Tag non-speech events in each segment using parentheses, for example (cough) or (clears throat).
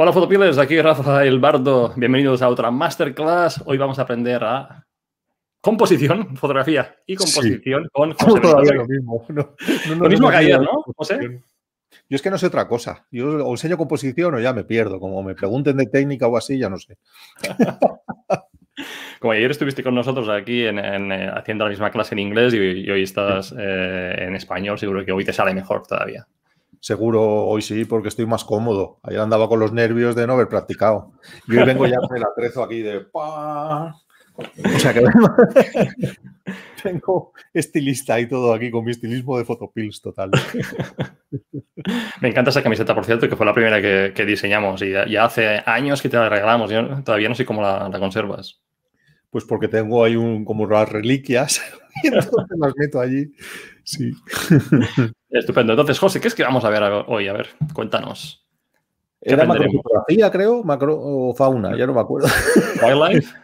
Hola fotopiles, aquí Rafael Bardo. Bienvenidos a otra masterclass. Hoy vamos a aprender a composición, fotografía y composición con José. Todavía lo mismo. No, no, lo mismo no, ¿no, José? Yo es que no sé otra cosa. Yo enseño composición o ya me pierdo. Como me pregunten de técnica o así, ya no sé. (laughs) Como ayer estuviste con nosotros aquí en, eh, haciendo la misma clase en inglés y, hoy estás eh, en español, seguro que hoy te sale mejor todavía. Seguro hoy sí, porque estoy más cómodo. Ayer andaba con los nervios de no haber practicado. Y hoy vengo ya con el atrezo aquí de (laughs) tengo estilista y todo aquí con mi estilismo de fotopills total. (laughs) Me encanta esa camiseta, por cierto, que fue la primera que, diseñamos y ya hace años que te la regalamos. Yo todavía no sé cómo la, conservas. Pues porque tengo ahí un, como las reliquias (laughs) y entonces las meto allí Sí. (laughs) Estupendo. Entonces, José, ¿qué es que vamos a ver hoy? A ver, cuéntanos. Era macrofotografía, creo, macro o fauna, ya no me acuerdo. (laughs) Wildlife.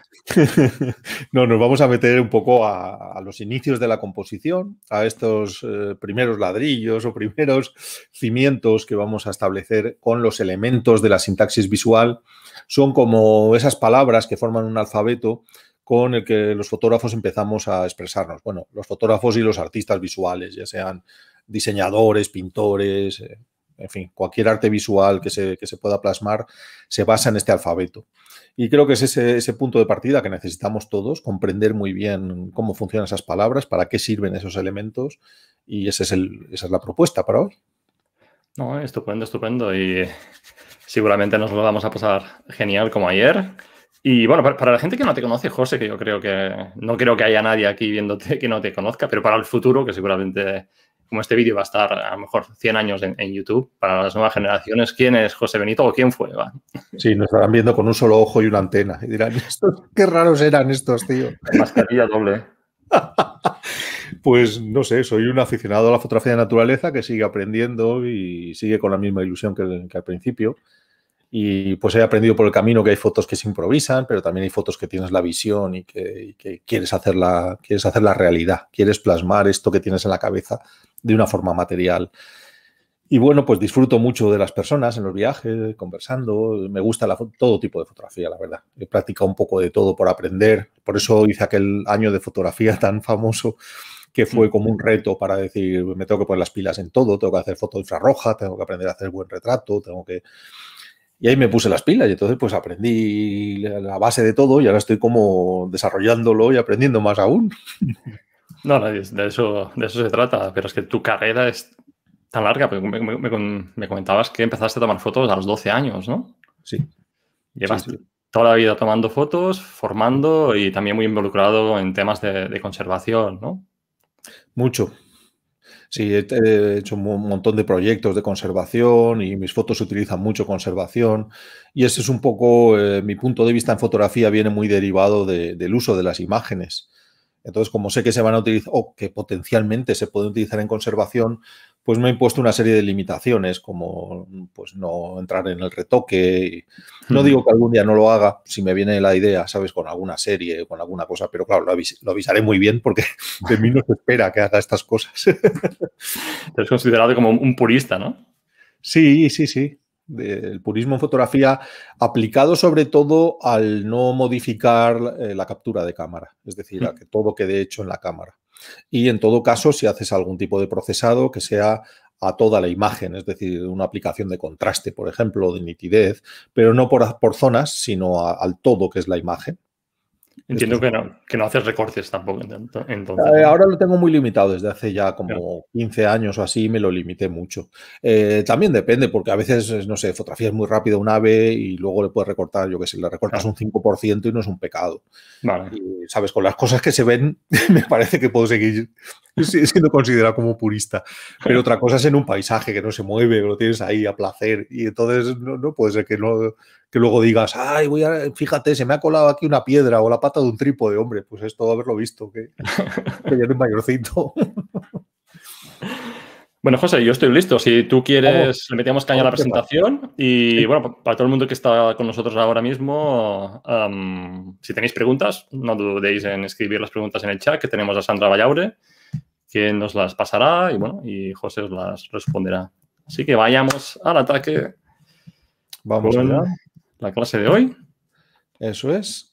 (laughs) no, nos vamos a meter un poco a, los inicios de la composición, a estos eh, primeros ladrillos o primeros cimientos que vamos a establecer con los elementos de la sintaxis visual. Son como esas palabras que forman un alfabeto con el que los fotógrafos empezamos a expresarnos. Bueno, los fotógrafos y los artistas visuales, ya sean diseñadores, pintores, eh, en fin, cualquier arte visual que se, se pueda plasmar se basa en este alfabeto. Y creo que es ese, punto de partida que necesitamos todos, comprender muy bien cómo funcionan esas palabras, para qué sirven esos elementos, y es esa es la propuesta para hoy. No, estupendo, estupendo. Y seguramente nos lo vamos a pasar genial como ayer. Y bueno, para, la gente que no te conoce, José, que yo creo que no creo que haya nadie aquí viéndote que no te conozca, pero para el futuro, que seguramente como este vídeo va a estar a lo mejor 100 años en, YouTube, para las nuevas generaciones, ¿quién es José Benito o quién fue? Va? Sí, nos estarán viendo con un solo ojo y una antena y dirán, (laughs) qué raros eran estos, tío. Mascarilla doble. (laughs) Pues no sé, soy un aficionado a la fotografía de naturaleza que sigue aprendiendo y sigue con la misma ilusión que al principio. Y pues he aprendido por el camino que hay fotos que se improvisan, pero también hay fotos que tienes la visión y que, quieres, hacerla, quieres hacer la realidad, quieres plasmar esto que tienes en la cabeza de una forma material. Y bueno, pues disfruto mucho de las personas en los viajes, conversando, me gusta todo tipo de fotografía, la verdad. He practicado un poco de todo por aprender, por eso hice aquel año de fotografía (laughs) tan famoso que fue mm. como un reto para decir, me tengo que poner las pilas en todo, tengo que hacer foto infrarroja, tengo que aprender a hacer buen retrato, tengo que y ahí me puse las pilas y entonces pues aprendí la base de todo y ahora estoy como desarrollándolo y aprendiendo más aún. (laughs) No, de eso, de eso se trata, pero es que tu carrera es tan larga, porque me, comentabas que empezaste a tomar fotos a los 12 años, ¿no? Sí. Llevas toda la vida tomando fotos, formando y también muy involucrado en temas de conservación, ¿no? Mucho, Sí, he hecho un montón de proyectos de conservación y mis fotos utilizan mucho conservación. Y ese es un poco, eh, mi punto de vista en fotografía viene muy derivado del uso de las imágenes. Entonces, como sé que se van a utilizar o que potencialmente se pueden utilizar en conservación, pues me he impuesto una serie de limitaciones, como pues no entrar en el retoque. No digo que algún día no lo haga, si me viene la idea, ¿sabes? Con alguna serie, con alguna cosa, pero claro, lo, lo avisaré muy bien porque (laughs) de mí no se espera que haga estas cosas. Te has considerado como un purista, ¿no? Sí, sí, sí. El purismo en fotografía aplicado sobre todo al no modificar eh, la captura de cámara, es decir, a que todo quede hecho en la cámara. Y en todo caso, si haces algún tipo de procesado que sea a toda la imagen, es decir, una aplicación de contraste, por ejemplo, de nitidez, pero no por, zonas, sino al todo que es la imagen. Entiendo que no, que no haces recortes tampoco. Entonces. Eh, ahora lo tengo muy limitado, desde hace ya como 15 años o así me lo limité mucho. Eh, también depende, porque a veces, eh, no sé, fotografías muy rápido un ave y luego le puedes recortar, yo que sé, le recortas un 5% y no es un pecado. Vale. Y, Sabes, con las cosas que se ven, (laughs) me parece que puedo seguir (laughs) es que lo considera como purista. Pero otra cosa es en un paisaje que no se mueve, que lo tienes ahí a placer. Y entonces no, puede ser que, no, que luego digas, ay, fíjate, se me ha colado aquí una piedra o la pata de un tripo de hombre. Pues es todo haberlo visto, que, (laughs) que ya mayorcito. Bueno, José, yo estoy listo. Si tú quieres, le metíamos caña a la presentación. Y bueno, para todo el mundo que está con nosotros ahora mismo, si tenéis preguntas, no dudéis en escribir las preguntas en el chat, que tenemos a Sandra Vallaure que nos las pasará y bueno, y José os las responderá. Así que vayamos al ataque. Vamos a la clase de hoy. Eso es.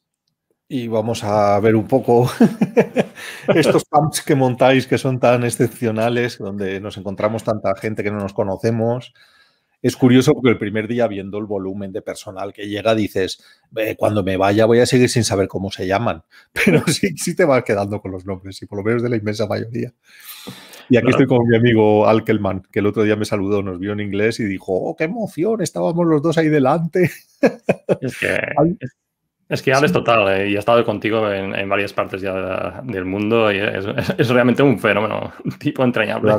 Y vamos a ver un poco (laughs) estos pumps que montáis que son tan excepcionales, donde nos encontramos tanta gente que no nos conocemos es curioso porque el primer día viendo el volumen de personal que llega dices, cuando me vaya voy a seguir sin saber cómo se llaman, (laughs) pero sí, sí te vas quedando con los nombres y por lo menos de la inmensa mayoría. Y aquí estoy con mi amigo Alkelman, que el otro día me saludó, nos vio en inglés y dijo, oh, qué emoción, estábamos los dos ahí delante. Es (laughs) que, es que Al total eh, y he estado contigo en, varias partes del mundo y es, realmente un fenómeno, (laughs) tipo entrañable.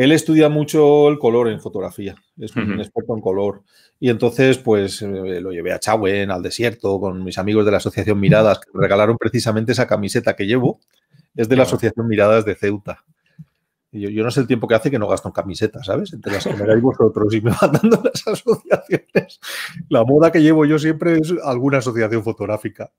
Él estudia mucho el color en fotografía, es un experto en color. Y entonces, pues eh, lo llevé a Chauen, al desierto, con mis amigos de la Asociación Miradas, que me regalaron precisamente esa camiseta que llevo. Es de la Asociación Miradas de Ceuta. Yo, yo, no sé el tiempo que hace que no gasto en camisetas, ¿sabes? Entre las que me vosotros y me van dando (laughs) las asociaciones. La moda que llevo yo siempre es alguna asociación fotográfica.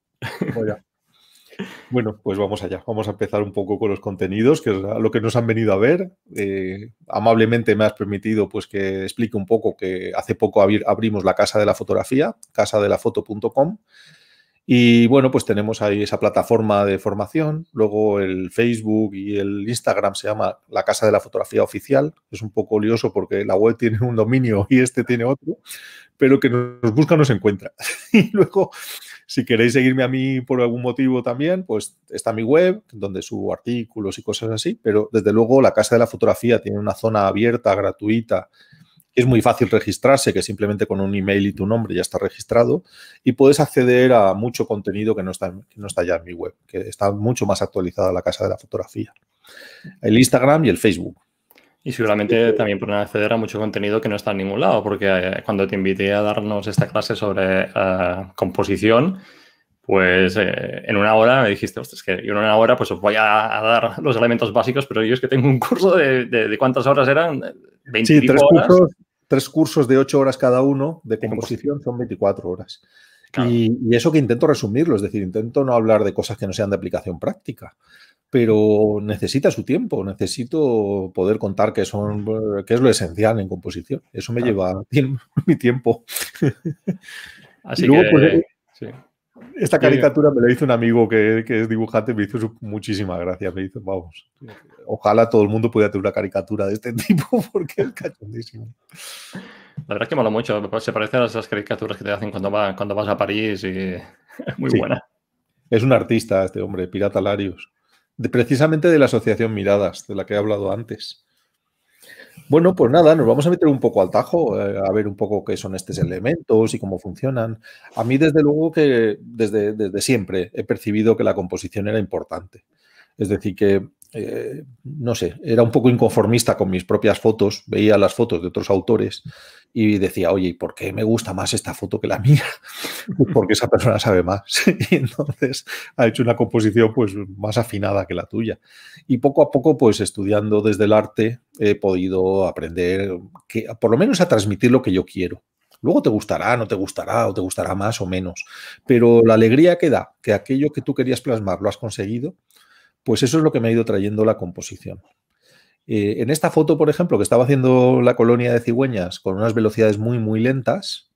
Bueno, pues vamos allá. Vamos a empezar un poco con los contenidos, que es lo que nos han venido a ver. Eh, amablemente me has permitido pues, que explique un poco que hace poco abrimos la Casa de la Fotografía, casadelafoto.com. Y bueno, pues tenemos ahí esa plataforma de formación. Luego el Facebook y el Instagram se llama la Casa de la Fotografía Oficial. Es un poco lioso porque la web tiene un dominio y este tiene otro, pero que nos busca nos encuentra. (laughs) Y luego si queréis seguirme a mí por algún motivo también, pues está mi web, donde subo artículos y cosas así, pero desde luego la Casa de la Fotografía tiene una zona abierta, gratuita, es muy fácil registrarse, que simplemente con un email y tu nombre ya está registrado, y puedes acceder a mucho contenido que no está, no está ya en mi web, que está mucho más actualizada la Casa de la Fotografía. El Instagram y el Facebook. Y seguramente también pueden acceder a mucho contenido que no está en ningún lado, porque eh, cuando te invité a darnos esta clase sobre eh, composición, pues eh, en una hora me dijiste, ostras, que en una hora pues os voy a, dar los elementos básicos, pero yo es que tengo un curso de, cuántas horas eran, sí, tres Cursos, tres cursos de ocho horas cada uno de composición son 24 horas. Y, y, eso que intento resumirlo, es decir, intento no hablar de cosas que no sean de aplicación práctica pero necesita su tiempo, necesito poder contar que, son, eh, que es lo esencial en composición. Eso me lleva (laughs) mi tiempo. (laughs) Así pues, eh, Esta caricatura me la hizo un amigo que, es dibujante, me hizo muchísimas gracias. Me hizo, vamos, ojalá todo el mundo pudiera tener una caricatura de este (laughs) tipo porque es cachondísimo. La verdad es que mola mucho, pues, se parece a esas caricaturas que te hacen cuando, va, cuando vas a París y es muy buena. Es un artista este hombre, Pirata Larios precisamente de la asociación Miradas, de la que he hablado antes. Bueno, pues nada, nos vamos a meter un poco al tajo, eh, a ver un poco qué son estos elementos y cómo funcionan. A mí, desde luego, que desde, desde siempre he percibido que la composición era importante. Es decir, que eh, no sé, era un poco inconformista con mis propias fotos, veía las fotos de otros autores y decía, oye, ¿y por qué me gusta más esta foto que la mía? (laughs) Pues porque esa persona sabe más. (laughs) Y entonces ha hecho una composición pues más afinada que la tuya. Y poco a poco, pues estudiando desde el arte, he podido aprender que, por lo menos a transmitir lo que yo quiero. Luego te gustará, no te gustará, o te gustará más o menos. Pero la alegría que da que aquello que tú querías plasmar lo has conseguido, pues eso es lo que me ha ido trayendo la composición. Eh, en esta foto, por ejemplo, que estaba haciendo la colonia de cigüeñas con unas velocidades muy, muy lentas,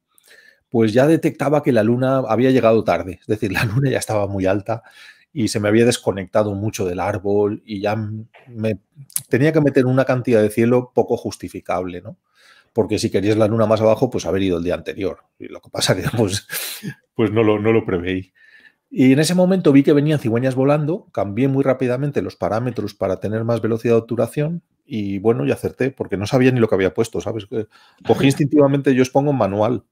pues ya detectaba que la luna había llegado tarde, es decir, (laughs) la luna ya estaba muy alta y se me había desconectado mucho del árbol y ya me tenía que meter una cantidad de cielo poco justificable, ¿no? Porque si querías la luna más abajo, pues haber ido el día anterior. Y lo que pasa que (laughs) pues, pues no, lo, no lo preveí. Y en ese momento vi que venían cigüeñas volando, cambié muy rápidamente los parámetros para tener más velocidad de obturación y bueno, y acerté, porque no sabía ni lo que había puesto, ¿sabes? Cogí instintivamente, yo os pongo un manual,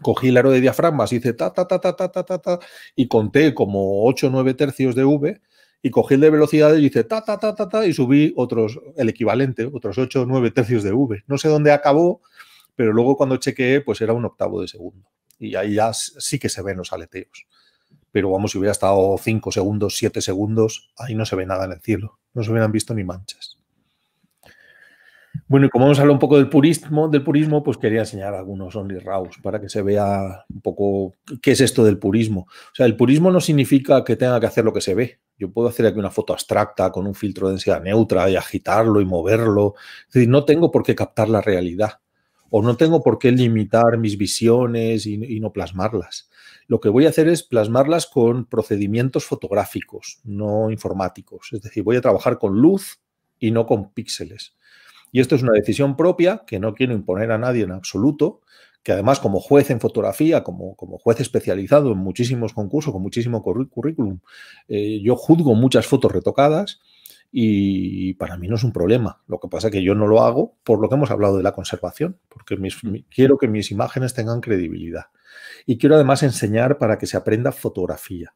cogí el aro de diafragmas, hice ta, ta, ta, ta, ta, ta, ta, y conté como 8 o 9 tercios de V y cogí el de velocidad y hice ta, ta, ta, ta, ta y subí otros, el equivalente, otros 8 o 9 tercios de V. No sé dónde acabó, pero luego cuando chequeé, pues era un octavo de segundo. Y ahí ya sí que se ven los aleteos. Pero vamos, si hubiera estado 5 segundos, 7 segundos, ahí no se ve nada en el cielo. No se hubieran visto ni manchas. Bueno, y como hemos hablado un poco del purismo, del purismo, pues quería enseñar algunos Only Raws para que se vea un poco qué es esto del purismo. O sea, el purismo no significa que tenga que hacer lo que se ve. Yo puedo hacer aquí una foto abstracta con un filtro de densidad neutra y agitarlo y moverlo. Es decir, no tengo por qué captar la realidad o no tengo por qué limitar mis visiones y no plasmarlas lo que voy a hacer es plasmarlas con procedimientos fotográficos, no informáticos. Es decir, voy a trabajar con luz y no con píxeles. Y esto es una decisión propia que no quiero imponer a nadie en absoluto, que además como juez en fotografía, como, como juez especializado en muchísimos concursos, con muchísimo currículum, eh, yo juzgo muchas fotos retocadas y para mí no es un problema. Lo que pasa es que yo no lo hago por lo que hemos hablado de la conservación, porque quiero que mis imágenes tengan credibilidad. Y quiero además enseñar para que se aprenda fotografía.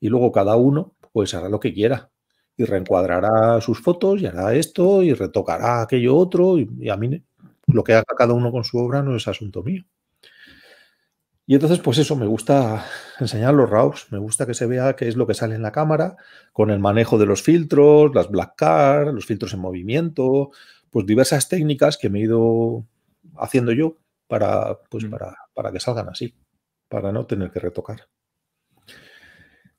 Y luego cada uno pues hará lo que quiera y reencuadrará sus fotos y hará esto y retocará aquello otro y, a mí lo que haga cada uno con su obra no es asunto mío. Y entonces, pues eso, me gusta enseñar los RAWs, me gusta que se vea qué es lo que sale en la cámara, con el manejo de los filtros, las black card los filtros en movimiento, pues diversas técnicas que me he ido haciendo yo para, pues mm. para para que salgan así, para no tener que retocar.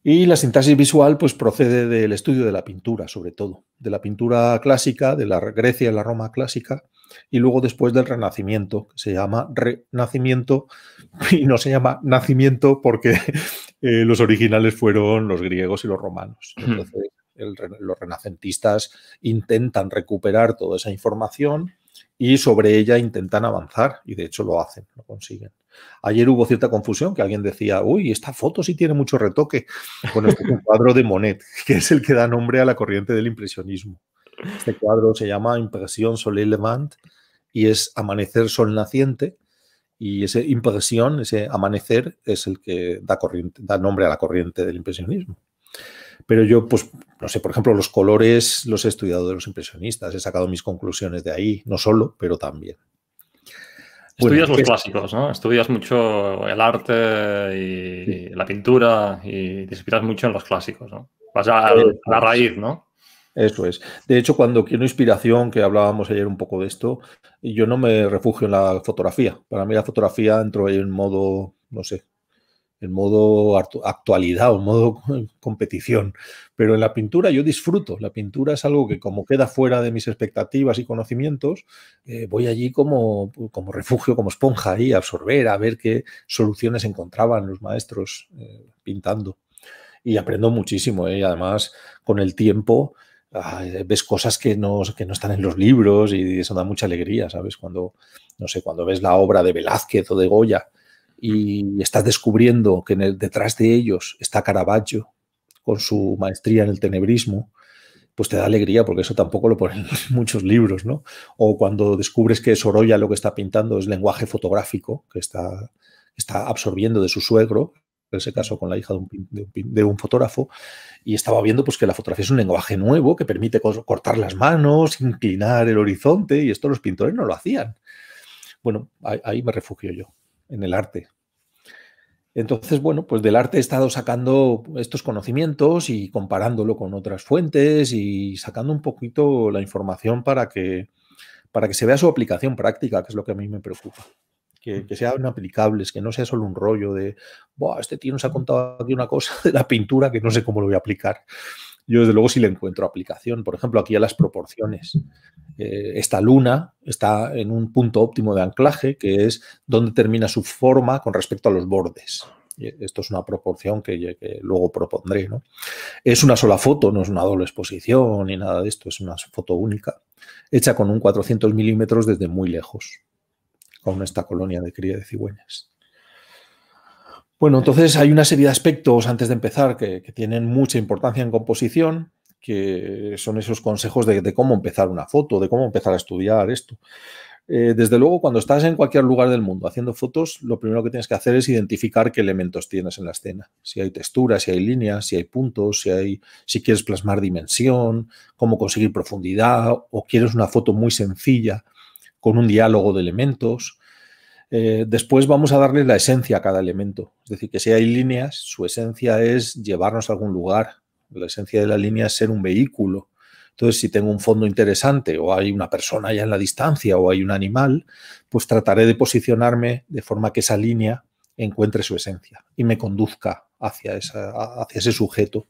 Y la sintaxis visual pues, procede del estudio de la pintura, sobre todo, de la pintura clásica, de la Grecia y la Roma clásica, y luego después del Renacimiento, que se llama Renacimiento, (laughs) y no se llama Nacimiento porque (laughs) eh, los originales fueron los griegos y los romanos. Entonces, los renacentistas intentan recuperar toda esa información y sobre ella intentan avanzar y de hecho lo hacen, lo consiguen. Ayer hubo cierta confusión que alguien decía, uy, esta foto sí tiene mucho retoque. con este cuadro de Monet, (laughs) que es el que da nombre a la corriente del impresionismo. Este cuadro se llama Impresión Soleil Levant y es Amanecer Sol Naciente. Y esa impresión, ese amanecer, es el que da nombre a la corriente del impresionismo. Pero yo, pues, no sé, por ejemplo, los colores los he estudiado de los impresionistas, he sacado mis conclusiones de ahí, no solo, pero también. Estudias los clásicos, ¿no? Estudias mucho el arte y, la pintura y te inspiras mucho en los clásicos, ¿no? Vas a, la raíz, ¿no? Eso es. De hecho, cuando quiero inspiración, que hablábamos ayer un poco de esto, yo no me refugio en la fotografía. Para mí la fotografía entró ahí en modo, no sé, en modo actualidad o modo competición. Pero en la pintura yo disfruto. La pintura es algo que como queda fuera de mis expectativas y conocimientos, eh, voy allí como, como refugio, como esponja ahí, a absorber, a ver qué soluciones encontraban los maestros eh, pintando. Y aprendo muchísimo. Eh, y además, con el tiempo, ves cosas que no, que no están en los libros y eso da mucha alegría, ¿sabes? Cuando, no sé, cuando ves la obra de Velázquez o de Goya y estás descubriendo que detrás de ellos está Caravaggio con su maestría en el tenebrismo, pues te da alegría porque eso tampoco lo ponen (laughs) muchos libros, ¿no? O cuando descubres que Sorolla lo que está pintando es lenguaje fotográfico que está, está absorbiendo de su suegro, en ese caso con la hija de un, de, un, fotógrafo, y estaba viendo pues, que la fotografía es un lenguaje nuevo que permite cortar las manos, inclinar el horizonte, y esto los pintores no lo hacían. Bueno, ahí me refugio yo en el arte. Entonces, bueno, pues del arte he estado sacando estos conocimientos y comparándolo con otras fuentes y sacando un poquito la información para que, para que se vea su aplicación práctica, que es lo que a mí me preocupa. Que, mm. sean aplicables, que no sea solo un rollo de, wow, este tío nos ha contado aquí una cosa (laughs) de la pintura que no sé cómo lo voy a aplicar yo desde luego sí le encuentro aplicación. Por ejemplo, aquí a las proporciones. Eh, esta luna está en un punto óptimo de anclaje, que es donde termina su forma con respecto a los bordes. Esto es una proporción que, que luego propondré. ¿no? Es una sola foto, no es una doble exposición ni nada de esto, es una foto única, hecha con un 400 milímetros desde muy lejos, con esta colonia de cría de cigüeñas. Bueno, entonces hay una serie de aspectos antes de empezar que, tienen mucha importancia en composición, que son esos consejos de, cómo empezar una foto, de cómo empezar a estudiar esto. Eh, desde luego, cuando estás en cualquier lugar del mundo haciendo fotos, lo primero que tienes que hacer es identificar qué elementos tienes en la escena. Si hay texturas, si hay líneas, si hay puntos, si, hay, si quieres plasmar dimensión, cómo conseguir profundidad, o quieres una foto muy sencilla con un diálogo de elementos. Eh, después vamos a darle la esencia a cada elemento. Es decir, que si hay líneas, su esencia es llevarnos a algún lugar. La esencia de la línea es ser un vehículo. Entonces, si tengo un fondo interesante o hay una persona ya en la distancia o hay un animal, pues trataré de posicionarme de forma que esa línea encuentre su esencia y me conduzca hacia ese sujeto.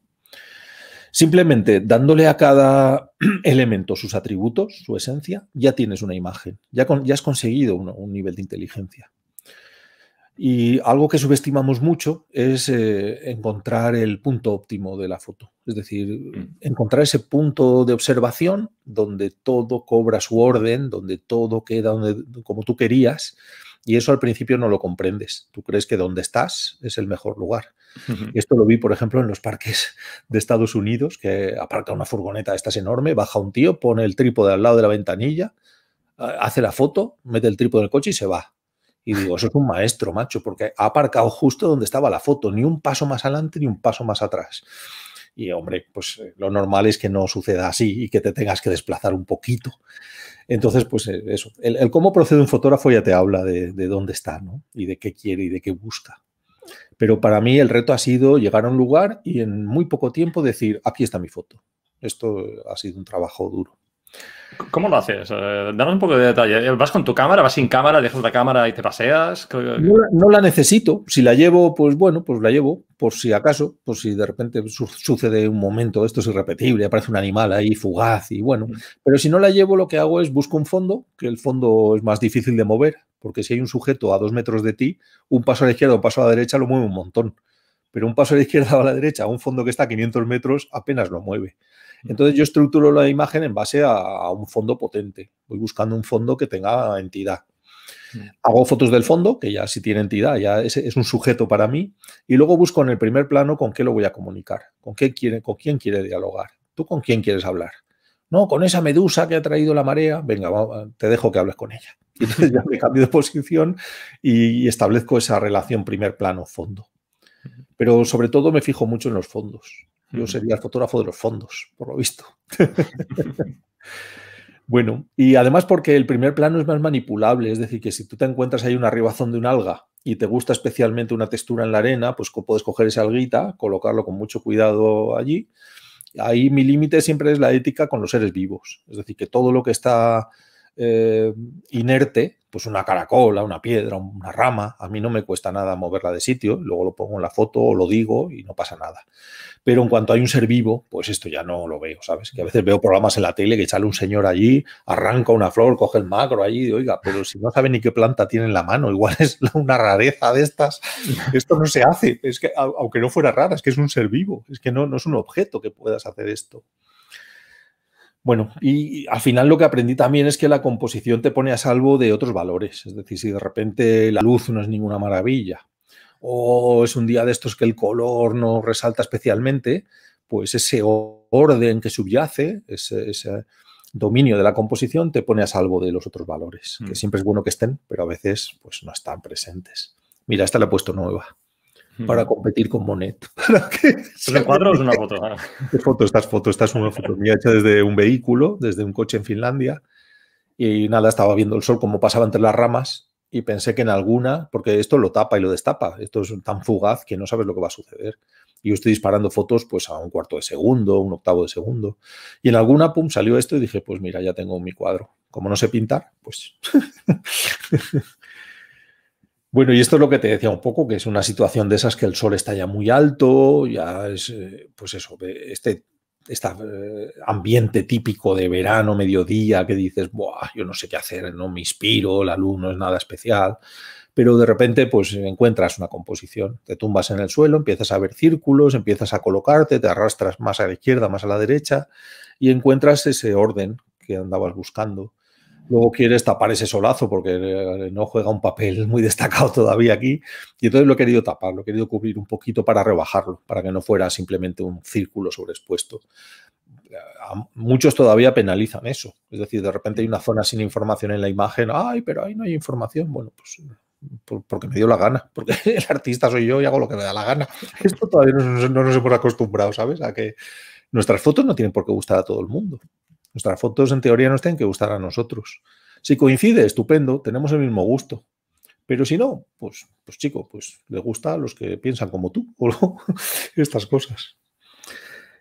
Simplemente dándole a cada (clears throat) elemento sus atributos, su esencia, ya tienes una imagen, ya, has conseguido un, nivel de inteligencia. Y algo que subestimamos mucho es eh, encontrar el punto óptimo de la foto, es decir, mm. encontrar ese punto de observación donde todo cobra su orden, donde todo queda como tú querías y eso al principio no lo comprendes. Tú crees que donde estás es el mejor lugar. Esto lo vi, por ejemplo, en los parques de Estados Unidos, que aparca una furgoneta, esta es enorme, baja un tío, pone el trípode al lado de la ventanilla, hace la foto, mete el trípode en el coche y se va. Y digo, eso es un maestro, macho, porque ha aparcado justo donde estaba la foto, ni un paso más adelante ni un paso más atrás. Y hombre, pues eh, lo normal es que no suceda así y que te tengas que desplazar un poquito. Entonces, pues eh, eso, el, cómo procede un fotógrafo ya te habla de, de dónde está, ¿no? Y de qué quiere y de qué busca. Pero para mí el reto ha sido llegar a un lugar y en muy poco tiempo decir, aquí está mi foto. Esto ha sido un trabajo duro. ¿Cómo lo haces? Eh, un poco de detalle. Eh, ¿Vas con tu cámara? ¿Vas sin cámara? ¿Dejas la cámara y te paseas? No la, necesito. Si la llevo, pues bueno, pues la llevo. Por si acaso, por si de repente sucede un momento, esto es irrepetible, aparece un animal ahí fugaz y bueno. Mm. Pero si no la llevo, lo que hago es busco un fondo, que el fondo es más difícil de mover, porque si hay un sujeto a dos metros de ti, un paso a la izquierda o un paso a la derecha lo mueve un montón. Pero un paso a la izquierda o a la derecha, un fondo que está a 500 metros, apenas lo mueve. Entonces yo estructuro la imagen en base a, un fondo potente. Voy buscando un fondo que tenga entidad. Mm. Hago fotos del fondo, que ya sí tiene entidad, ya es, un sujeto para mí, y luego busco en el primer plano con qué lo voy a comunicar, con, qué quiere, con quién quiere dialogar, tú con quién quieres hablar. No, con esa medusa que ha traído la marea, venga, te dejo que hables con ella. (laughs) Y entonces ya me cambio de posición y establezco esa relación primer plano-fondo. Pero sobre todo me fijo mucho en los fondos. Yo sería el fotógrafo de los fondos, por lo visto. (laughs) bueno, y además porque el primer plano es más manipulable, es decir, que si tú te encuentras ahí un arribazón de un alga y te gusta especialmente una textura en la arena, pues puedes coger esa alguita, colocarlo con mucho cuidado allí. Ahí mi límite siempre es la ética con los seres vivos, es decir, que todo lo que está eh, inerte, pues una caracola, una piedra, una rama, a mí no me cuesta nada moverla de sitio, luego lo pongo en la foto o lo digo y no pasa nada. Pero en cuanto hay un ser vivo, pues esto ya no lo veo, ¿sabes? Que a veces veo programas en la tele que sale un señor allí, arranca una flor, coge el macro allí, y, oiga, pero si no sabe ni qué planta tiene en la mano, igual es una rareza de estas. (laughs) Esto no se hace, es que aunque no fuera rara, es que es un ser vivo, es que no, no es un objeto que puedas hacer esto. Bueno, y al final lo que aprendí también es que la composición te pone a salvo de otros valores. Es decir, si de repente la luz no es ninguna maravilla o es un día de estos que el color no resalta especialmente, pues ese orden que subyace, ese, dominio de la composición te pone a salvo de los otros valores, que mm. siempre es bueno que estén, pero a veces pues no están presentes. Mira, esta la he puesto nueva para competir con Monet. (laughs) ¿Para pues cuadro es una foto? Ah. (laughs) foto? Estas fotos, esta es una foto mía hecha desde un vehículo, desde un coche en Finlandia. Y nada, estaba viendo el sol como pasaba entre las ramas y pensé que en alguna, porque esto lo tapa y lo destapa, esto es tan fugaz que no sabes lo que va a suceder. Y yo estoy disparando fotos pues a un cuarto de segundo, un octavo de segundo. Y en alguna, pum, salió esto y dije, pues mira, ya tengo mi cuadro. Como no sé pintar, pues... (laughs) Bueno, y esto es lo que te decía un poco, que es una situación de esas que el sol está ya muy alto, ya es, eh, pues eso, este, eh, ambiente típico de verano, mediodía, que dices, yo no sé qué hacer, no me inspiro, la luz no es nada especial, pero de repente pues encuentras una composición, te tumbas en el suelo, empiezas a ver círculos, empiezas a colocarte, te arrastras más a la izquierda, más a la derecha y encuentras ese orden que andabas buscando Luego quieres tapar ese solazo porque eh, no juega un papel (laughs) muy destacado todavía aquí. Y entonces lo he querido tapar, lo he querido cubrir un poquito para rebajarlo, para que no fuera simplemente un círculo sobreexpuesto. muchos todavía penalizan eso. Es decir, de repente hay una zona sin información en la imagen. Ay, pero ahí no hay información. Bueno, pues porque me dio la gana, (laughs) porque el artista soy yo y hago lo que me da la gana. (laughs) Esto todavía no, no nos hemos acostumbrado, ¿sabes? A que nuestras fotos no tienen por qué gustar a todo el mundo. Nuestras fotos en teoría nos tienen que gustar a nosotros. Si coincide, estupendo, tenemos el mismo gusto. Pero si no, pues, pues chico, pues le gusta a los que piensan como tú (laughs) o estas cosas.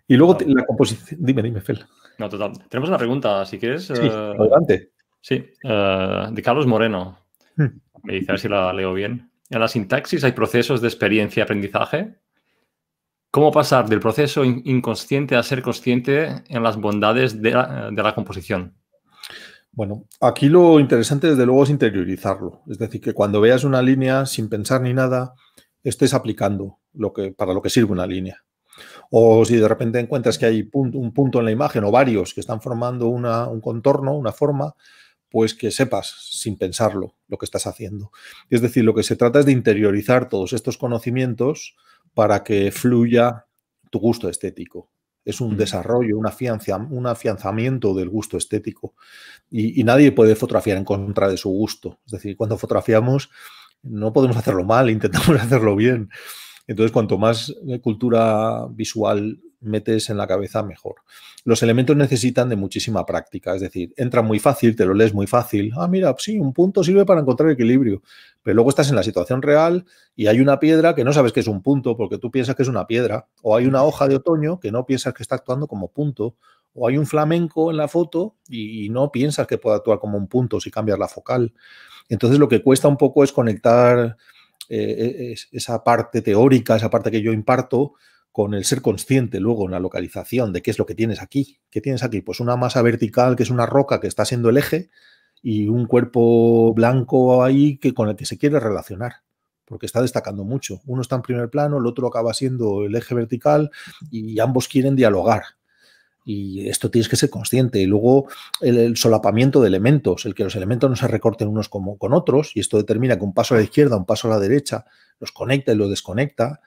Y luego la composición. Dime, dime, Fel. No, total. Tenemos una pregunta, si quieres. Sí, eh, adelante. Sí, eh, de Carlos Moreno. Me hmm. dice, a ver si la leo bien. En la sintaxis hay procesos de experiencia y aprendizaje cómo pasar del proceso inconsciente a ser consciente en las bondades de la, composición. Bueno, aquí lo interesante desde luego es interiorizarlo, es decir, que cuando veas una línea sin pensar ni nada, estés aplicando lo que, para lo que sirve una línea. O si de repente encuentras que hay un punto en la imagen o varios que están formando un contorno, una forma, pues que sepas sin pensarlo lo que estás haciendo. Es decir, lo que se trata es de interiorizar todos estos conocimientos para que fluya tu gusto estético. Es un desarrollo, una fianza, un afianzamiento del gusto estético. Y, y nadie puede fotografiar en contra de su gusto. Es decir, cuando fotografiamos no podemos hacerlo mal, (laughs) intentamos hacerlo bien. Entonces, cuanto más eh, cultura visual metes en la cabeza, mejor. Los elementos necesitan de muchísima práctica, es decir, entra muy fácil, te lo lees muy fácil. Ah, mira, sí, un punto sirve para encontrar equilibrio, pero luego estás en la situación real y hay una piedra que no sabes que es un punto porque tú piensas que es una piedra, o hay una hoja de otoño que no piensas que está actuando como punto, o hay un flamenco en la foto y, no piensas que pueda actuar como un punto si cambias la focal. Entonces lo que cuesta un poco es conectar eh, e, esa parte teórica, esa parte que yo imparto, con el ser consciente luego en la localización de qué es lo que tienes aquí. ¿Qué tienes aquí? Pues una masa vertical que es una roca que está siendo el eje y un cuerpo blanco ahí que, con el que se quiere relacionar, porque está destacando mucho. Uno está en primer plano, el otro acaba siendo el eje vertical y ambos quieren dialogar. Y esto tienes que ser consciente. Y luego el, solapamiento de elementos, el que los elementos no se recorten unos con otros, y esto determina que un paso a la izquierda, un paso a la derecha, los conecta y los desconecta.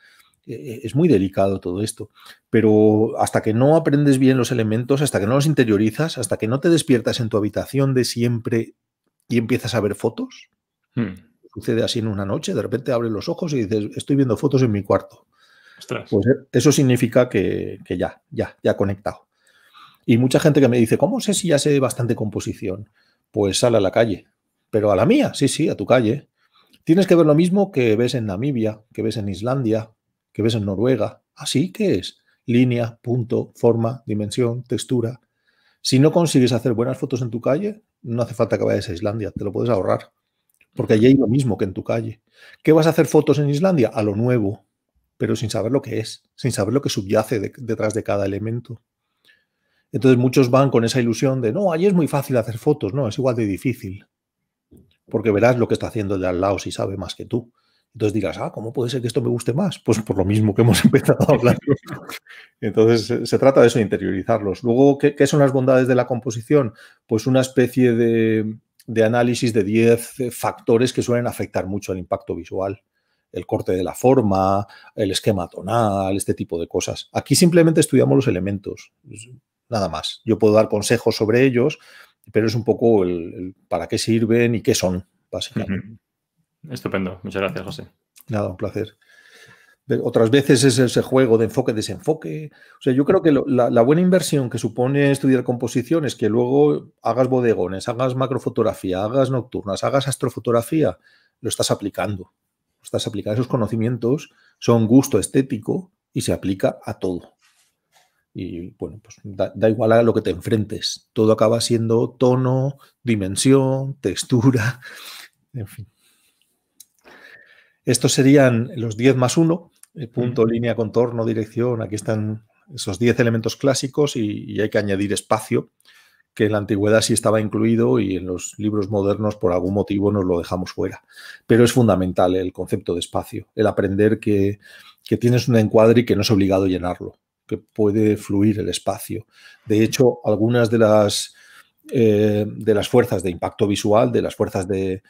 E, e, es muy delicado todo esto, pero hasta que no aprendes bien los elementos, hasta que no los interiorizas, hasta que no te despiertas en tu habitación de siempre y empiezas a ver fotos, hmm. sucede así en una noche, de repente abres los ojos y dices, estoy viendo fotos en mi cuarto. Pues eh, eso significa que, que ya, ya, ya conectado. Y mucha gente que me dice, ¿cómo sé si ya sé bastante composición? Pues sale a la calle, pero a la mía, sí, sí, a tu calle. Tienes que ver lo mismo que ves en Namibia, que ves en Islandia, que ves en Noruega. Así que es línea, punto, forma, dimensión, textura. Si no consigues hacer buenas fotos en tu calle, no hace falta que vayas a Islandia, te lo puedes ahorrar. Porque allí hay lo mismo que en tu calle. ¿Qué vas a hacer fotos en Islandia? A lo nuevo, pero sin saber lo que es, sin saber lo que subyace detrás de cada elemento. Entonces muchos van con esa ilusión de, no, allí es muy fácil hacer fotos, no, es igual de difícil. Porque verás lo que está haciendo el de al lado si sabe más que tú. Entonces digas, ah, ¿cómo puede ser que esto me guste más? Pues por lo mismo que hemos (laughs) empezado a hablar. Entonces se trata de eso, de interiorizarlos. Luego, ¿qué, son las bondades de la composición? Pues una especie de, análisis de 10 eh, factores que suelen afectar mucho al impacto visual. El corte de la forma, el esquema tonal, este tipo de cosas. Aquí simplemente estudiamos los elementos, nada más. Yo puedo dar consejos sobre ellos, pero es un poco el, para qué sirven y qué son, básicamente. Estupendo. Muchas gracias, José. Nada, un placer. Otras veces es ese juego de enfoque-desenfoque. O sea, yo creo que la, buena inversión que supone estudiar composición es que luego hagas bodegones, hagas macrofotografía, hagas nocturnas, hagas astrofotografía. Lo estás aplicando. estás aplicando. Esos conocimientos son gusto estético y se aplica a todo. Y bueno, pues da igual a lo que te enfrentes. Todo acaba siendo tono, dimensión, textura, (laughs) en fin. Estos serían los 10 más 1, eh, punto, línea, contorno, dirección. Aquí están esos 10 elementos clásicos y, hay que añadir espacio, que en la antigüedad sí estaba incluido y en los libros modernos por algún motivo nos lo dejamos fuera. Pero es fundamental el concepto de espacio, el aprender que, tienes un encuadre y que no es obligado llenarlo, que puede fluir el espacio. De hecho, algunas de las, eh, de las fuerzas de impacto visual, de las fuerzas de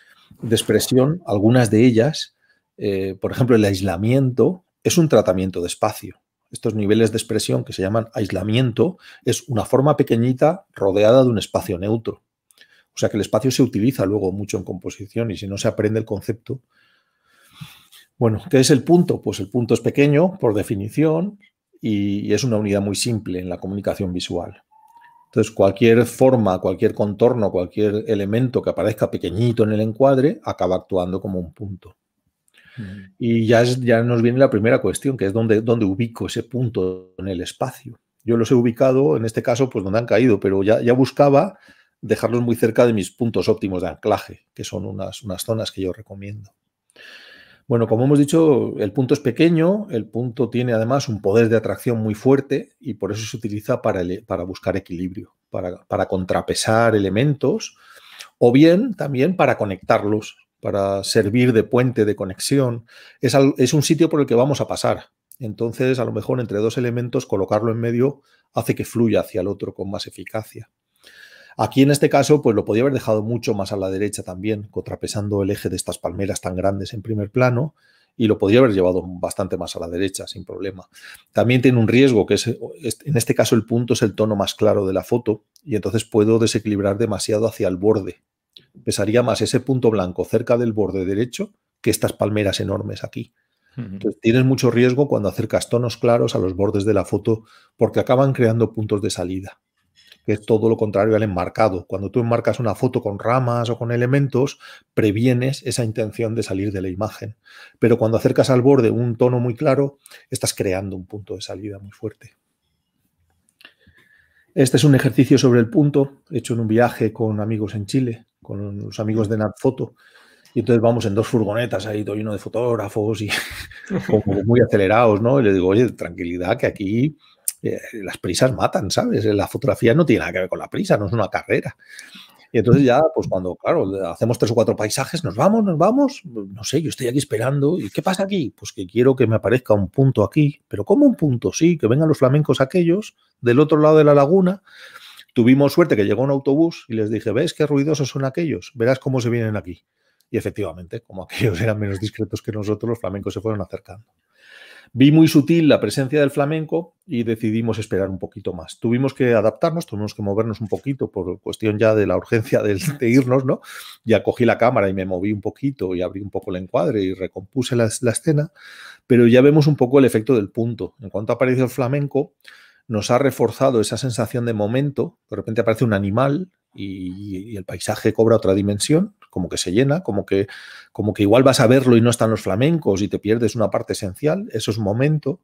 expresión, algunas de ellas eh, por ejemplo, el aislamiento es un tratamiento de espacio. Estos niveles de expresión que se llaman aislamiento es una forma pequeñita rodeada de un espacio neutro. O sea que el espacio se utiliza luego mucho en composición y si no se aprende el concepto. Bueno, ¿qué es el punto? Pues el punto es pequeño por definición y es una unidad muy simple en la comunicación visual. Entonces, cualquier forma, cualquier contorno, cualquier elemento que aparezca pequeñito en el encuadre acaba actuando como un punto. Y ya, ya nos viene la primera cuestión, que es dónde, ubico ese punto en el espacio. Yo los he ubicado, en este caso, pues donde han caído, pero ya, buscaba dejarlos muy cerca de mis puntos óptimos de anclaje, que son unas, zonas que yo recomiendo. Bueno, como hemos dicho, el punto es pequeño, el punto tiene además un poder de atracción muy fuerte y por eso se utiliza para, para buscar equilibrio, para, para, contrapesar elementos o bien también para conectarlos para servir de puente, de conexión. Es, un sitio por el que vamos a pasar. Entonces, a lo mejor entre dos elementos, colocarlo en medio hace que fluya hacia el otro con más eficacia. Aquí en este caso, pues lo podía haber dejado mucho más a la derecha también, contrapesando el eje de estas palmeras tan grandes en primer plano, y lo podría haber llevado bastante más a la derecha, sin problema. También tiene un riesgo, que es, en este caso el punto es el tono más claro de la foto, y entonces puedo desequilibrar demasiado hacia el borde pesaría más ese punto blanco cerca del borde derecho que estas palmeras enormes aquí. Entonces, tienes mucho riesgo cuando acercas tonos claros a los bordes de la foto porque acaban creando puntos de salida, es todo lo contrario al enmarcado. Cuando tú enmarcas una foto con ramas o con elementos, previenes esa intención de salir de la imagen. Pero cuando acercas al borde un tono muy claro, estás creando un punto de salida muy fuerte. Este es un ejercicio sobre el punto hecho en un viaje con amigos en Chile con los amigos de Natfoto. Y entonces vamos en dos furgonetas ahí, todo lleno de fotógrafos y (laughs) muy acelerados, ¿no? Y le digo, oye, tranquilidad, que aquí eh, las prisas matan, ¿sabes? La fotografía no tiene nada que ver con la prisa, no es una carrera. Y entonces ya, pues cuando, claro, hacemos tres o cuatro paisajes, nos vamos, nos vamos, no sé, yo estoy aquí esperando. ¿Y qué pasa aquí? Pues que quiero que me aparezca un punto aquí. Pero ¿cómo un punto? Sí, que vengan los flamencos aquellos del otro lado de la laguna Tuvimos suerte que llegó un autobús y les dije, ¿ves qué ruidosos son aquellos? Verás cómo se vienen aquí. Y efectivamente, como aquellos eran menos discretos que nosotros, los flamencos se fueron acercando. Vi muy sutil la presencia del flamenco y decidimos esperar un poquito más. Tuvimos que adaptarnos, tuvimos que movernos un poquito por cuestión ya de la urgencia de, irnos, ¿no? Ya cogí la cámara y me moví un poquito y abrí un poco el encuadre y recompuse la, la escena, pero ya vemos un poco el efecto del punto. En cuanto apareció el flamenco, nos ha reforzado esa sensación de momento, de repente aparece un animal y, el paisaje cobra otra dimensión, como que se llena, como que, como que igual vas a verlo y no están los flamencos y te pierdes una parte esencial, eso es momento.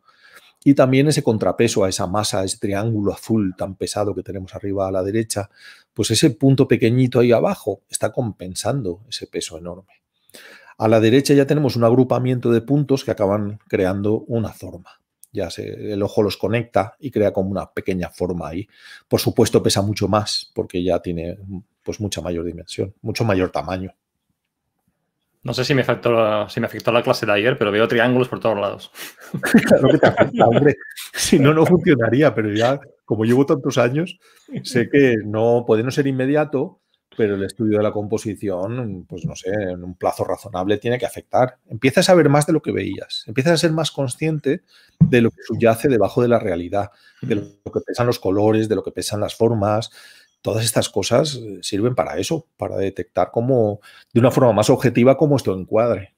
Y también ese contrapeso a esa masa, ese triángulo azul tan pesado que tenemos arriba a la derecha, pues ese punto pequeñito ahí abajo está compensando ese peso enorme. A la derecha ya tenemos un agrupamiento de puntos que acaban creando una forma ya se, el ojo los conecta y crea como una pequeña forma ahí. Por supuesto pesa mucho más porque ya tiene pues mucha mayor dimensión, mucho mayor tamaño. No sé si me afectó la, si me afectó la clase de ayer, pero veo triángulos por todos lados. (laughs) Si no, no funcionaría, pero ya como llevo tantos años, sé que no puede no ser inmediato, pero el estudio de la composición, pues no sé, en un plazo razonable tiene que afectar. Empiezas a ver más de lo que veías, empiezas a ser más consciente de lo que subyace debajo de la realidad, de lo que pesan los colores, de lo que pesan las formas. Todas estas cosas eh, sirven para eso, para detectar cómo, de una forma más objetiva, cómo esto encuadre.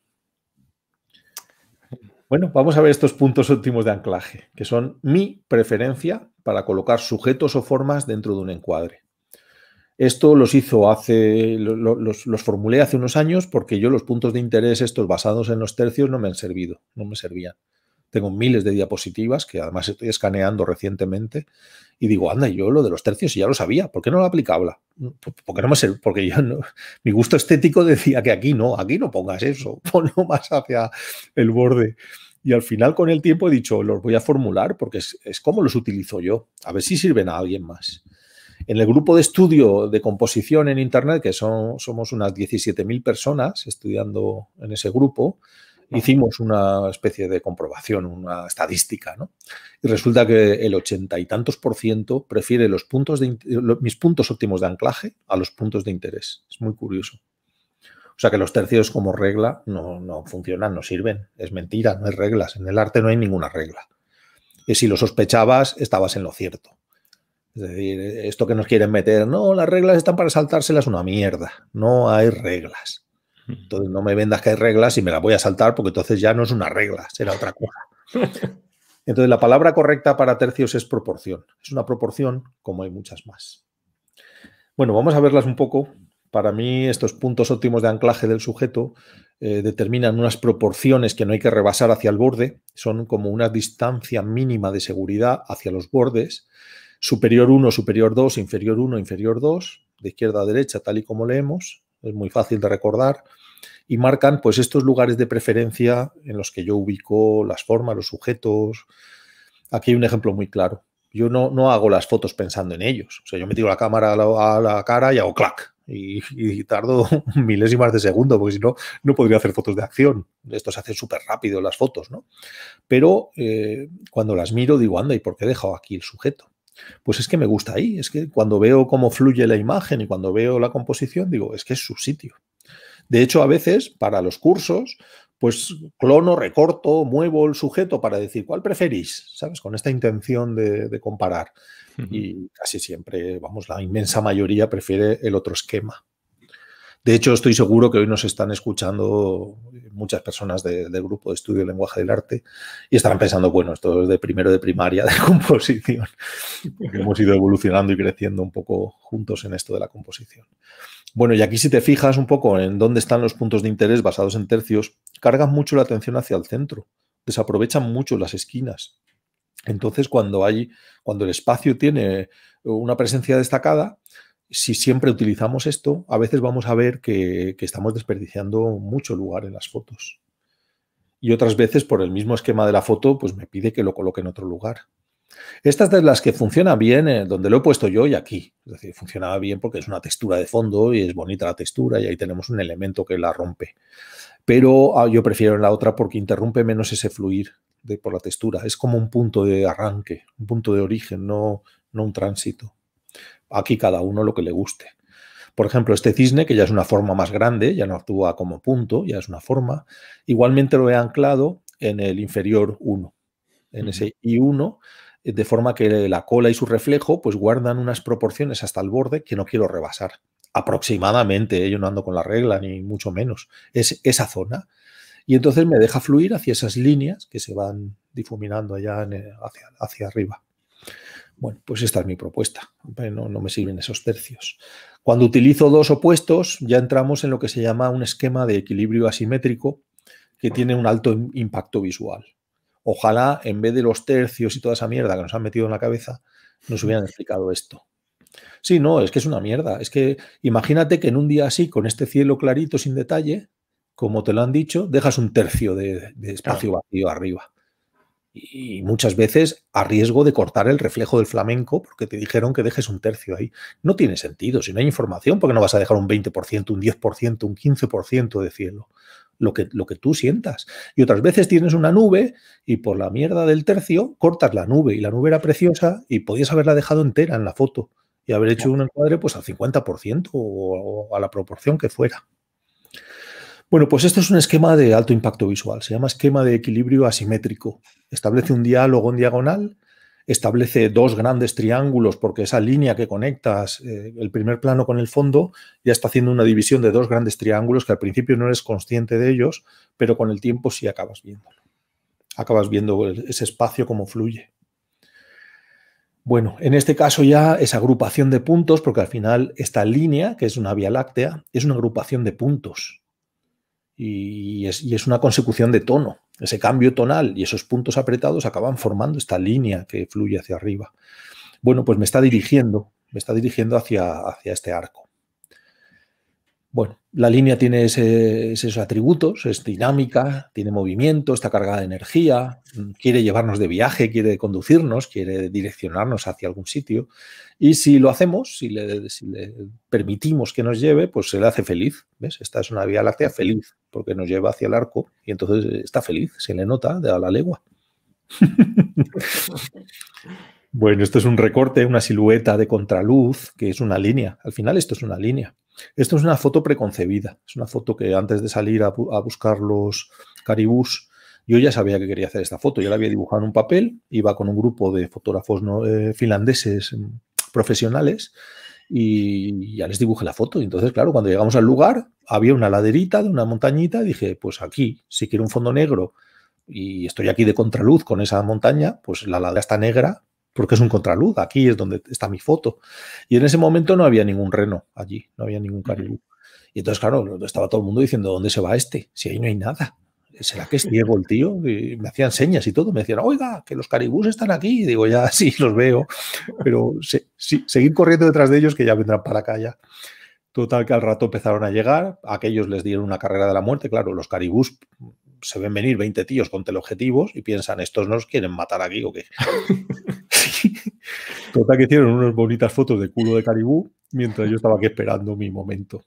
Bueno, vamos a ver estos puntos óptimos de anclaje, que son mi preferencia para colocar sujetos o formas dentro de un encuadre. Esto los hizo hace, los, formulé hace unos años porque yo los puntos de interés estos basados en los tercios no me han servido, no me servían. Tengo miles de diapositivas que además estoy escaneando recientemente y digo, anda, yo lo de los tercios ya lo sabía, ¿por qué no lo aplicaba? Porque no me porque yo mi gusto estético decía que aquí no, aquí no pongas eso, (laughs) ponlo más hacia el borde. Y al final con el tiempo he dicho, los voy a formular porque es, es como los utilizo yo, a ver si sirven a alguien más. En el grupo de estudio de composición en Internet, que somos unas 17.000 personas estudiando en ese grupo, hicimos una especie de comprobación, una estadística, ¿no? Y resulta que el ochenta y tantos por ciento prefiere los puntos de, mis puntos óptimos de anclaje a los puntos de interés. Es muy curioso. O sea que los tercios como regla no, no funcionan, no sirven. Es mentira, no hay reglas. En el arte no hay ninguna regla. Y si lo sospechabas, estabas en lo cierto. Es decir, e, esto que nos quieren meter, no, las reglas están para saltárselas, una mierda. No hay reglas. Mm. Entonces no me vendas que hay reglas y me las voy a saltar porque entonces ya no es una regla, será otra cosa. (laughs) Entonces la palabra correcta para tercios es proporción. Es una proporción como hay muchas más. Bueno, vamos a verlas un poco. Para mí estos puntos óptimos de anclaje del sujeto eh, determinan unas proporciones que no hay que rebasar hacia el borde. Son como una distancia mínima de seguridad hacia los bordes superior 1, superior 2, inferior 1, inferior 2, de izquierda a derecha, tal y como leemos, es muy fácil de recordar, y marcan pues estos lugares de preferencia en los que yo ubico las formas, los sujetos. Aquí hay un ejemplo muy claro. Yo no, no hago las fotos pensando en ellos. O sea, yo me la cámara a la, cara y hago clac. Y, y, tardo (laughs) milésimas de segundo, porque si no, no podría hacer fotos de acción. Esto se hace súper rápido las fotos, ¿no? Pero eh, cuando las miro digo, anda, ¿y por qué he dejado aquí el sujeto? Pues es que me gusta ahí, es que cuando veo cómo fluye la imagen y cuando veo la composición, digo, es que es su sitio. De hecho, a veces para los cursos, pues clono, recorto, muevo el sujeto para decir cuál preferís, ¿sabes? Con esta intención de, comparar. Y casi siempre, vamos, la inmensa mayoría prefiere el otro esquema. De hecho, estoy seguro que hoy nos están escuchando muchas personas del grupo de estudio de lenguaje del arte y estarán pensando, bueno, esto es de primero de primaria de (laughs) composición, porque hemos ido evolucionando y creciendo un poco juntos en esto de la composición. Bueno, y aquí si te fijas un poco en dónde están los puntos de interés basados en tercios, cargan mucho la atención hacia el centro, desaprovechan mucho las esquinas. Entonces, cuando hay, cuando el espacio tiene una presencia destacada, si siempre utilizamos esto, a veces vamos a ver que, estamos desperdiciando mucho lugar en las fotos. Y otras veces, por el mismo esquema de la foto, pues me pide que lo coloque en otro lugar. Estas de las que funciona bien, eh, donde lo he puesto yo y aquí. Es decir, funcionaba bien porque es una textura de fondo y es bonita la textura y ahí tenemos un elemento que la rompe. Pero ah, yo prefiero en la otra porque interrumpe menos ese fluir por la textura. Es como un punto de arranque, un punto de origen, no un tránsito aquí cada uno lo que le guste. Por ejemplo, este cisne, que ya es una forma más grande, ya no actúa como punto, ya es una forma, igualmente lo he anclado en el inferior 1, en ese I1, eh, de forma que la cola y su reflejo pues guardan unas proporciones hasta el borde que no quiero rebasar. Aproximadamente, ¿eh? yo no ando con la regla, ni mucho menos. Es esa zona. Y entonces me deja fluir hacia esas líneas que se van difuminando allá eh, hacia arriba. Bueno, pues esta es mi propuesta. No, no me sirven esos tercios. Cuando utilizo dos opuestos, ya entramos en lo que se llama un esquema de equilibrio asimétrico que tiene un alto impacto visual. Ojalá, en vez de los tercios y toda esa mierda que nos han metido en la cabeza, nos hubieran explicado esto. Sí, no, es que es una mierda. Es que imagínate que en un día así, con este cielo clarito, sin detalle, como te lo han dicho, dejas un tercio de, espacio vacío arriba y muchas veces a riesgo de cortar el reflejo del flamenco porque te dijeron que dejes un tercio ahí. No tiene sentido, si no hay información, porque no vas a dejar un 20%, un 10%, un 15% de cielo? Lo que, lo que tú sientas. Y otras veces tienes una nube y por la mierda del tercio cortas la nube y la nube era preciosa y podías haberla dejado entera en la foto y haber hecho un encuadre pues al 50% o a la proporción que fuera. Bueno, pues esto es un esquema de alto impacto visual, se llama esquema de equilibrio asimétrico. Establece un diálogo en diagonal, establece dos grandes triángulos porque esa línea que conectas eh, el primer plano con el fondo ya está haciendo una división de dos grandes triángulos que al principio no eres consciente de ellos, pero con el tiempo sí acabas viéndolo. Acabas viendo ese espacio como fluye. Bueno, en este caso ya es agrupación de puntos, porque al final esta línea, que es una vía láctea, es una agrupación de puntos y es, y es, una consecución de tono. Ese cambio tonal y esos puntos apretados acaban formando esta línea que fluye hacia arriba. Bueno, pues me está dirigiendo, me está dirigiendo hacia, hacia este arco. Bueno, la línea tiene esos atributos, es dinámica, tiene movimiento, está cargada de energía, mm, quiere llevarnos de viaje, quiere conducirnos, quiere direccionarnos hacia algún sitio. Y si lo hacemos, si le, permitimos que nos lleve, pues se le hace feliz. ¿Ves? Esta es una vía láctea feliz, porque nos lleva hacia el arco y entonces está feliz, se le nota de a la legua. (laughs) bueno, esto es un recorte, una silueta de contraluz, que es una línea. Al final esto es una línea. Esto es una foto preconcebida, es una foto que antes de salir a, buscar los caribús, yo ya sabía que quería hacer esta foto, yo la había dibujado en un papel, iba con un grupo de fotógrafos eh, finlandeses mm, profesionales y ya les dibujé la foto. Y entonces, claro, cuando llegamos al lugar, había una laderita de una montañita, dije, pues aquí, si quiero un fondo negro y estoy aquí de contraluz con esa montaña, pues la ladera está negra, porque es un contraluz, aquí es donde está mi foto. Y en ese momento no había ningún reno allí, no había ningún caribú. Y entonces, claro, estaba todo el mundo diciendo, ¿dónde se va este? Si ahí no hay nada. ¿será que es ciego el tío? me hacían señas y todo, me decían, oiga, que los caribús están aquí. Y digo, ya, (laughs) sí, los veo, pero seguir corriendo detrás de ellos que ya vendrán para acá ya. Total, que al rato empezaron a llegar, aquellos les dieron una carrera de la muerte, claro, los caribús se ven venir 20 tíos con teleobjetivos y piensan, estos nos quieren matar aquí o qué. (laughs) Total que hicieron unas bonitas fotos de culo de caribú mientras yo estaba aquí esperando mi momento.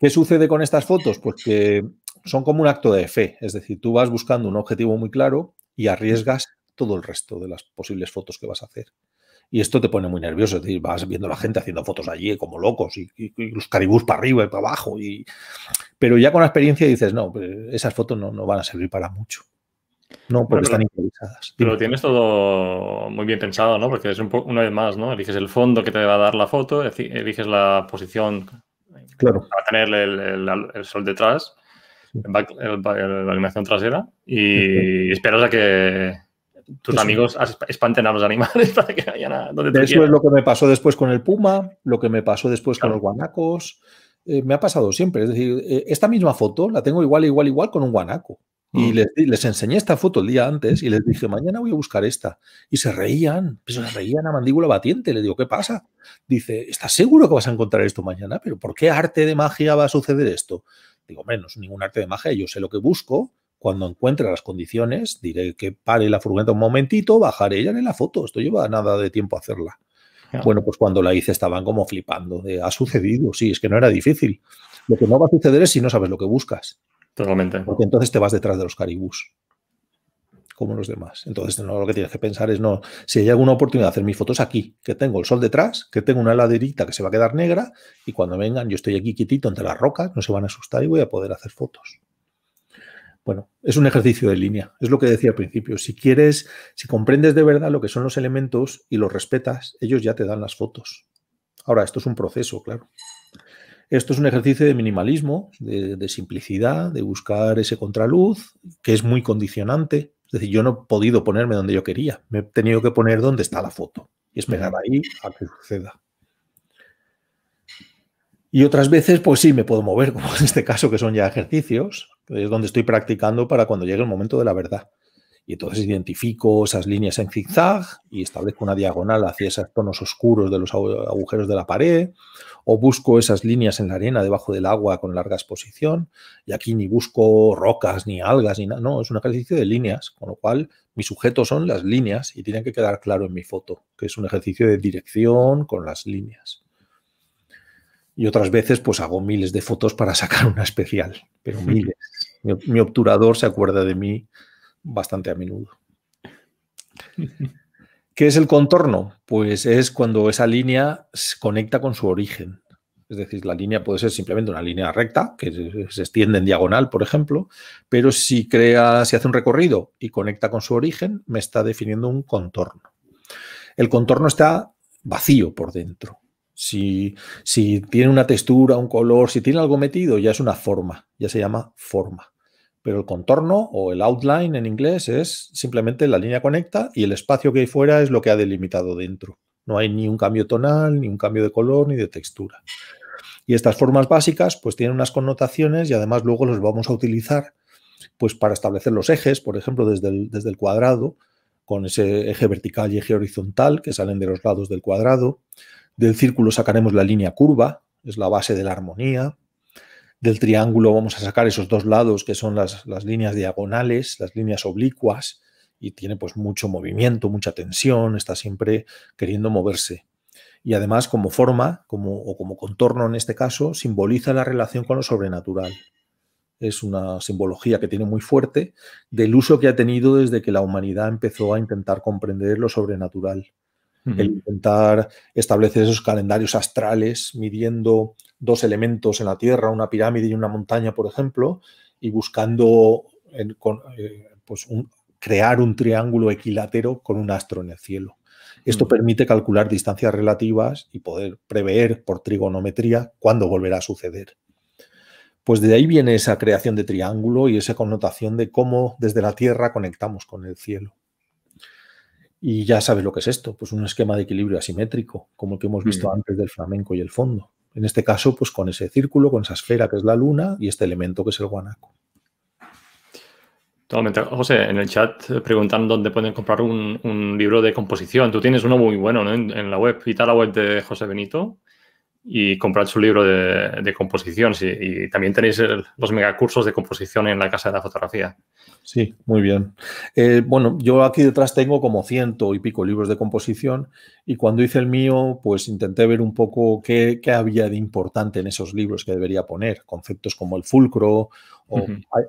¿Qué sucede con estas fotos? Pues que son como un acto de fe, es decir, tú vas buscando un objetivo muy claro y arriesgas todo el resto de las posibles fotos que vas a hacer y esto te pone muy nervioso. vas viendo a la gente haciendo fotos allí como locos y, los caribús para arriba y para abajo. Y... Pero ya con la experiencia dices, no, pues, esas fotos no, van a servir para mucho. No, porque están improvisadas. Pero tienes todo muy bien pensado, ¿no? Porque es una vez más, ¿no? Eliges el fondo que te va a dar la foto, eliges la posición claro. que tener el, sol detrás, la animación trasera y esperas a que tus amigos espanten a los animales (laughs) para que vayan a donde te Eso es lo que me pasó después con el puma, lo que me pasó después con los guanacos. Eh, me ha pasado siempre. Es decir, eh, esta misma foto la tengo igual, igual, igual con un guanaco. Y mm. les, enseñé esta foto el día antes y les dije, mañana voy a buscar esta. Y se reían, se reían a mandíbula batiente. Le digo, ¿qué pasa? Dice, ¿estás seguro que vas a encontrar esto mañana? ¿Pero por qué arte de magia va a suceder esto? Digo, menos ningún arte de magia, yo sé lo que busco cuando encuentre las condiciones, diré que pare la furgoneta un momentito, bajaré ya en la foto. Esto lleva nada de tiempo hacerla. Bueno, pues cuando la hice estaban como flipando. ha sucedido, sí, es que no era difícil. Lo que no va a suceder es si no sabes lo que buscas. Totalmente. Porque entonces te vas detrás de los caribús, como los demás. Entonces lo que tienes que pensar es, no, si hay alguna oportunidad de hacer mis fotos aquí, que tengo el sol detrás, que tengo una laderita que se va a quedar negra y cuando vengan yo estoy aquí quietito entre las rocas, no se van a asustar y voy a poder hacer fotos. Bueno, es un ejercicio de línea, es lo que decía al principio. Si quieres, si comprendes de verdad lo que son los elementos y los respetas, ellos ya te dan las fotos. Ahora, esto es un proceso, claro. Esto es un ejercicio de minimalismo, de, de simplicidad, de buscar ese contraluz, que es muy condicionante. Es decir, yo no he podido ponerme donde yo quería, me he tenido que poner donde está la foto y esperar ahí a que suceda. Y otras veces, pues sí, me puedo mover, como en este caso, que son ya ejercicios, es donde estoy practicando para cuando llegue el momento de la verdad. Y entonces identifico esas líneas en zigzag y establezco una diagonal hacia esos tonos oscuros de los agujeros de la pared, o busco esas líneas en la arena debajo del agua con larga exposición. Y aquí ni busco rocas, ni algas, ni nada. No, es un ejercicio de líneas, con lo cual mi sujeto son las líneas y tienen que quedar claro en mi foto, que es un ejercicio de dirección con las líneas. Y otras veces pues hago miles de fotos para sacar una especial, pero miles. Mi, obturador se acuerda de mí bastante a menudo. (laughs) ¿Qué es el contorno? Pues es cuando esa línea se conecta con su origen. Es decir, la línea puede ser simplemente una línea recta que se extiende en diagonal, por ejemplo, pero si crea, si hace un recorrido y conecta con su origen, me está definiendo un contorno. El contorno está vacío por dentro. Si, tiene una textura, un color, si tiene algo metido, ya es una forma, ya se llama forma. Pero el contorno o el outline en inglés es simplemente la línea conecta y el espacio que hay fuera es lo que ha delimitado dentro. No hay ni un cambio tonal, ni un cambio de color, ni de textura. Y estas formas básicas pues tienen unas connotaciones y además luego los vamos a utilizar pues para establecer los ejes, por ejemplo, desde desde el cuadrado, con ese eje vertical y eje horizontal que salen de los lados del cuadrado. Del círculo sacaremos la línea curva, es la base de la armonía. Del triángulo vamos a sacar esos dos lados que son las, líneas diagonales, las líneas oblicuas, y tiene pues mucho movimiento, mucha tensión, está siempre queriendo moverse. Y además como forma, o como contorno en este caso, simboliza la relación con lo sobrenatural. Es una simbología que tiene muy fuerte del uso que ha tenido desde que la humanidad empezó a intentar comprender lo sobrenatural el intentar establecer esos calendarios astrales midiendo dos elementos en la Tierra, una pirámide y una montaña, por ejemplo, y buscando eh, pues crear un triángulo equilátero con un astro en el cielo. Esto permite calcular distancias relativas y poder prever por trigonometría cuándo volverá a suceder. Pues de ahí viene esa creación de triángulo y esa connotación de cómo desde la Tierra conectamos con el cielo. Y ya sabes lo que es esto, pues un esquema de equilibrio asimétrico, como el que hemos visto mm. antes del flamenco y el fondo. En este caso, pues con ese círculo, con esa esfera que es la luna y este elemento que es el guanaco. Totalmente. José, en el chat eh, preguntan dónde pueden comprar un, libro de composición. Tú tienes uno muy bueno en, la web. ¿Y la web de José Benito? y comprar su libro de, composición. y también tenéis los megacursos de composición en la Casa de la Fotografía. Sí, muy bien. Eh, bueno, yo aquí detrás tengo como ciento y pico libros de composición y cuando hice el mío, pues intenté ver un poco qué, qué había de importante en esos libros que debería poner. Conceptos como el fulcro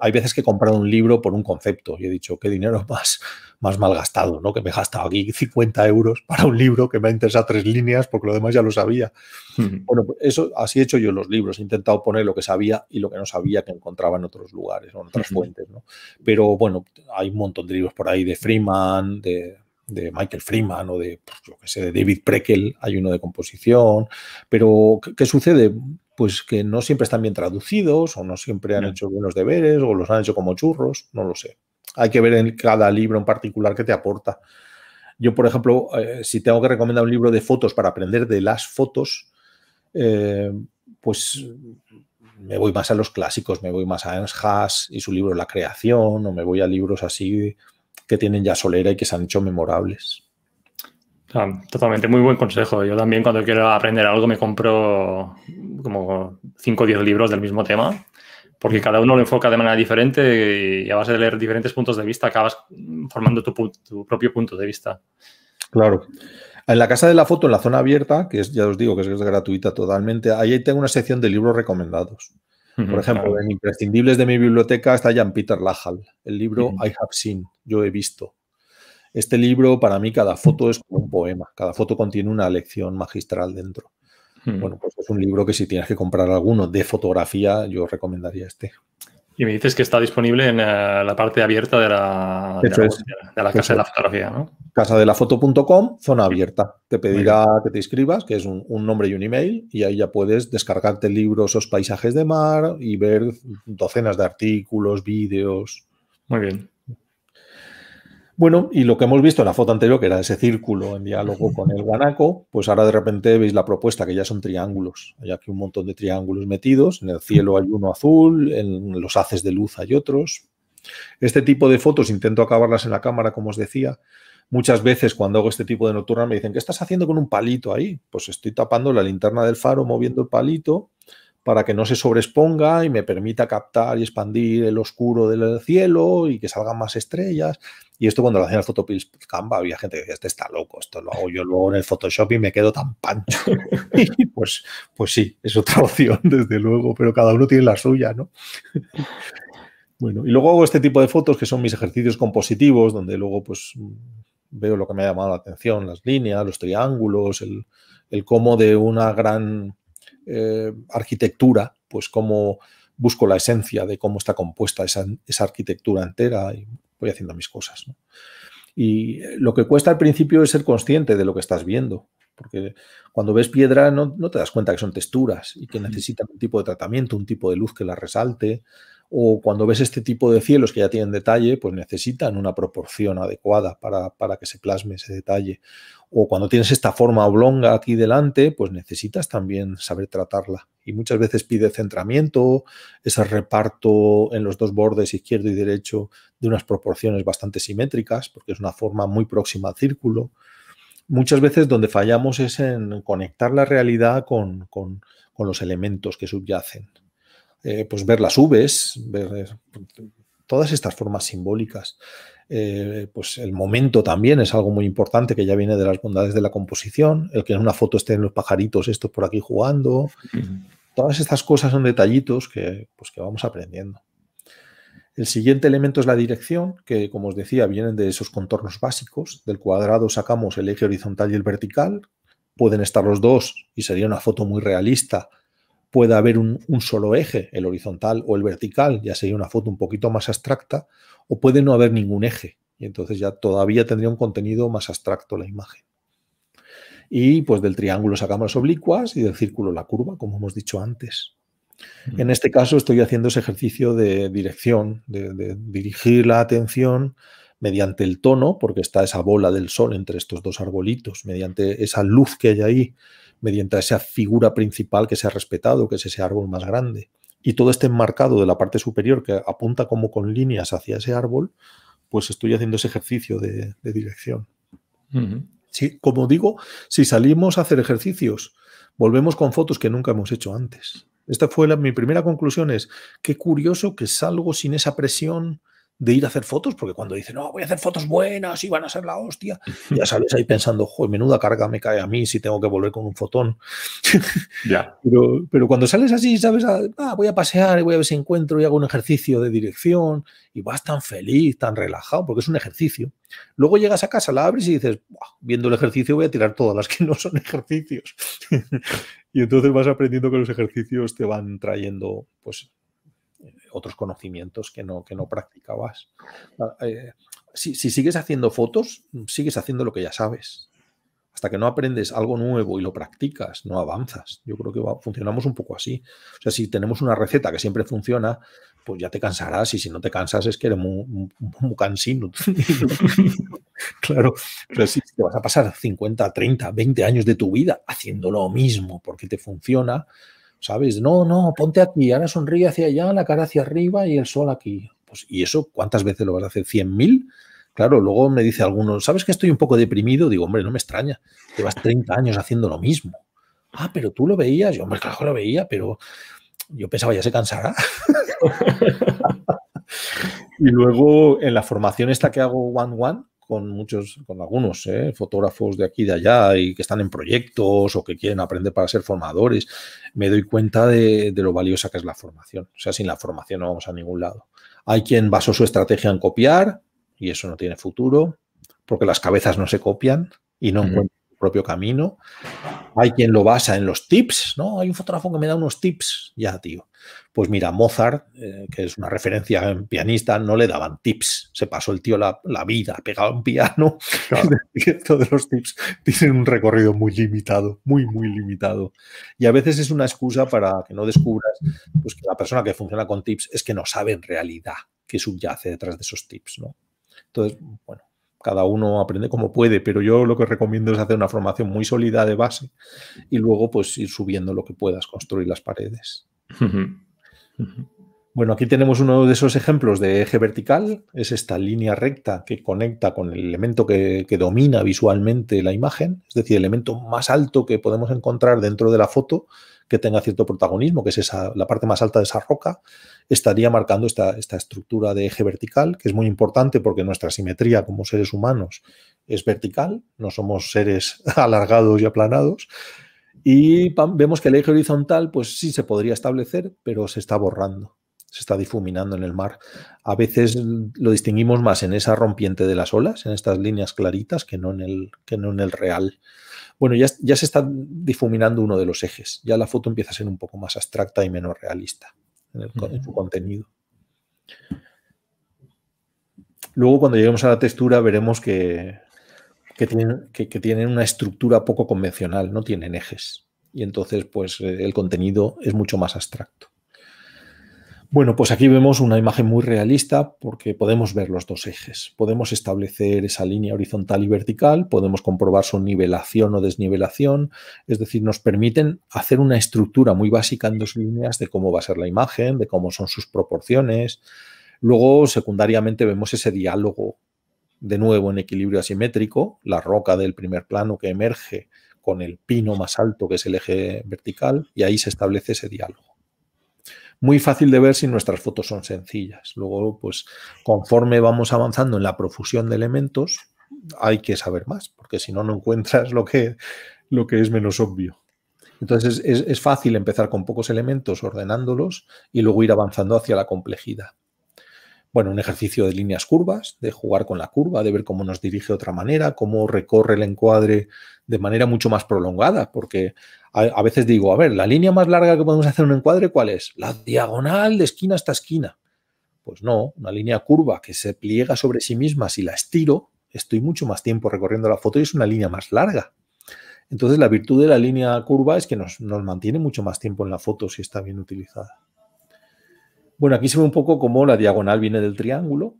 hay, veces que he comprado un libro por un concepto y he dicho, qué dinero (laughs) más, más mal gastado, ¿no? Que me he gastado aquí 50 euros para un libro que me ha interesado tres líneas porque lo demás ya lo sabía. Bueno, pues eso así he hecho yo los libros. He intentado poner lo que sabía y lo que no sabía que encontraba en otros lugares o en otras fuentes, Pero bueno, hay un montón de libros por ahí de Freeman, de Michael Freeman o de, pues, yo que sé, de David Prekel, hay uno de composición, pero ¿qué, sucede? pues que no siempre están bien traducidos o no siempre han hecho buenos deberes o los han hecho como churros, no lo sé. Hay que ver en cada libro en particular que te aporta. Yo, por ejemplo, eh, si tengo que recomendar un libro de fotos para aprender de las fotos, eh, pues me voy más a los clásicos, me voy más a Ernst Haas y su libro La creación, o me voy a libros así que tienen ya solera y que se han hecho memorables. Ah, totalmente, muy buen consejo. Yo también cuando quiero aprender algo me compro como 5 o 10 libros del mismo tema, porque cada uno lo enfoca de manera diferente y a base de leer diferentes puntos de vista acabas formando tu, propio punto de vista. Claro. En la casa de la foto, en la zona abierta, que ya os digo que es, gratuita totalmente, ahí tengo una sección de libros recomendados. Por ejemplo, en Imprescindibles de mi biblioteca está Jan Peter Lajal, el libro I Have Seen, yo he visto. Este libro, para mí, cada foto es como un poema, cada foto contiene una lección magistral dentro. Hmm. Bueno, pues es un libro que si tienes que comprar alguno de fotografía, yo recomendaría este. Y me dices que está disponible en eh, la parte abierta de la, de la, de Casa de la Fotografía, ¿no? Casadelafoto.com, zona abierta. Te pedirá que te inscribas, que es un, nombre y un email, y ahí ya puedes descargarte libros, libro Esos paisajes de mar y ver docenas de artículos, vídeos. Muy bien. Bueno, y lo que hemos visto en la foto anterior, que era ese círculo en diálogo con el guanaco, pues ahora de repente veis la propuesta, que ya son triángulos. Hay aquí un montón de triángulos metidos, en el cielo hay uno azul, en los haces de luz hay otros. Este tipo de fotos intento acabarlas en la cámara, como os decía. Muchas veces cuando hago este tipo de nocturna me dicen, ¿qué estás haciendo con un palito ahí? Pues estoy tapando la linterna del faro, moviendo el palito para que no se sobreexponga y me permita captar y expandir el oscuro del cielo y que salgan más estrellas. Y esto cuando lo hacían el Photopills Canva había gente que decía, este está loco, esto lo hago yo luego en el Photoshop y me quedo tan pancho. (laughs) pues, pues sí, es otra (laughs) opción, desde luego, pero cada uno tiene la suya, ¿no? (laughs) bueno, y luego hago este tipo de fotos que son mis ejercicios compositivos, donde luego pues veo lo que me ha llamado la atención, las líneas, los triángulos, el, el cómo de una gran eh, arquitectura, pues como busco la esencia de cómo está compuesta esa, esa arquitectura entera y voy haciendo mis cosas. Y eh, lo que cuesta al principio es ser consciente de lo que estás viendo, porque cuando ves piedra no, no te das cuenta que son texturas y que necesitan un tipo de tratamiento, un tipo de luz que la resalte, o cuando ves este tipo de cielos que ya tienen detalle, pues necesitan una proporción adecuada para, que se plasme ese detalle. O cuando tienes esta forma oblonga aquí delante, pues necesitas también saber tratarla. Y muchas veces pide centramiento, ese reparto en los dos bordes, izquierdo y derecho, de unas proporciones bastante simétricas, porque es una forma muy próxima al círculo. Muchas veces donde fallamos es en conectar la realidad con los elementos que subyacen. Eh, pues ver las uves, ver eh, todas estas formas simbólicas. Eh, pues el momento también es algo muy importante que ya viene de las bondades de la composición, el que en una foto estén los pajaritos estos por aquí jugando. Todas estas cosas son detallitos que, pues, que vamos aprendiendo. El siguiente elemento es la dirección, que como os decía, vienen de esos contornos básicos. Del cuadrado sacamos el eje horizontal y el vertical. Pueden estar los dos y sería una foto muy realista Puede haber un, solo eje, el horizontal o el vertical, ya sería una foto un poquito más abstracta, o puede no haber ningún eje, y entonces ya todavía tendría un contenido más abstracto la imagen. Y pues del triángulo sacamos las oblicuas y del círculo la curva, como hemos dicho antes. Mm. En este caso estoy haciendo ese ejercicio de dirección, de dirigir la atención mediante el tono, porque está esa bola del sol entre estos dos arbolitos, mediante esa luz que hay ahí, mediante esa figura principal que se ha respetado, que es ese árbol más grande, y todo este enmarcado de la parte superior que apunta como con líneas hacia ese árbol, pues estoy haciendo ese ejercicio de, dirección. como digo, si salimos a hacer ejercicios, volvemos con fotos que nunca hemos hecho antes. Esta fue mi primera conclusión, es qué curioso que salgo sin esa presión de ir a hacer fotos, porque cuando dice, no, voy a hacer fotos buenas y van a ser la hostia, (laughs) ya sales ahí pensando, joder, menuda carga me cae a mí si tengo que volver con un fotón. (laughs) Ya. pero, cuando sales así, sabes, ah, ah, voy a pasear y voy a ver si encuentro y hago un ejercicio de dirección y vas tan feliz, tan relajado, porque es un ejercicio. Luego llegas a casa, la abres y dices, viendo el ejercicio voy a tirar todas las que no son (laughs) ejercicios. y entonces vas aprendiendo que los ejercicios te van trayendo, pues, otros conocimientos que no, que no practicabas. Ah, eh, si, sigues haciendo fotos, sigues haciendo lo que ya sabes. Hasta que no aprendes algo nuevo y lo practicas, no avanzas. Yo creo que funcionamos un poco así. O sea, si tenemos una receta que siempre funciona, pues ya te cansarás y si no te cansas es que eres muy, cansino. (laughs) claro, pero si te vas a pasar 50, 30, 20 años de tu vida haciendo lo mismo porque te funciona, ¿sabes? No, no, ponte aquí, ahora sonríe hacia allá, la cara hacia arriba y el sol aquí. Pues, ¿y eso cuántas veces lo vas a hacer? ¿Cien mil? Claro, luego me dice alguno, ¿sabes que estoy un poco deprimido? Digo, hombre, no me extraña, llevas 30 años haciendo lo mismo. Ah, pero tú lo veías. Yo, hombre, claro, lo veía, pero yo pensaba, ya se cansará. (laughs) (laughs) y luego en la formación esta que hago one-one, con muchos, con algunos ¿eh? fotógrafos de aquí y de allá y que están en proyectos o que quieren aprender para ser formadores, me doy cuenta de, lo valiosa que es la formación. O sea, sin la formación no vamos a ningún lado. Hay quien basó su estrategia en copiar y eso no tiene futuro, porque las cabezas no se copian y no encuentran propio camino. Hay quien lo basa en los tips, ¿no? Hay un fotógrafo que me da unos tips, ya, tío. Pues mira, Mozart, eh, que es una referencia en pianista, no le daban tips. Se pasó el tío la, vida pegado un piano. (laughs) Todos los tips tienen un recorrido muy limitado, muy, muy limitado. Y a veces es una excusa para que no descubras pues, que la persona que funciona con tips es que no sabe en realidad qué subyace detrás de esos tips, ¿no? Entonces, bueno, cada uno aprende como puede, pero yo lo que recomiendo es hacer una formación muy sólida de base y luego pues ir subiendo lo que puedas, construir las paredes. Bueno, aquí tenemos uno de esos ejemplos de eje vertical, es esta línea recta que conecta con el elemento que, que, domina visualmente la imagen, es decir, el elemento más alto que podemos encontrar dentro de la foto que tenga cierto protagonismo, que es la parte más alta de esa roca, estaría marcando esta, estructura de eje vertical, que es muy importante porque nuestra simetría como seres humanos es vertical, no somos seres (laughs) alargados y aplanados. Y vemos que el eje horizontal, pues sí se podría establecer, pero se está borrando, se está difuminando en el mar. A veces lo distinguimos más en esa rompiente de las olas, en estas líneas claritas, que no en el, que no en el real. Bueno, ya, se está difuminando uno de los ejes. Ya la foto empieza a ser un poco más abstracta y menos realista en, su contenido. Luego, cuando lleguemos a la textura, veremos que, tienen, que tienen una estructura poco convencional, no tienen ejes. Y entonces, pues, eh, el contenido es mucho más abstracto. Bueno, pues aquí vemos una imagen muy realista porque podemos ver los dos ejes. Podemos establecer esa línea horizontal y vertical, podemos comprobar su nivelación o desnivelación, es decir, nos permiten hacer una estructura muy básica en dos líneas de cómo va a ser la imagen, de cómo son sus proporciones. Luego, secundariamente, vemos ese diálogo de nuevo en equilibrio asimétrico, la roca del primer plano que emerge con el pino más alto, que es el eje vertical, y ahí se establece ese diálogo muy fácil de ver si nuestras fotos son sencillas. Luego, pues conforme vamos avanzando en la profusión de elementos, hay que saber más, porque si no, no encuentras lo que, lo que es menos obvio. Entonces es, es, fácil empezar con pocos elementos ordenándolos y luego ir avanzando hacia la complejidad. Bueno, un ejercicio de líneas curvas, de jugar con la curva, de ver cómo nos dirige de otra manera, cómo recorre el encuadre de manera mucho más prolongada, porque a, veces digo, a ver, la línea más larga que podemos hacer un encuadre, ¿cuál es? La diagonal de esquina hasta esquina. Pues no, una línea curva que se pliega sobre sí misma, si la estiro, estoy mucho más tiempo recorriendo la foto y es una línea más larga. Entonces, la virtud de la línea curva es que nos, nos, mantiene mucho más tiempo en la foto si está bien utilizada. Bueno, aquí se ve un poco cómo la diagonal viene del triángulo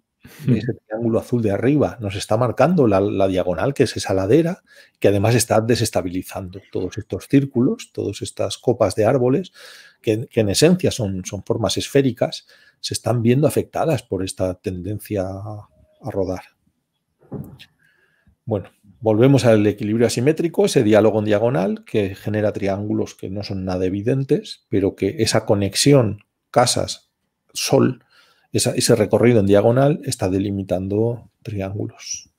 ese triángulo azul de arriba nos está marcando la, diagonal, que es esa ladera, que además está desestabilizando todos estos círculos, todas estas copas de árboles, que, en esencia son, son, formas esféricas, se están viendo afectadas por esta tendencia a, a rodar. Bueno, volvemos al equilibrio asimétrico, ese diálogo en diagonal que genera triángulos que no son nada evidentes, pero que esa conexión casas-sol ese recorrido en diagonal está delimitando triángulos.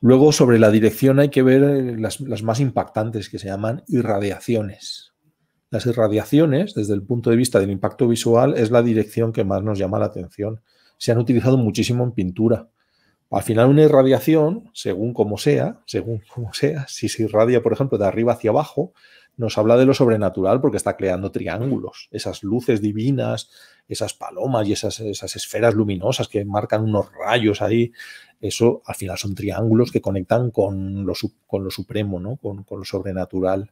Luego, sobre la dirección hay que ver eh, las, las más impactantes, que se llaman irradiaciones. Las irradiaciones, desde el punto de vista del impacto visual, es la dirección que más nos llama la atención. Se han utilizado muchísimo en pintura. Al final, una irradiación, según como sea, según (laughs) como sea, si se irradia, por ejemplo, de arriba hacia abajo, nos habla de lo sobrenatural porque está creando triángulos, esas luces divinas, esas palomas y esas, esferas luminosas que marcan unos rayos ahí. Eso al final son triángulos que conectan con lo, supremo, ¿no? con, lo sobrenatural.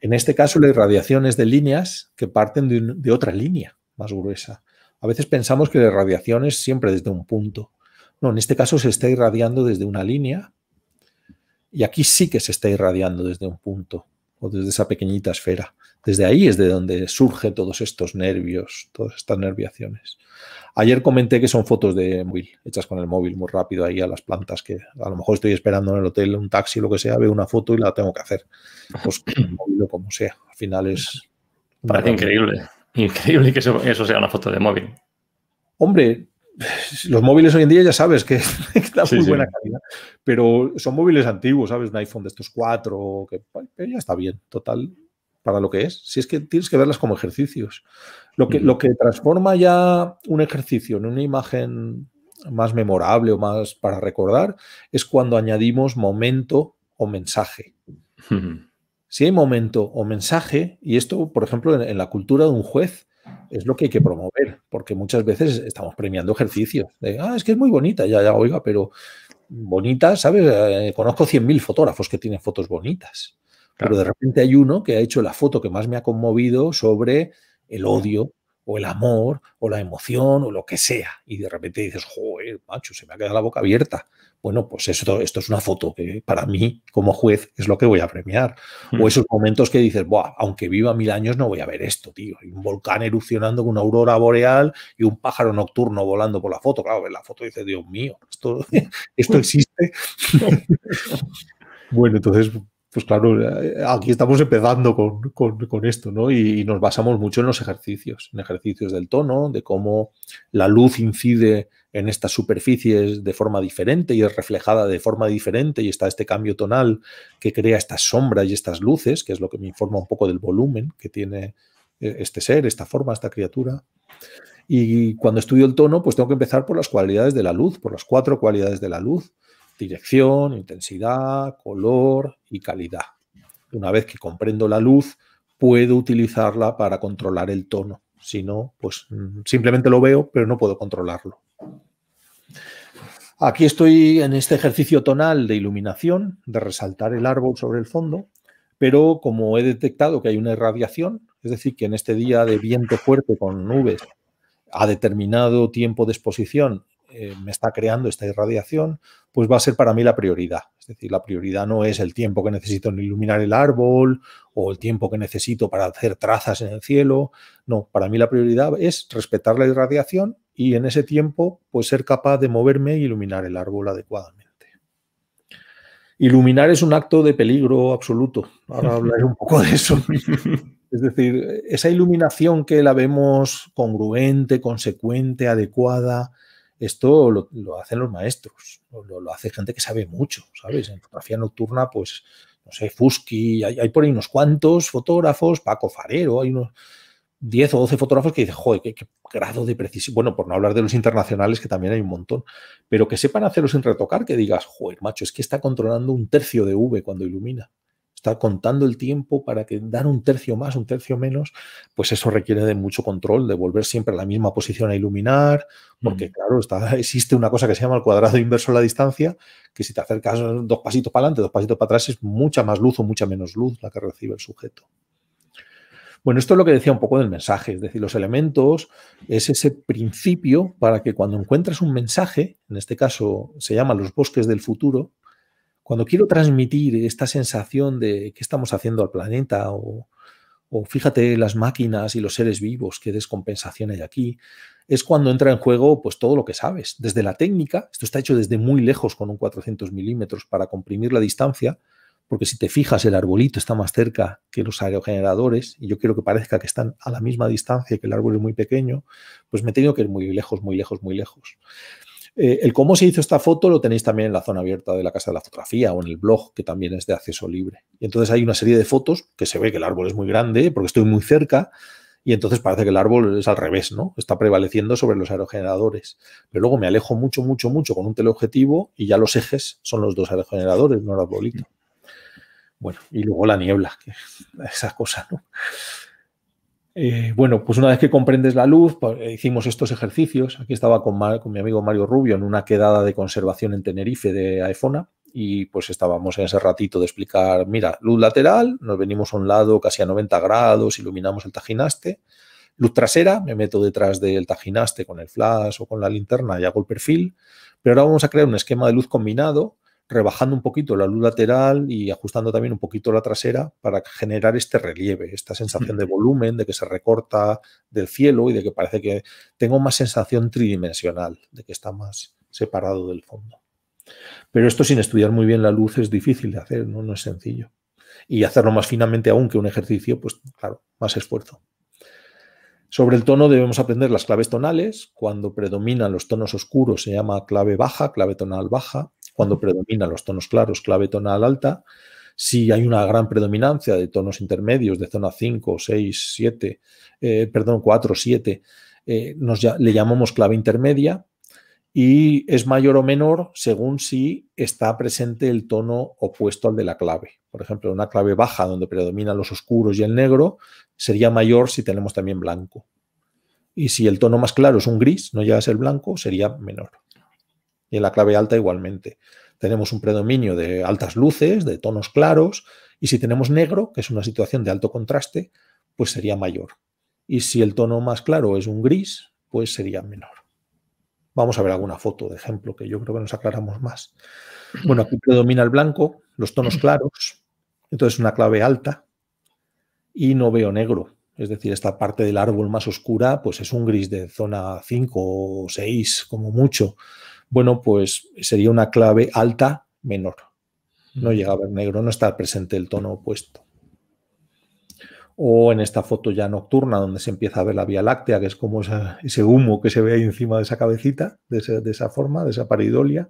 En este caso, la irradiación es de líneas que parten de, de otra línea más gruesa. A veces pensamos que la irradiación es siempre desde un punto. No, en este caso se está irradiando desde una línea y aquí sí que se está irradiando desde un punto o desde esa pequeñita esfera. Desde ahí es de donde surgen todos estos nervios, todas estas nerviaciones. Ayer comenté que son fotos de móvil, hechas con el móvil muy rápido ahí a las plantas, que a lo mejor estoy esperando en el hotel un taxi, lo que sea, veo una foto y la tengo que hacer. Pues (laughs) móvil o como sea. Al final es... increíble, increíble que eso sea una foto de móvil. Hombre, los móviles hoy en día ya sabes que, (laughs) está muy buena calidad, pero son móviles antiguos, ¿sabes? Un iPhone de estos cuatro, que, ya está bien, total, para lo que es. Si es que tienes que verlas como ejercicios. Lo que, mm. lo que transforma ya un ejercicio en una imagen más memorable o más para recordar es cuando añadimos momento o mensaje. (laughs) Si hay momento o mensaje, y esto, por ejemplo, en la cultura de un juez, es lo que hay que promover, porque muchas veces estamos premiando ejercicios. Ah, es que es muy bonita, ya, ya, oiga, pero bonita, ¿sabes? Eh, conozco 100.000 fotógrafos que tienen fotos bonitas, pero de repente hay uno que ha hecho la foto que más me ha conmovido sobre el odio o el amor o la emoción o lo que sea. Y de repente dices, joder, macho, se me ha quedado la boca abierta bueno, pues esto, esto es una foto que para mí, como juez, es lo que voy a premiar. O hmm. esos momentos que dices, Buah, aunque viva mil años, no voy a ver esto, tío. Hay un volcán erupcionando con una aurora boreal y un pájaro nocturno volando por la foto. Claro, en la foto dice, Dios mío, esto, (laughs) esto hmm. existe. (laughs) bueno, entonces pues claro, eh, aquí estamos empezando con, esto, ¿no? Y, y, nos basamos mucho en los ejercicios, en ejercicios del tono, de cómo la luz incide en estas superficies de forma diferente y es reflejada de forma diferente y está este cambio tonal que crea estas sombras y estas luces, que es lo que me informa un poco del volumen que tiene eh, este ser, esta forma, esta criatura. Y cuando estudio el tono, pues tengo que empezar por las cualidades de la luz, por las cuatro cualidades de la luz dirección, intensidad, color y calidad. Una vez que comprendo la luz, puedo utilizarla para controlar el tono. Si no, pues mm, simplemente lo veo, pero no puedo controlarlo. Aquí estoy en este ejercicio tonal de iluminación, de resaltar el árbol sobre el fondo, pero como he detectado que hay una irradiación, es decir, que en este día de viento fuerte con nubes a determinado tiempo de exposición eh, me está creando esta irradiación, pues va a ser para mí la prioridad. Es decir, la prioridad no es el tiempo que necesito en iluminar el árbol o el tiempo que necesito para hacer trazas en el cielo. No, para mí la prioridad es respetar la irradiación y en ese tiempo pues ser capaz de moverme y e iluminar el árbol adecuadamente. Iluminar es un acto de peligro absoluto. Ahora hablaré un poco de eso. (laughs) Es decir, esa iluminación que la vemos congruente, consecuente, adecuada, esto lo, hacen los maestros, lo, hace gente que sabe mucho, ¿sabes? En fotografía nocturna, pues, no sé, Fusky, hay, por ahí unos cuantos fotógrafos, Paco Farero, hay unos... 10 o 12 fotógrafos que dicen, joder, qué, qué, grado de precisión. Bueno, por no hablar de los internacionales, que también hay un montón, pero que sepan hacerlo sin retocar, que digas, joder, macho, es que está controlando un tercio de V cuando ilumina está contando el tiempo para que dar un tercio más, un tercio menos, pues eso requiere de mucho control, de volver siempre a la misma posición a iluminar, porque claro, está, (laughs) existe una cosa que se llama el cuadrado inverso de la distancia, que si te acercas dos pasitos para adelante, dos pasitos para atrás, es mucha más luz o mucha menos luz la que recibe el sujeto. Bueno, esto es lo que decía un poco del mensaje, es decir, los elementos es ese principio para que cuando encuentras un mensaje, en este caso se llama los bosques del futuro, cuando quiero transmitir esta sensación de qué estamos haciendo al planeta o, fíjate las máquinas y los seres vivos, qué descompensación hay aquí, es cuando entra en juego pues todo lo que sabes, desde la técnica, esto está hecho desde muy lejos con un 400 milímetros para comprimir la distancia, porque si te fijas el arbolito está más cerca que los aerogeneradores y yo quiero que parezca que están a la misma distancia que el árbol es muy pequeño, pues me tengo que ir muy lejos, muy lejos, muy lejos. Eh, el cómo se hizo esta foto lo tenéis también en la zona abierta de la Casa de la Fotografía o en el blog, que también es de acceso libre. Y entonces hay una serie de fotos que se ve que el árbol es muy grande porque estoy muy cerca y entonces parece que el árbol es al revés, ¿no? Está prevaleciendo sobre los aerogeneradores. Pero luego me alejo mucho, mucho, mucho con un teleobjetivo y ya los ejes son los dos aerogeneradores, no el arbolito. Bueno, y luego la niebla, que (laughs) esa cosa, ¿no? Eh, bueno, pues una vez que comprendes la luz, pues, eh, hicimos estos ejercicios. Aquí estaba con, con, mi amigo Mario Rubio en una quedada de conservación en Tenerife de AEFONA y pues estábamos en ese ratito de explicar, mira, luz lateral, nos venimos a un lado casi a 90 grados, iluminamos el tajinaste, luz trasera, me meto detrás del tajinaste con el flash o con la linterna y hago el perfil, pero ahora vamos a crear un esquema de luz combinado rebajando un poquito la luz lateral y ajustando también un poquito la trasera para generar este relieve, esta sensación de volumen, de que se recorta del cielo y de que parece que tengo más sensación tridimensional, de que está más separado del fondo. Pero esto sin estudiar muy bien la luz es difícil de hacer, no, es sencillo. Y hacerlo más finamente aún que un ejercicio, pues claro, más esfuerzo. Sobre el tono debemos aprender las claves tonales. Cuando predominan los tonos oscuros se llama clave baja, clave tonal baja cuando predominan los tonos claros, clave tonal alta. Si hay una gran predominancia de tonos intermedios de zona 5, 6, 7, perdón, 4, 7, eh, le llamamos clave intermedia y es mayor o menor según si está presente el tono opuesto al de la clave. Por ejemplo, una clave baja donde predominan los oscuros y el negro sería mayor si tenemos también blanco. Y si el tono más claro es un gris, no llega a ser blanco, sería menor y en la clave alta igualmente. Tenemos un predominio de altas luces, de tonos claros, y si tenemos negro, que es una situación de alto contraste, pues sería mayor. Y si el tono más claro es un gris, pues sería menor. Vamos a ver alguna foto de ejemplo, que yo creo que nos aclaramos más. Bueno, aquí predomina el blanco, los tonos (clears throat) claros, entonces una clave alta, y no veo negro. Es decir, esta parte del árbol más oscura, pues es un gris de zona 5 o 6 como mucho bueno, pues sería una clave alta menor. No llega a ver negro, no está presente el tono opuesto. O en esta foto ya nocturna, donde se empieza a ver la Vía Láctea, que es como ese humo que se ve ahí encima de esa cabecita, de, esa forma, de esa paridolia,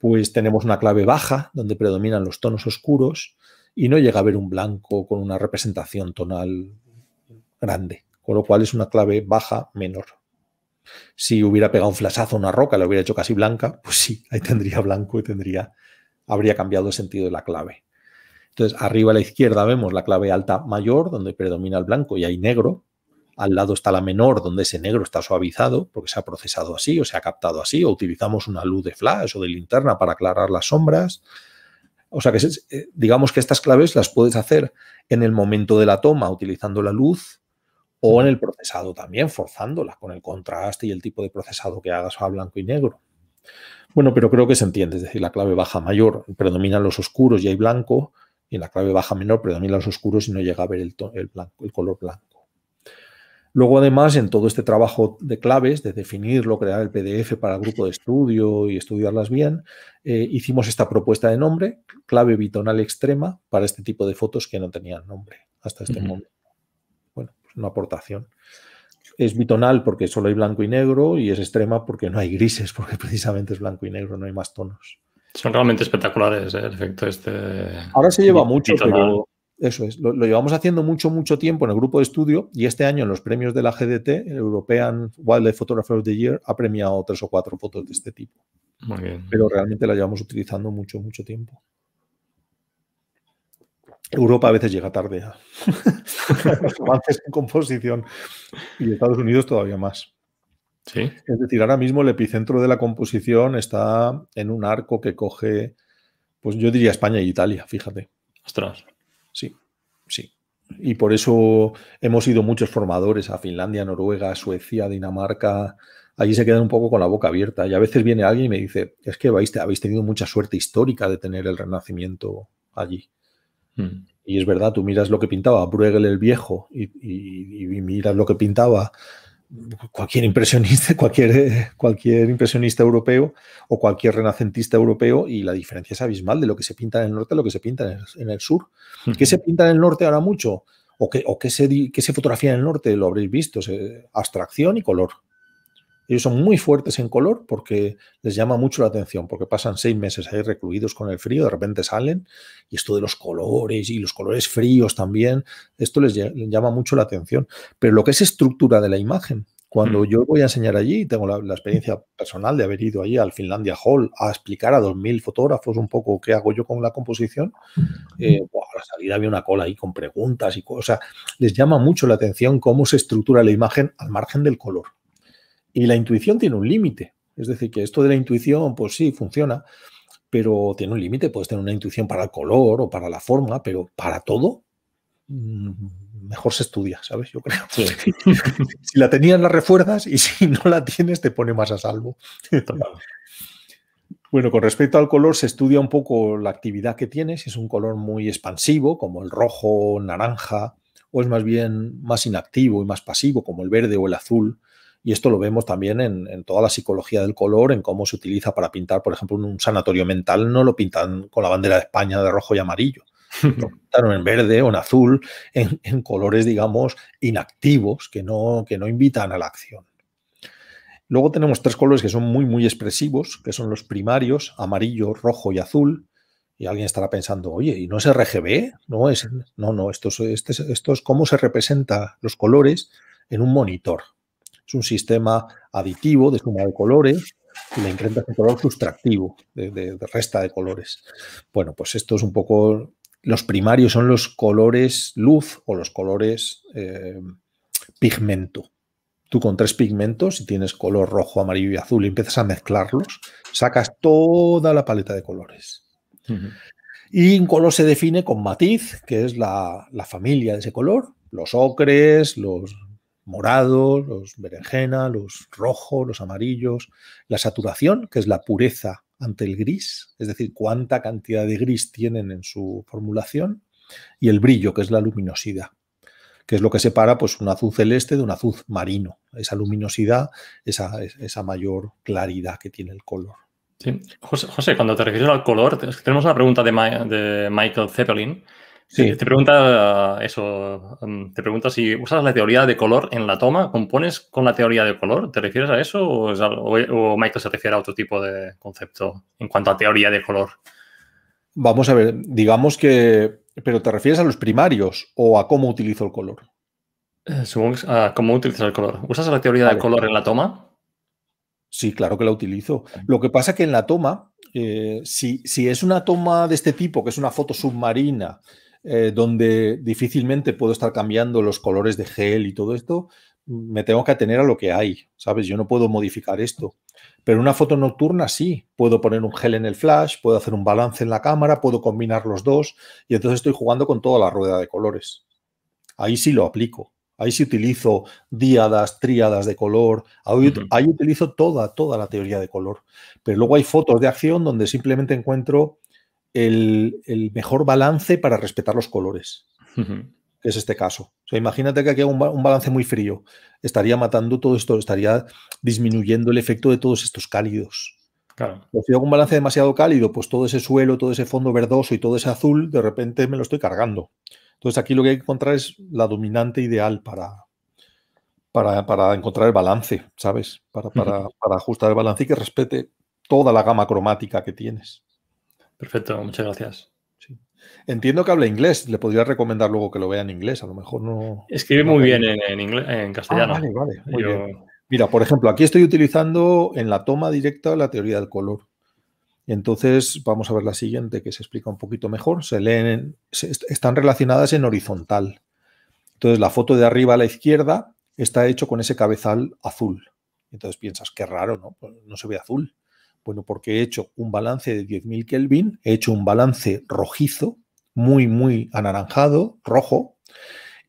pues tenemos una clave baja, donde predominan los tonos oscuros, y no llega a ver un blanco con una representación tonal grande, con lo cual es una clave baja menor. Si hubiera pegado un flashazo a una roca, la hubiera hecho casi blanca, pues sí, ahí tendría blanco y tendría, habría cambiado el sentido de la clave. Entonces, arriba a la izquierda vemos la clave alta mayor, donde predomina el blanco y hay negro. Al lado está la menor, donde ese negro está suavizado, porque se ha procesado así o se ha captado así, o utilizamos una luz de flash o de linterna para aclarar las sombras. O sea que eh, digamos que estas claves las puedes hacer en el momento de la toma utilizando la luz o en el procesado también, forzándola con el contraste y el tipo de procesado que hagas a blanco y negro. Bueno, pero creo que se entiende, es decir, la clave baja mayor predominan los oscuros y hay blanco, y en la clave baja menor predomina los oscuros y no llega a ver el, el, blanco, el color blanco. Luego, además, en todo este trabajo de claves, de definirlo, crear el PDF para el grupo de estudio y estudiarlas bien, eh, hicimos esta propuesta de nombre, clave bitonal extrema, para este tipo de fotos que no tenían nombre hasta este momento una aportación. Es bitonal porque solo hay blanco y negro y es extrema porque no hay grises, porque precisamente es blanco y negro, no hay más tonos. Son realmente espectaculares ¿eh? el efecto este. Ahora se lleva mucho, pero eso es. Lo, lo, llevamos haciendo mucho, mucho tiempo en el grupo de estudio y este año en los premios de la GDT, el European Wildlife Photographer of the Year, ha premiado tres o cuatro fotos de este tipo. Pero realmente la llevamos utilizando mucho, mucho tiempo. Europa a veces llega tarde a los (laughs) avances en composición y Estados Unidos todavía más. ¿Sí? Es decir, ahora mismo el epicentro de la composición está en un arco que coge, pues yo diría España y e Italia, fíjate. Ostras. Sí, sí. Y por eso hemos ido muchos formadores a Finlandia, Noruega, Suecia, Dinamarca. Allí se quedan un poco con la boca abierta. Y a veces viene alguien y me dice, es que habéis tenido mucha suerte histórica de tener el renacimiento allí. Mm. Y es verdad, tú miras lo que pintaba Bruegel el viejo y, miras lo que pintaba cualquier impresionista, (laughs) cualquier, cualquier impresionista europeo o cualquier renacentista europeo y la diferencia es abismal de lo que se pinta en el norte a lo que se pinta en el, sur. Mm. ¿Qué se pinta en el norte ahora mucho? ¿O qué, se, fotografía en el norte? Lo habréis visto, eh, abstracción y color. Ellos son muy fuertes en color porque les llama mucho la atención, porque pasan seis meses ahí recluidos con el frío, de repente salen, y esto de los colores y los colores fríos también, esto les, llama mucho la atención. Pero lo que es estructura de la imagen, cuando mm. yo voy a enseñar allí, tengo la, experiencia personal de haber ido allí al Finlandia Hall a explicar a 2.000 fotógrafos un poco qué hago yo con la composición, eh, mm. a la salida había una cola ahí con preguntas y cosas. Les llama mucho la atención cómo se estructura la imagen al margen del color. Y la intuición tiene un límite. Es decir, que esto de la intuición, pues sí, funciona, pero tiene un límite. Puedes tener una intuición para el color o para la forma, pero para todo, mm, mejor se estudia, ¿sabes? Yo creo. (laughs) si la tenías, la refuerzas y si no la tienes, te pone más a salvo. Bueno, con respecto al color, se estudia un poco la actividad que tienes, si es un color muy expansivo, como el rojo, naranja, o es más bien más inactivo y más pasivo, como el verde o el azul, y esto lo vemos también en, toda la psicología del color, en cómo se utiliza para pintar, por ejemplo, un sanatorio mental no lo pintan con la bandera de España de rojo y amarillo. (laughs) Lo pintaron en verde o en azul, en, colores, digamos, inactivos, que no, que no invitan a la acción. Luego tenemos tres colores que son muy, muy expresivos, que son los primarios, amarillo, rojo y azul. Y alguien estará pensando, oye, ¿y no es RGB? No, es, no, no, esto este es, esto es cómo se representa los colores en un monitor es un sistema aditivo de suma de colores y le incrementas el color sustractivo, de, resta de colores. Bueno, pues esto es un poco. Los primarios son los colores luz o los colores eh, pigmento. Tú con tres pigmentos, si tienes color rojo, amarillo y azul, y empiezas a mezclarlos, sacas toda la paleta de colores. Y un color se define con matiz, que es la familia de ese color, los ocres, los morados, los berenjena, los rojos, los amarillos, la saturación, que es la pureza ante el gris, es decir, cuánta cantidad de gris tienen en su formulación, y el brillo, que es la luminosidad, que es lo que separa pues, un azul celeste de un azul marino, esa luminosidad, esa, esa mayor claridad que tiene el color. José, cuando te refieres al color, tenemos una pregunta de, de Michael Zeppelin Sí, eh, te pregunta eso, mm, te pregunta si usas la teoría de color en la toma, ¿compones con la teoría de color? ¿Te refieres a eso o, es se refiere a otro tipo de concepto en cuanto a teoría de color? Vamos a ver, digamos que, pero ¿te refieres a los primarios o a cómo utilizo el color? Eh, supongo a cómo utilizas el color. ¿Usas la teoría de color en la toma? Sí, claro que la utilizo. Lo que pasa es que en la toma, eh, si, si es una toma de este tipo, que es una foto submarina, eh, donde difícilmente puedo estar cambiando los colores de gel y todo esto, me tengo que atener a lo que hay, ¿sabes? Yo no puedo modificar esto. Pero una foto nocturna sí, puedo poner un gel en el flash, puedo hacer un balance en la cámara, puedo combinar los dos y entonces estoy jugando con toda la rueda de colores. Ahí sí lo aplico. Ahí sí utilizo díadas, tríadas de color, ahí, ahí utilizo toda, toda la teoría de color. Pero luego hay fotos de acción donde simplemente encuentro el, mejor balance para respetar los colores. es este caso. O sea, imagínate que aquí hago un, balance muy frío. Estaría matando todo esto, estaría disminuyendo el efecto de todos estos cálidos. Pues si hago un balance demasiado cálido, pues todo ese suelo, todo ese fondo verdoso y todo ese azul, de repente me lo estoy cargando. Entonces aquí lo que hay que encontrar es la dominante ideal para, para, encontrar el balance, ¿sabes? para ajustar el balance y que respete toda la gama cromática que tienes. Perfecto, muchas gracias. Entiendo que habla inglés, le podría recomendar luego que lo vea en inglés, a lo mejor no. Escribe muy bien en, inglés, en castellano. Ah, vale, vale. Mira, por ejemplo, aquí estoy utilizando en la toma directa la teoría del color. Entonces, vamos a ver la siguiente que se explica un poquito mejor. Se leen, están relacionadas en horizontal. Entonces, la foto de arriba a la izquierda está hecho con ese cabezal azul. Entonces piensas, qué raro, ¿no? Pues, no se ve azul. Bueno, porque he hecho un balance de 10.000 Kelvin, he hecho un balance rojizo, muy, muy anaranjado, rojo,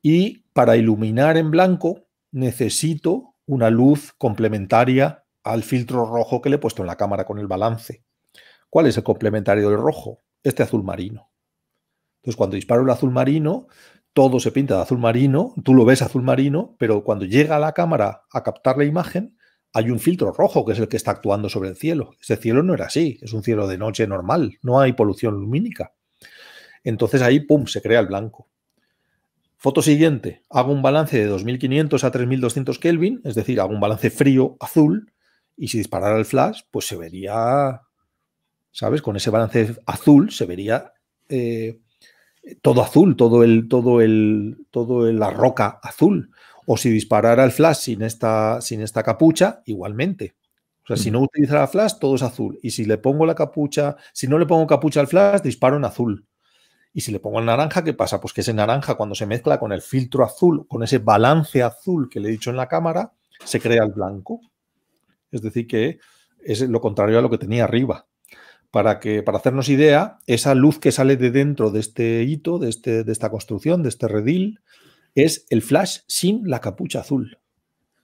y para iluminar en blanco necesito una luz complementaria al filtro rojo que le he puesto en la cámara con el balance. ¿Cuál es el complementario del rojo? Este azul marino. Entonces, cuando disparo el azul marino, todo se pinta de azul marino, tú lo ves azul marino, pero cuando llega a la cámara a captar la imagen, hay un filtro rojo que es el que está actuando sobre el cielo. Este cielo no era así, es un cielo de noche normal, no hay polución lumínica. Entonces ahí, ¡pum!, se crea el blanco. Foto siguiente, hago un balance de 2500 a 3200 Kelvin, es decir, hago un balance frío azul, y si disparara el flash, pues se vería, ¿sabes? Con ese balance azul se vería eh, todo azul, todo el, todo el, todo el, la roca azul. O si disparara el flash sin esta, sin esta capucha, igualmente. O sea, si no utilizara flash, todo es azul. Y si le pongo la capucha, si no le pongo capucha al flash, disparo en azul. Y si le pongo el naranja, ¿qué pasa? Pues que ese naranja, cuando se mezcla con el filtro azul, con ese balance azul que le he dicho en la cámara, se crea el blanco. Es decir, que es lo contrario a lo que tenía arriba. Para, que, para hacernos idea, esa luz que sale de dentro de este hito, de, este, de esta construcción, de este redil, es el flash sin la capucha azul,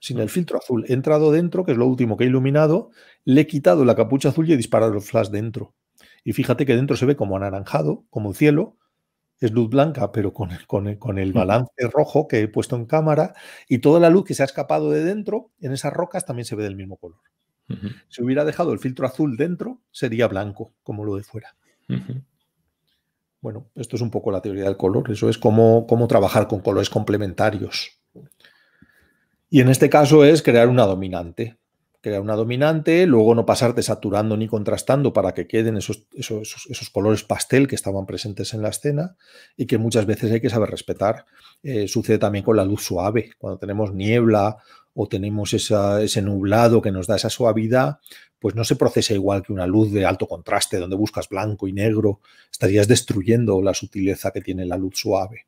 sin el ah. filtro azul. He entrado dentro, que es lo último que he iluminado, le he quitado la capucha azul y he disparado el flash dentro. Y fíjate que dentro se ve como anaranjado, como el cielo, es luz blanca, pero con, con, con, el mm. balance rojo que he puesto en cámara y toda la luz que se ha escapado de dentro, en esas rocas también se ve del mismo color. Si hubiera dejado el filtro azul dentro, sería blanco, como lo de fuera. Bueno, esto es un poco la teoría del color, eso es cómo, cómo trabajar con colores complementarios. Y en este caso es crear una dominante. Crear una dominante, luego no pasarte saturando ni contrastando para que queden esos, esos, colores pastel que estaban presentes en la escena y que muchas veces hay que saber respetar. Eh, sucede también con la luz suave. Cuando tenemos niebla o tenemos ese nublado que nos da esa suavidad, pues no se procesa igual que una luz de alto contraste donde buscas blanco y negro, estarías destruyendo la sutileza que tiene la luz suave.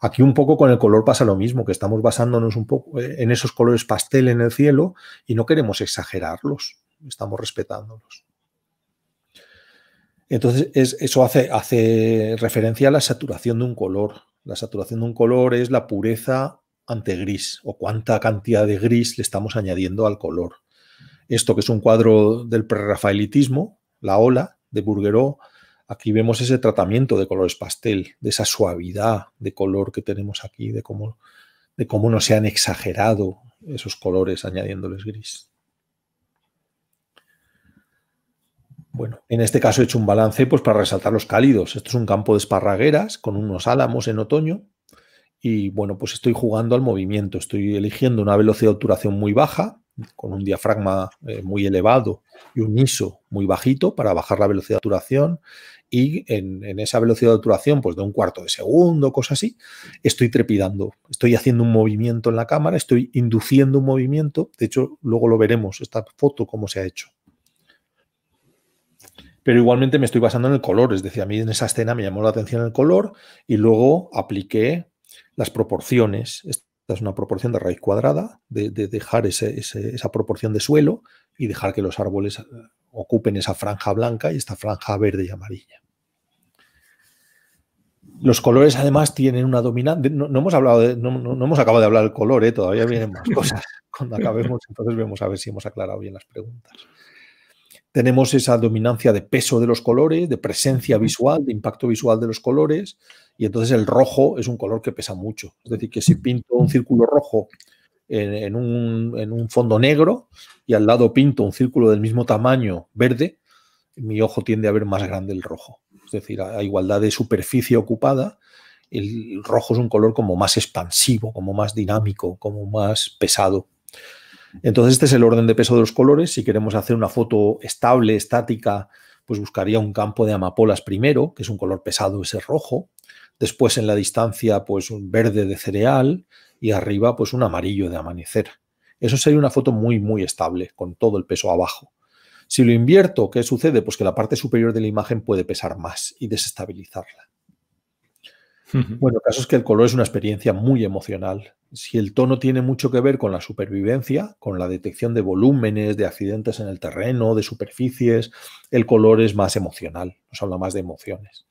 Aquí un poco con el color pasa lo mismo, que estamos basándonos un poco eh, en esos colores pastel en el cielo y no queremos exagerarlos, estamos respetándolos. Entonces, eso hace referencia a la saturación de un color. La saturación de un color es la pureza ante gris o cuánta cantidad de gris le estamos añadiendo al color esto que es un cuadro del prerrafaelitismo, la ola de Burgueró. Aquí vemos ese tratamiento de colores pastel, de esa suavidad de color que tenemos aquí, de cómo, de cómo no se han exagerado esos colores añadiéndoles gris. Bueno, en este caso he hecho un balance pues, para resaltar los cálidos. Esto es un campo de esparragueras con unos álamos en otoño. Y bueno, pues estoy jugando al movimiento. Estoy eligiendo una velocidad de obturación muy baja con un diafragma eh, muy elevado y un ISO muy bajito para bajar la velocidad de obturación y en, esa velocidad de obturación pues de un cuarto de segundo, cosa así, estoy trepidando, estoy haciendo un movimiento en la cámara, estoy induciendo un movimiento, de hecho luego lo veremos esta foto cómo se ha hecho. Pero igualmente me estoy basando en el color, es decir, a mí en esa escena me llamó la atención el color y luego apliqué las proporciones es una proporción de raíz cuadrada, de, dejar esa proporción de suelo y dejar que los árboles eh, ocupen esa franja blanca y esta franja verde y amarilla. Los colores además tienen una dominante. No, hemos hablado, no, hemos acabado de hablar del color, eh, todavía vienen más cosas. (laughs) Cuando acabemos, entonces vemos a ver si hemos aclarado bien las preguntas. Tenemos esa dominancia de peso de los colores, de presencia visual, de impacto visual de los colores, y entonces el rojo es un color que pesa mucho. Es decir, que si pinto un círculo rojo en, un fondo negro y al lado pinto un círculo del mismo tamaño verde, mi ojo tiende a ver más grande el rojo. Es decir, a, igualdad de superficie ocupada, el rojo es un color como más expansivo, como más dinámico, como más pesado. Entonces este es el orden de peso de los colores. Si queremos hacer una foto estable, estática, pues buscaría un campo de amapolas primero, que es un color pesado, ese rojo. Después en la distancia, pues un verde de cereal y arriba, pues un amarillo de amanecer. Eso sería una foto muy, muy estable, con todo el peso abajo. Si lo invierto, ¿qué sucede? Pues que la parte superior de la imagen puede pesar más y desestabilizarla. Bueno, el caso es que el color es una experiencia muy emocional. Si el tono tiene mucho que ver con la supervivencia, con la detección de volúmenes, de accidentes en el terreno, de superficies, el color es más emocional, nos habla más de emociones.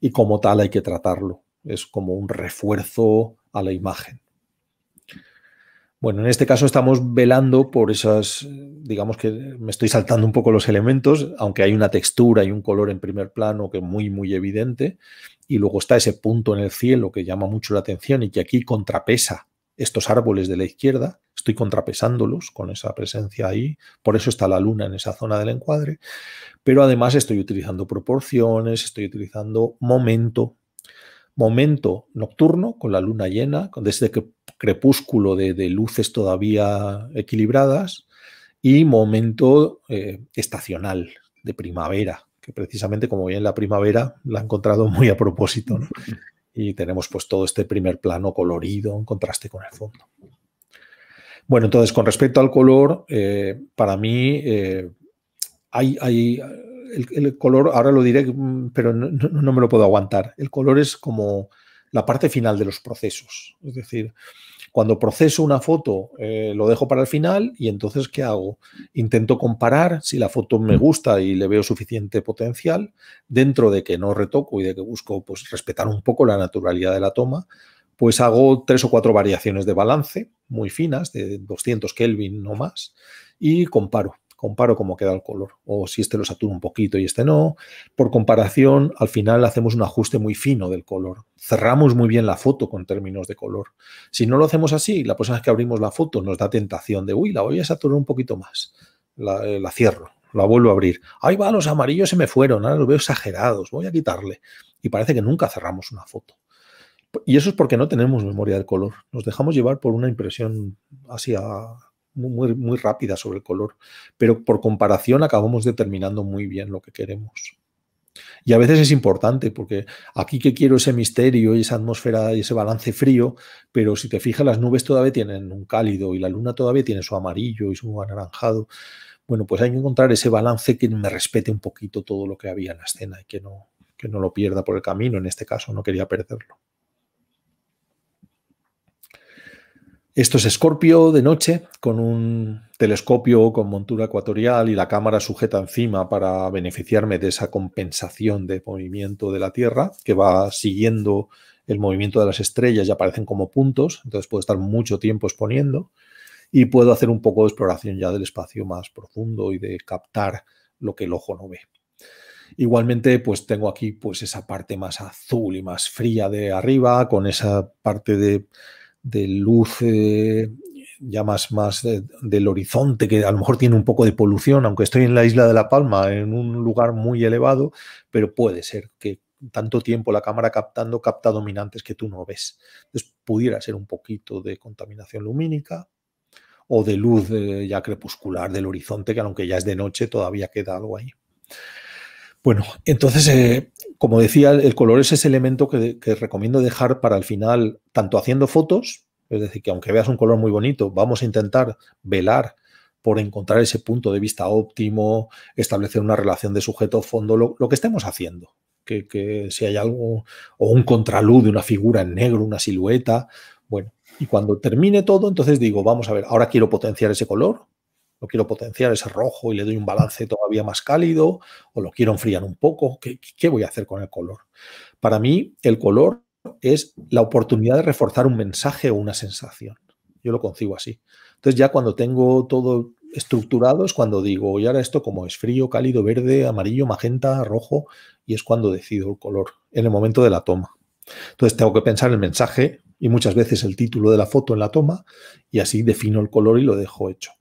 Y como tal hay que tratarlo. Es como un refuerzo a la imagen. Bueno, en este caso estamos velando por esas, digamos que me estoy saltando un poco los elementos, aunque hay una textura y un color en primer plano que es muy, muy evidente, y luego está ese punto en el cielo que llama mucho la atención y que aquí contrapesa estos árboles de la izquierda, estoy contrapesándolos con esa presencia ahí, por eso está la luna en esa zona del encuadre, pero además estoy utilizando proporciones, estoy utilizando momento, momento nocturno con la luna llena, desde que crepúsculo de, luces todavía equilibradas y momento eh, estacional de primavera, que precisamente como en la primavera la ha encontrado (laughs) muy a propósito. Y tenemos pues todo este primer plano colorido en contraste con el fondo. Bueno, entonces con respecto al color, eh, para mí eh, hay, el, color, ahora lo diré, mm, pero no, no, me lo puedo aguantar. El color es como la parte final de los procesos. Es decir, cuando proceso una foto, eh, lo dejo para el final y entonces, ¿qué hago? Intento comparar si la foto me mm. gusta y le veo suficiente potencial, dentro de que no retoco y de que busco pues, respetar un poco la naturalidad de la toma, pues hago tres o cuatro variaciones de balance muy finas, de 200 Kelvin no más, y comparo comparo cómo queda el color, o si este lo saturo un poquito y este no. Por comparación, al final hacemos un ajuste muy fino del color. Cerramos muy bien la foto con términos de color. Si no lo hacemos así, la persona que abrimos la foto nos da tentación de, uy, la voy a saturar un poquito más. La, eh, cierro, la vuelvo a abrir. Ahí va, los amarillos se me fueron, ahora los veo exagerados, voy a quitarle. Y parece que nunca cerramos una foto. Y eso es porque no tenemos memoria del color. Nos dejamos llevar por una impresión así a muy, muy rápida sobre el color, pero por comparación acabamos determinando muy bien lo que queremos. Y a veces es importante, porque aquí que quiero ese misterio y esa atmósfera y ese balance frío, pero si te fijas, las nubes todavía tienen un cálido y la luna todavía tiene su amarillo y su anaranjado. Bueno, pues hay que encontrar ese balance que me respete un poquito todo lo que había en la escena y que no, que no lo pierda por el camino. En este caso, no quería perderlo. Esto es Scorpio de noche, con un telescopio con montura ecuatorial y la cámara sujeta encima para beneficiarme de esa compensación de movimiento de la Tierra que va siguiendo el movimiento de las estrellas y aparecen como puntos, entonces puedo estar mucho tiempo exponiendo y puedo hacer un poco de exploración ya del espacio más profundo y de captar lo que el ojo no ve. Igualmente, pues tengo aquí pues esa parte más azul y más fría de arriba, con esa parte de de luz ya más, más del horizonte, que a lo mejor tiene un poco de polución, aunque estoy en la isla de La Palma, en un lugar muy elevado, pero puede ser que tanto tiempo la cámara captando capta dominantes que tú no ves. Entonces pudiera ser un poquito de contaminación lumínica o de luz eh, ya crepuscular del horizonte, que aunque ya es de noche todavía queda algo ahí. Bueno, entonces eh, como decía, el color es ese elemento que, recomiendo dejar para el final, tanto haciendo fotos, es decir, que aunque veas un color muy bonito, vamos a intentar velar por encontrar ese punto de vista óptimo, establecer una relación de sujeto-fondo, lo, que estemos haciendo. Que, que, si hay algo, o un contraluz de una figura en negro, una silueta. Bueno, y cuando termine todo, entonces digo, vamos a ver, ahora quiero potenciar ese color, lo quiero potenciar ese rojo y le doy un balance todavía más cálido, o lo quiero enfriar un poco, ¿qué, voy a hacer con el color? Para mí, el color es la oportunidad de reforzar un mensaje o una sensación. Yo lo concibo así. Entonces ya cuando tengo todo estructurado es cuando digo, y ahora esto como es frío, cálido, verde, amarillo, magenta, rojo, y es cuando decido el color, en el momento de la toma. Entonces tengo que pensar el mensaje y muchas veces el título de la foto en la toma, y así defino el color y lo dejo hecho.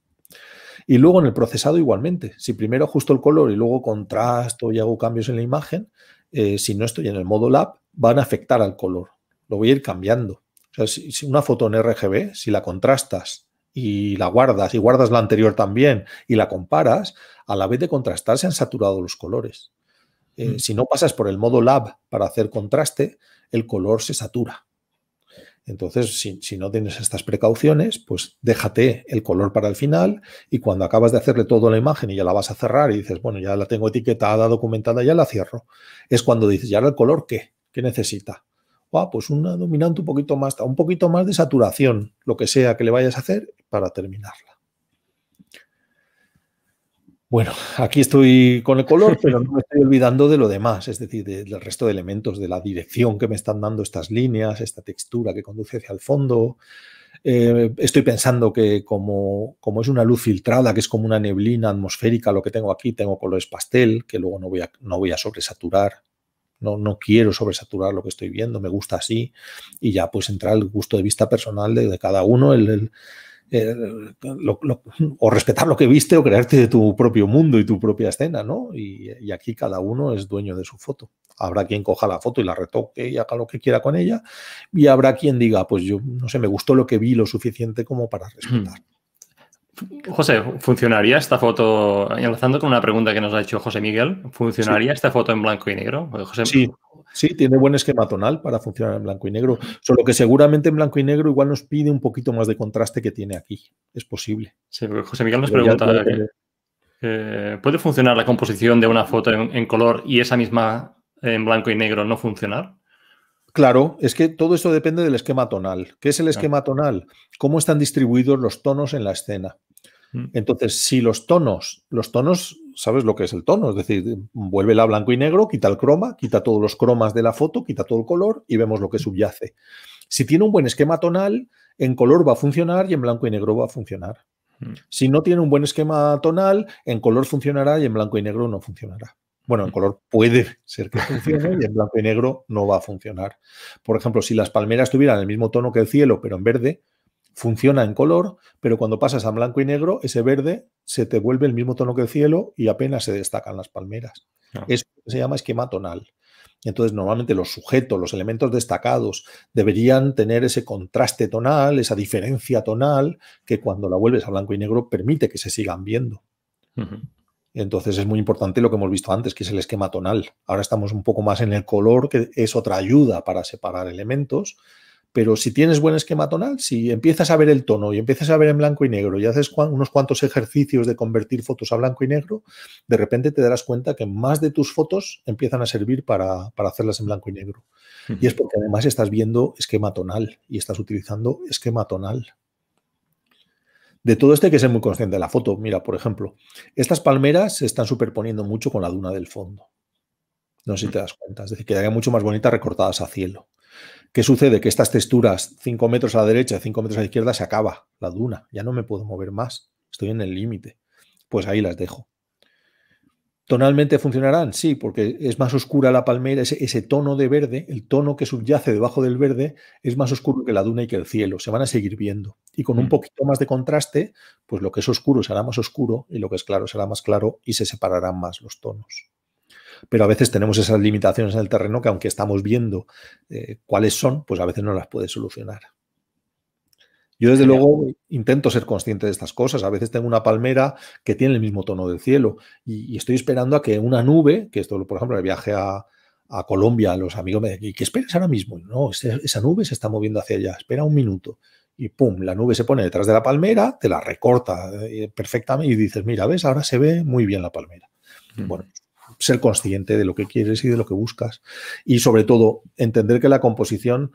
Y luego en el procesado igualmente. Si primero ajusto el color y luego contrasto y hago cambios en la imagen, eh, si no estoy en el modo lab, van a afectar al color. Lo voy a ir cambiando. O sea, si, una foto en RGB, si la contrastas y la guardas y guardas la anterior también y la comparas, a la vez de contrastar se han saturado los colores. Eh, mm. Si no pasas por el modo lab para hacer contraste, el color se satura. Entonces, si, no tienes estas precauciones, pues déjate el color para el final y cuando acabas de hacerle toda la imagen y ya la vas a cerrar y dices, bueno, ya la tengo etiquetada, documentada, ya la cierro, es cuando dices, ¿y ahora el color qué? ¿Qué necesita? Ah, pues una dominante un poquito más, un poquito más de saturación, lo que sea que le vayas a hacer para terminarla. Bueno, aquí estoy con el color, pero no me estoy olvidando de lo demás, es decir, del resto de elementos, de la dirección que me están dando estas líneas, esta textura que conduce hacia el fondo. Eh, estoy pensando que como, como, es una luz filtrada, que es como una neblina atmosférica, lo que tengo aquí, tengo colores pastel, que luego no voy a, no voy a sobresaturar. No, no quiero sobresaturar lo que estoy viendo, me gusta así. Y ya pues entra el gusto de vista personal de, cada uno, el eh, o respetar lo que viste o crearte de tu propio mundo y tu propia escena, ¿no? Y, aquí cada uno es dueño de su foto. Habrá quien coja la foto y la retoque y haga lo que quiera con ella, y habrá quien diga, pues yo no sé, me gustó lo que vi lo suficiente como para respetar. Hmm. José, ¿funcionaría esta foto, enlazando con una pregunta que nos ha hecho José Miguel, ¿funcionaría esta foto en blanco y negro? José, sí. Sí, tiene buen esquema tonal para funcionar en blanco y negro, solo que seguramente en blanco y negro igual nos pide un poquito más de contraste que tiene aquí. Es posible. José Miguel nos pregunta, eh, eh, puede, funcionar la composición de una foto en, en color y esa misma en blanco y negro no funcionar? Claro, es que todo esto depende del esquema tonal. ¿Qué es el esquema tonal? ¿Cómo están distribuidos los tonos en la escena? Mm. Entonces, si los tonos, los tonos sabes lo que es el tono, es decir, vuelve la blanco y negro, quita el croma, quita todos los cromas de la foto, quita todo el color y vemos lo que subyace. Si tiene un buen esquema tonal, en color va a funcionar y en blanco y negro va a funcionar. Mm. Si no tiene un buen esquema tonal, en color funcionará y en blanco y negro no funcionará. Bueno, en mm. color puede ser que funcione y en blanco y negro no va a funcionar. Por ejemplo, si las palmeras tuvieran el mismo tono que el cielo, pero en verde, funciona en color, pero cuando pasas a blanco y negro, ese verde se te vuelve el mismo tono que el cielo y apenas se destacan las palmeras. Ah. Eso se llama esquema tonal. Entonces, normalmente los sujetos, los elementos destacados, deberían tener ese contraste tonal, esa diferencia tonal, que cuando la vuelves a blanco y negro permite que se sigan viendo. Entonces es muy importante lo que hemos visto antes, que es el esquema tonal. Ahora estamos un poco más en el color, que es otra ayuda para separar elementos, pero si tienes buen esquema tonal, si empiezas a ver el tono y empiezas a ver en blanco y negro y haces unos cuantos ejercicios de convertir fotos a blanco y negro, de repente te darás cuenta que más de tus fotos empiezan a servir para, hacerlas en blanco y negro. Y es porque además estás viendo esquema tonal y estás utilizando esquema tonal. De todo esto hay que ser muy consciente de la foto. Mira, por ejemplo, estas palmeras se están superponiendo mucho con la duna del fondo. No sé si te das cuenta. Es decir, quedaría mucho más bonita recortadas a cielo. ¿Qué sucede? Que estas texturas, 5 metros a la derecha, 5 metros a la izquierda, se acaba la duna. Ya no me puedo mover más. Estoy en el límite. Pues ahí las dejo. ¿Tonalmente funcionarán? Sí, porque es más oscura la palmera, ese, ese, tono de verde, el tono que subyace debajo del verde, es más oscuro que la duna y que el cielo. Se van a seguir viendo. Y con un mm. poquito más de contraste, pues lo que es oscuro será más oscuro y lo que es claro será más claro y se separarán más los tonos pero a veces tenemos esas limitaciones en el terreno que aunque estamos viendo eh, cuáles son, pues a veces no las puede solucionar. Yo desde luego intento ser consciente de estas cosas. A veces tengo una palmera que tiene el mismo tono del cielo y, estoy esperando a que una nube, que esto por ejemplo el viaje a, a Colombia, los amigos me dicen, ¿y qué esperas ahora mismo? No, esa, nube se está moviendo hacia allá, espera un minuto y pum, la nube se pone detrás de la palmera, te la recorta eh, perfectamente y dices, mira, ves, ahora se ve muy bien la palmera. Mm. Bueno, ser consciente de lo que quieres y de lo que buscas. Y sobre todo, entender que la composición,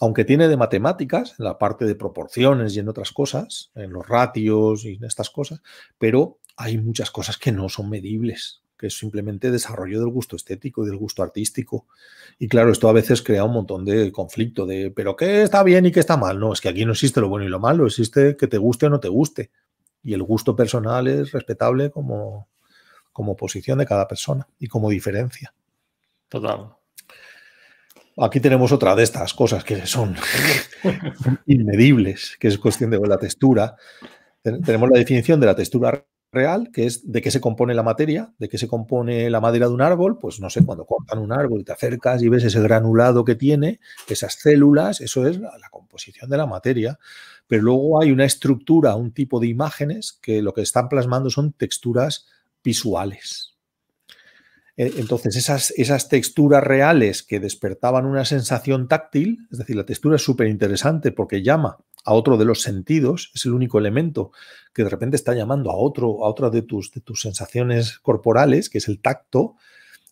aunque tiene de matemáticas, en la parte de proporciones y en otras cosas, en los ratios y en estas cosas, pero hay muchas cosas que no son medibles, que es simplemente desarrollo del gusto estético y del gusto artístico. Y claro, esto a veces crea un montón de conflicto de, pero ¿qué está bien y qué está mal? No, es que aquí no existe lo bueno y lo malo, existe que te guste o no te guste. Y el gusto personal es respetable como, como posición de cada persona y como diferencia. Total. Aquí tenemos otra de estas cosas que son (laughs) inmedibles, que es cuestión de la textura. Tenemos la definición de la textura real, que es de qué se compone la materia, de qué se compone la madera de un árbol, pues no sé, cuando cortan un árbol y te acercas y ves ese granulado que tiene, esas células, eso es la, la, composición de la materia. Pero luego hay una estructura, un tipo de imágenes que lo que están plasmando son texturas visuales. E, entonces, esas, esas, texturas reales que despertaban una sensación táctil, es decir, la textura es súper interesante porque llama a otro de los sentidos, es el único elemento que de repente está llamando a otro, a otra de tus, de tus sensaciones corporales, que es el tacto,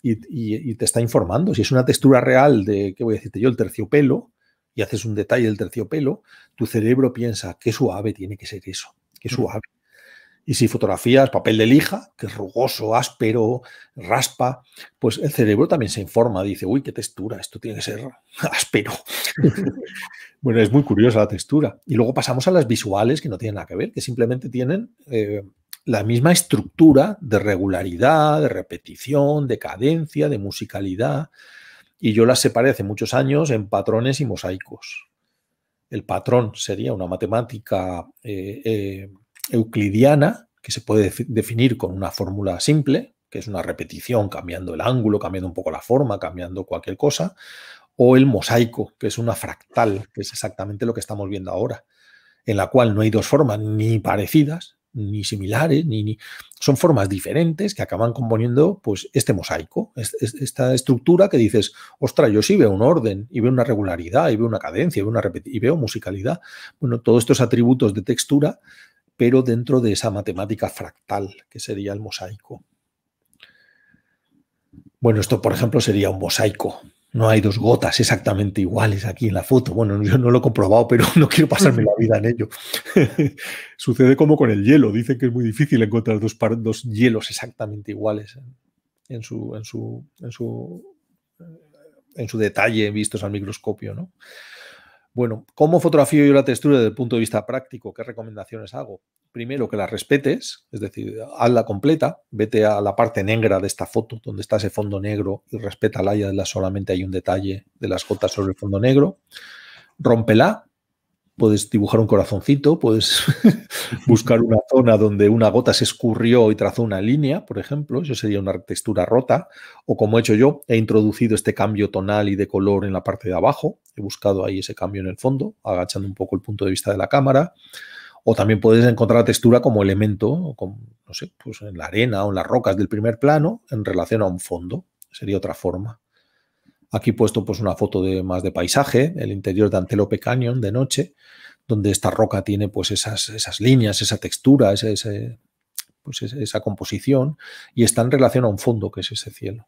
y, y, te está informando. Si es una textura real de, ¿qué voy a decirte yo? El terciopelo, y haces un detalle del terciopelo, tu cerebro piensa, qué suave tiene que ser eso, qué mm. suave. Y si fotografías papel de lija, que es rugoso, áspero, raspa, pues el cerebro también se informa, dice, uy, qué textura, esto tiene que ser (laughs) áspero. (laughs) bueno, es muy curiosa la textura. Y luego pasamos a las visuales que no tienen nada que ver, que simplemente tienen eh, la misma estructura de regularidad, de repetición, de cadencia, de musicalidad. Y yo las separé hace muchos años en patrones y mosaicos. El patrón sería una matemática... Eh, eh, euclidiana, que se puede definir con una fórmula simple, que es una repetición cambiando el ángulo, cambiando un poco la forma, cambiando cualquier cosa, o el mosaico, que es una fractal, que es exactamente lo que estamos viendo ahora, en la cual no hay dos formas ni parecidas, ni similares, ni, son formas diferentes que acaban componiendo pues, este mosaico, esta estructura que dices, ostra, yo sí veo un orden, y veo una regularidad, y veo una cadencia, veo, una y veo musicalidad. Bueno, todos estos atributos de textura pero dentro de esa matemática fractal, que sería el mosaico. Bueno, esto, por ejemplo, sería un mosaico. No hay dos gotas exactamente iguales aquí en la foto. Bueno, (laughs) yo no lo he comprobado, pero no quiero pasarme la vida en ello. (laughs) Sucede como con el hielo. Dicen que es muy difícil encontrar dos, hielos exactamente iguales en, su, en, su, su, en su detalle vistos al microscopio. ¿no? Bueno, ¿cómo fotografío yo la textura desde el punto de vista práctico? ¿Qué recomendaciones hago? Primero, que la respetes, es decir, hazla completa, vete a la parte negra de esta foto, donde está ese fondo negro, y respeta la de la. solamente hay un detalle de las gotas sobre el fondo negro. Rómpela, puedes dibujar un corazoncito, puedes (laughs) buscar una zona donde una gota se escurrió y trazó una línea, por ejemplo, eso sería una textura rota, o como he hecho yo, he introducido este cambio tonal y de color en la parte de abajo, he buscado ahí ese cambio en el fondo, agachando un poco el punto de vista de la cámara, o también puedes encontrar textura como elemento, como, no sé, pues en la arena o en las rocas del primer plano en relación a un fondo, sería otra forma. Aquí he puesto pues, una foto de, más de paisaje, el interior de Antelope Canyon de noche, donde esta roca tiene pues, esas, esas líneas, esa textura, pues, esa composición, y está en relación a un fondo que es ese cielo.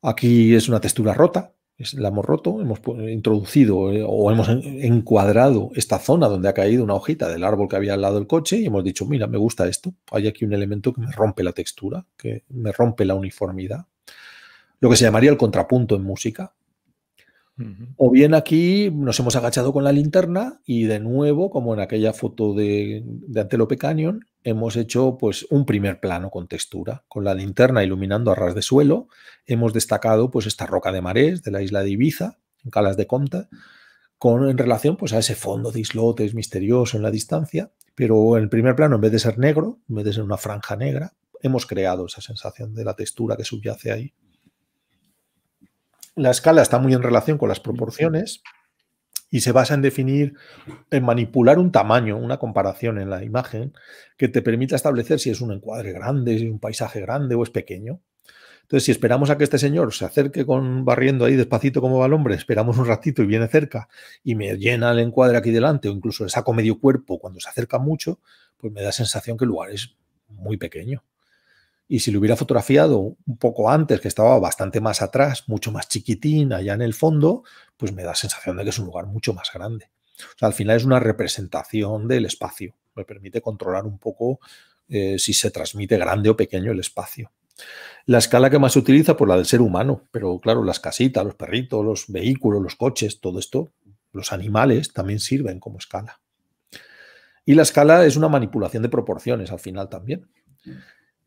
Aquí es una textura rota, la hemos roto, hemos introducido eh, o hemos encuadrado esta zona donde ha caído una hojita del árbol que había al lado del coche y hemos dicho, mira, me gusta esto, hay aquí un elemento que me rompe la textura, que me rompe la uniformidad lo que se llamaría el contrapunto en música. O bien aquí nos hemos agachado con la linterna y de nuevo, como en aquella foto de, de Antelope Canyon, hemos hecho pues, un primer plano con textura. Con la linterna iluminando a ras de suelo, hemos destacado pues, esta roca de marés de la isla de Ibiza, en Calas de Conta, con, en relación pues, a ese fondo de islotes misterioso en la distancia. Pero en el primer plano, en vez de ser negro, en vez de ser una franja negra, hemos creado esa sensación de la textura que subyace ahí la escala está muy en relación con las proporciones y se basa en definir, en manipular un tamaño, una comparación en la imagen que te permita establecer si es un encuadre grande, si es un paisaje grande o es pequeño. Entonces, si esperamos a que este señor se acerque con barriendo ahí despacito como va el hombre, esperamos un ratito y viene cerca y me llena el encuadre aquí delante o incluso le saco medio cuerpo cuando se acerca mucho, pues me da sensación que el lugar es muy pequeño. Y si lo hubiera fotografiado un poco antes, que estaba bastante más atrás, mucho más chiquitín, allá en el fondo, pues me da sensación de que es un lugar mucho más grande. al final es una representación del espacio. Me permite controlar un poco eh, si se transmite grande o pequeño el espacio. La escala que más se utiliza, por pues la del ser humano, pero claro, las casitas, los perritos, los vehículos, los coches, todo esto, los animales también sirven como escala. Y la escala es una manipulación de proporciones al final también.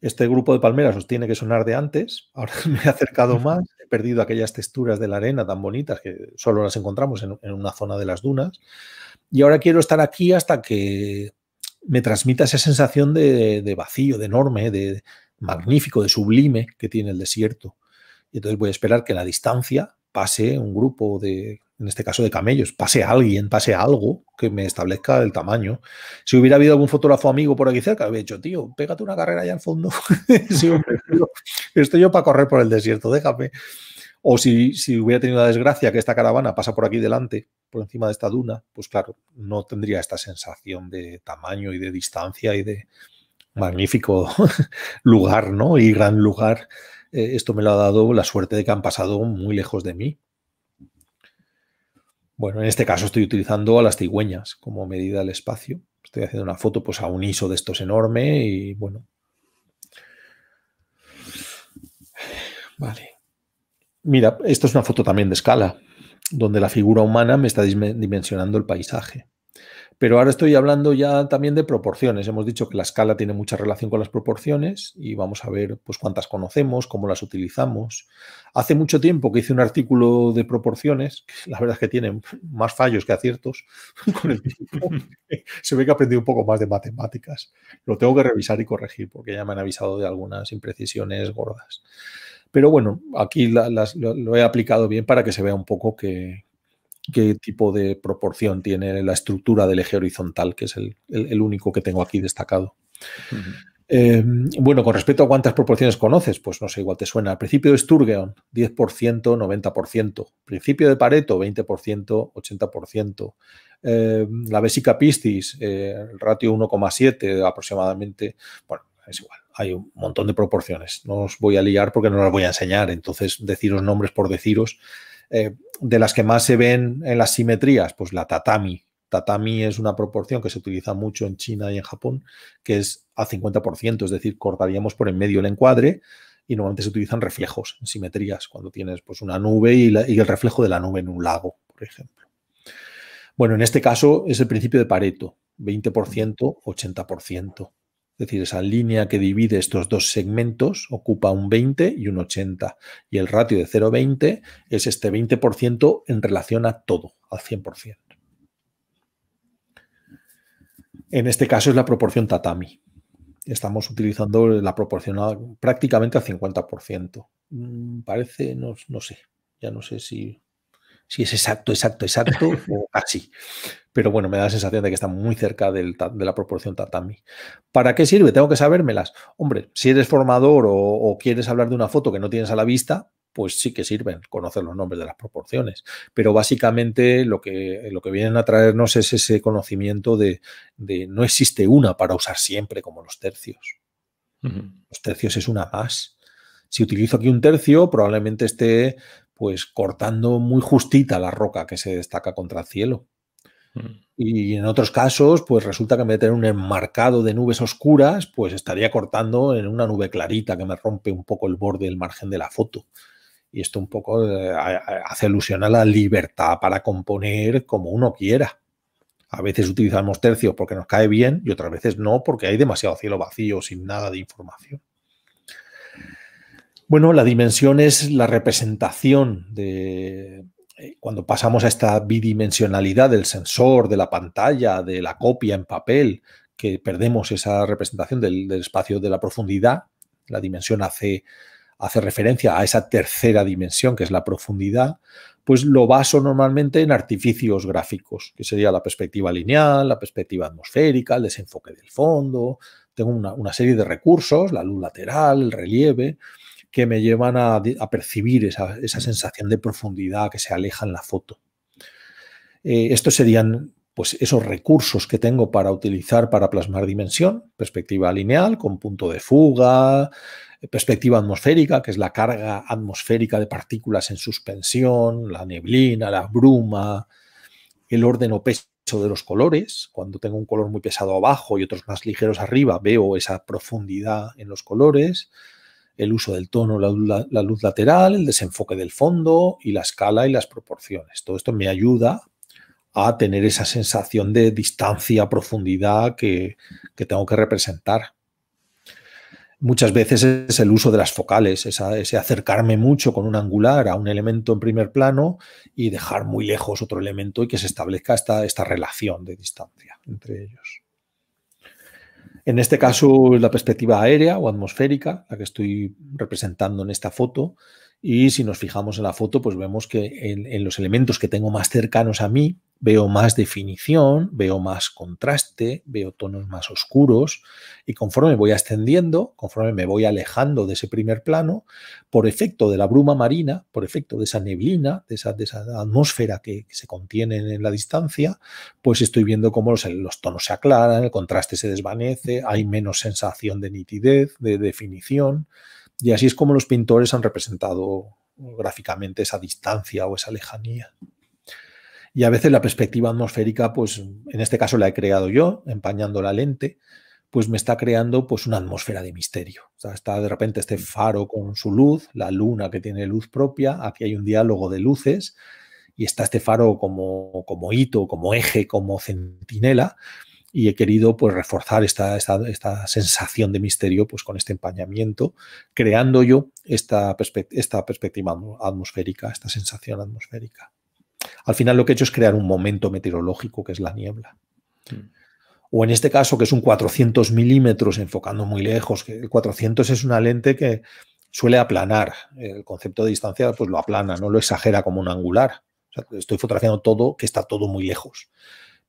Este grupo de palmeras os tiene que sonar de antes. Ahora (laughs) me he acercado (laughs) más, he perdido aquellas texturas de la arena tan bonitas que solo las encontramos en, una zona de las dunas. Y ahora quiero estar aquí hasta que me transmita esa sensación de, vacío, de enorme, de magnífico, de sublime que tiene el desierto. Y entonces voy a esperar que la distancia pase un grupo de en este caso de camellos, pase a alguien, pase algo que me establezca el tamaño. Si hubiera habido algún fotógrafo amigo por aquí cerca, habría dicho, tío, pégate una carrera allá al fondo. (laughs) estoy yo para correr por el desierto, déjame. O si, hubiera tenido la desgracia que esta caravana pasa por aquí delante, por encima de esta duna, pues claro, no tendría esta sensación de tamaño y de distancia y de magnífico (laughs) lugar, ¿no? Y gran lugar. Eh, esto me lo ha dado la suerte de que han pasado muy lejos de mí bueno, en este caso estoy utilizando a las cigüeñas como medida del espacio. Estoy haciendo una foto pues, a un ISO de estos enorme y bueno. Vale. Mira, esto es una foto también de escala, donde la figura humana me está dimensionando el paisaje. Pero ahora estoy hablando ya también de proporciones. Hemos dicho que la escala tiene mucha relación con las proporciones y vamos a ver pues, cuántas conocemos, cómo las utilizamos. Hace mucho tiempo que hice un artículo de proporciones, la verdad es que tiene más fallos que aciertos (laughs) con el tiempo. (laughs) Se ve que aprendí un poco más de matemáticas. Lo tengo que revisar y corregir porque ya me han avisado de algunas imprecisiones gordas. Pero bueno, aquí las, lo, he aplicado bien para que se vea un poco que, qué tipo de proporción tiene la estructura del eje horizontal, que es el, único que tengo aquí destacado. Eh, bueno, con respecto a cuántas proporciones conoces, pues no sé, igual te suena. principio de Sturgeon, 10%, 90%. Principio de Pareto, 20%, 80%. Eh, la vesica pistis, el eh, ratio 1,7 aproximadamente. Bueno, es igual, hay un montón de proporciones. No os voy a liar porque no las voy a enseñar, entonces deciros nombres por deciros eh, de las que más se ven en las simetrías, pues la tatami. Tatami es una proporción que se utiliza mucho en China y en Japón, que es a 50%, es decir, cortaríamos por en medio el encuadre y normalmente se utilizan reflejos en simetrías, cuando tienes pues, una nube y, y el reflejo de la nube en un lago, por ejemplo. Bueno, en este caso es el principio de Pareto, 20%, 80%. Es decir, esa línea que divide estos dos segmentos ocupa un 20 y un 80. Y el ratio de 0,20 es este 20% en relación a todo, al 100%. En este caso es la proporción tatami. Estamos utilizando la proporción prácticamente al 50%. Mm, parece, no, no sé, ya no sé si si es exacto, exacto, exacto o así. Pero bueno, me da la sensación de que está muy cerca de la proporción tatami. ¿Para qué sirve? Tengo que sabérmelas. Hombre, si eres formador o, quieres hablar de una foto que no tienes a la vista, pues sí que sirven conocer los nombres de las proporciones. Pero básicamente lo que, lo que vienen a traernos es ese conocimiento de, no existe una para usar siempre como los tercios. Los tercios es una más. Si utilizo aquí un tercio, probablemente esté pues cortando muy justita la roca que se destaca contra el cielo. Mm. Y en otros casos, pues resulta que en vez de tener un enmarcado de nubes oscuras, pues estaría cortando en una nube clarita que me rompe un poco el borde, el margen de la foto. Y esto un poco eh, hace alusión a la libertad para componer como uno quiera. A veces utilizamos tercios porque nos cae bien y otras veces no porque hay demasiado cielo vacío sin nada de información. Bueno, la dimensión es la representación de eh, cuando pasamos a esta bidimensionalidad del sensor, de la pantalla, de la copia en papel, que perdemos esa representación del, espacio de la profundidad. La dimensión hace, referencia a esa tercera dimensión, que es la profundidad, pues lo baso normalmente en artificios gráficos, que sería la perspectiva lineal, la perspectiva atmosférica, el desenfoque del fondo. Tengo una serie de recursos, la luz lateral, el relieve que me llevan a, percibir esa, mm. sensación de profundidad que se aleja en la foto. Eh, estos serían pues, esos recursos que tengo para utilizar para plasmar dimensión, perspectiva lineal con punto de fuga, perspectiva atmosférica, que es la carga atmosférica de partículas en suspensión, la neblina, la bruma, el orden o peso de los colores. Cuando tengo un color muy pesado abajo y otros más ligeros arriba, veo esa profundidad en los colores el uso del tono, la, luz lateral, el desenfoque del fondo y la escala y las proporciones. Todo esto me ayuda a tener esa sensación de distancia, profundidad que, tengo que representar. Muchas veces es el uso de las focales, esa, ese acercarme mucho con un angular a un elemento en primer plano y dejar muy lejos otro elemento y que se establezca esta relación de distancia entre ellos. En este caso, la perspectiva aérea o atmosférica, la que estoy representando en esta foto, y si nos fijamos en la foto, pues vemos que en, los elementos que tengo más cercanos a mí, veo más definición, veo más contraste, veo tonos más oscuros y conforme voy ascendiendo, conforme me voy alejando de ese primer plano, por efecto de la bruma marina, por efecto de esa neblina, de esa, atmósfera que, se contiene en la distancia, pues estoy viendo cómo los, tonos se aclaran, el contraste se desvanece, hay menos sensación de nitidez, de definición. Y así es como los pintores han representado gráficamente esa distancia o esa lejanía. Y a veces la perspectiva atmosférica, pues en este caso la he creado yo, empañando la lente, pues me está creando pues una atmósfera de misterio. está de repente este faro con su luz, la luna que tiene luz propia, aquí hay un diálogo de luces y está este faro como, como hito, como eje, como centinela y he querido pues reforzar esta, esta, sensación de misterio pues con este empañamiento, creando yo esta, esta perspectiva atmosférica, esta sensación atmosférica. Al final lo que he hecho es crear un momento meteorológico que es la niebla. Mm. O en este caso que es un 400 milímetros enfocando muy lejos, el 400 es una lente que suele aplanar, el concepto de distancia pues lo aplana, no lo exagera como un angular. estoy fotografiando todo que está todo muy lejos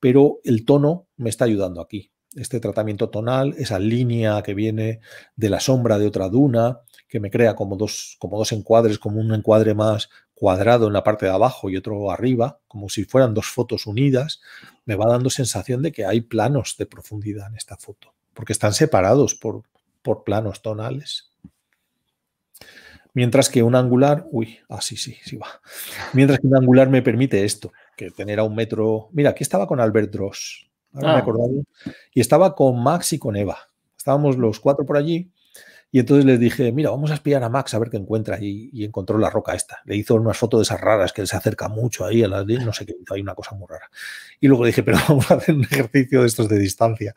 pero el tono me está ayudando aquí. Este tratamiento tonal, esa línea que viene de la sombra de otra duna, que me crea como dos, como dos encuadres, como un encuadre más cuadrado en la parte de abajo y otro arriba, como si fueran dos fotos unidas, me va dando sensación de que hay planos de profundidad en esta foto, porque están separados por, por planos tonales. Mientras que un angular, uy, así ah, sí, sí, sí va. Mientras que un angular me permite esto, que tener a un metro. Mira, aquí estaba con Albert Dross, me ah. y estaba con Max y con Eva. Estábamos los cuatro por allí. Y entonces les dije, mira, vamos a espiar a Max a ver qué encuentra. Y, encontró la roca esta. Le hizo unas fotos de esas raras que se acerca mucho ahí, a 10. no sé qué, hay una cosa muy rara. Y luego dije, pero (laughs) vamos a hacer un ejercicio de estos de distancia.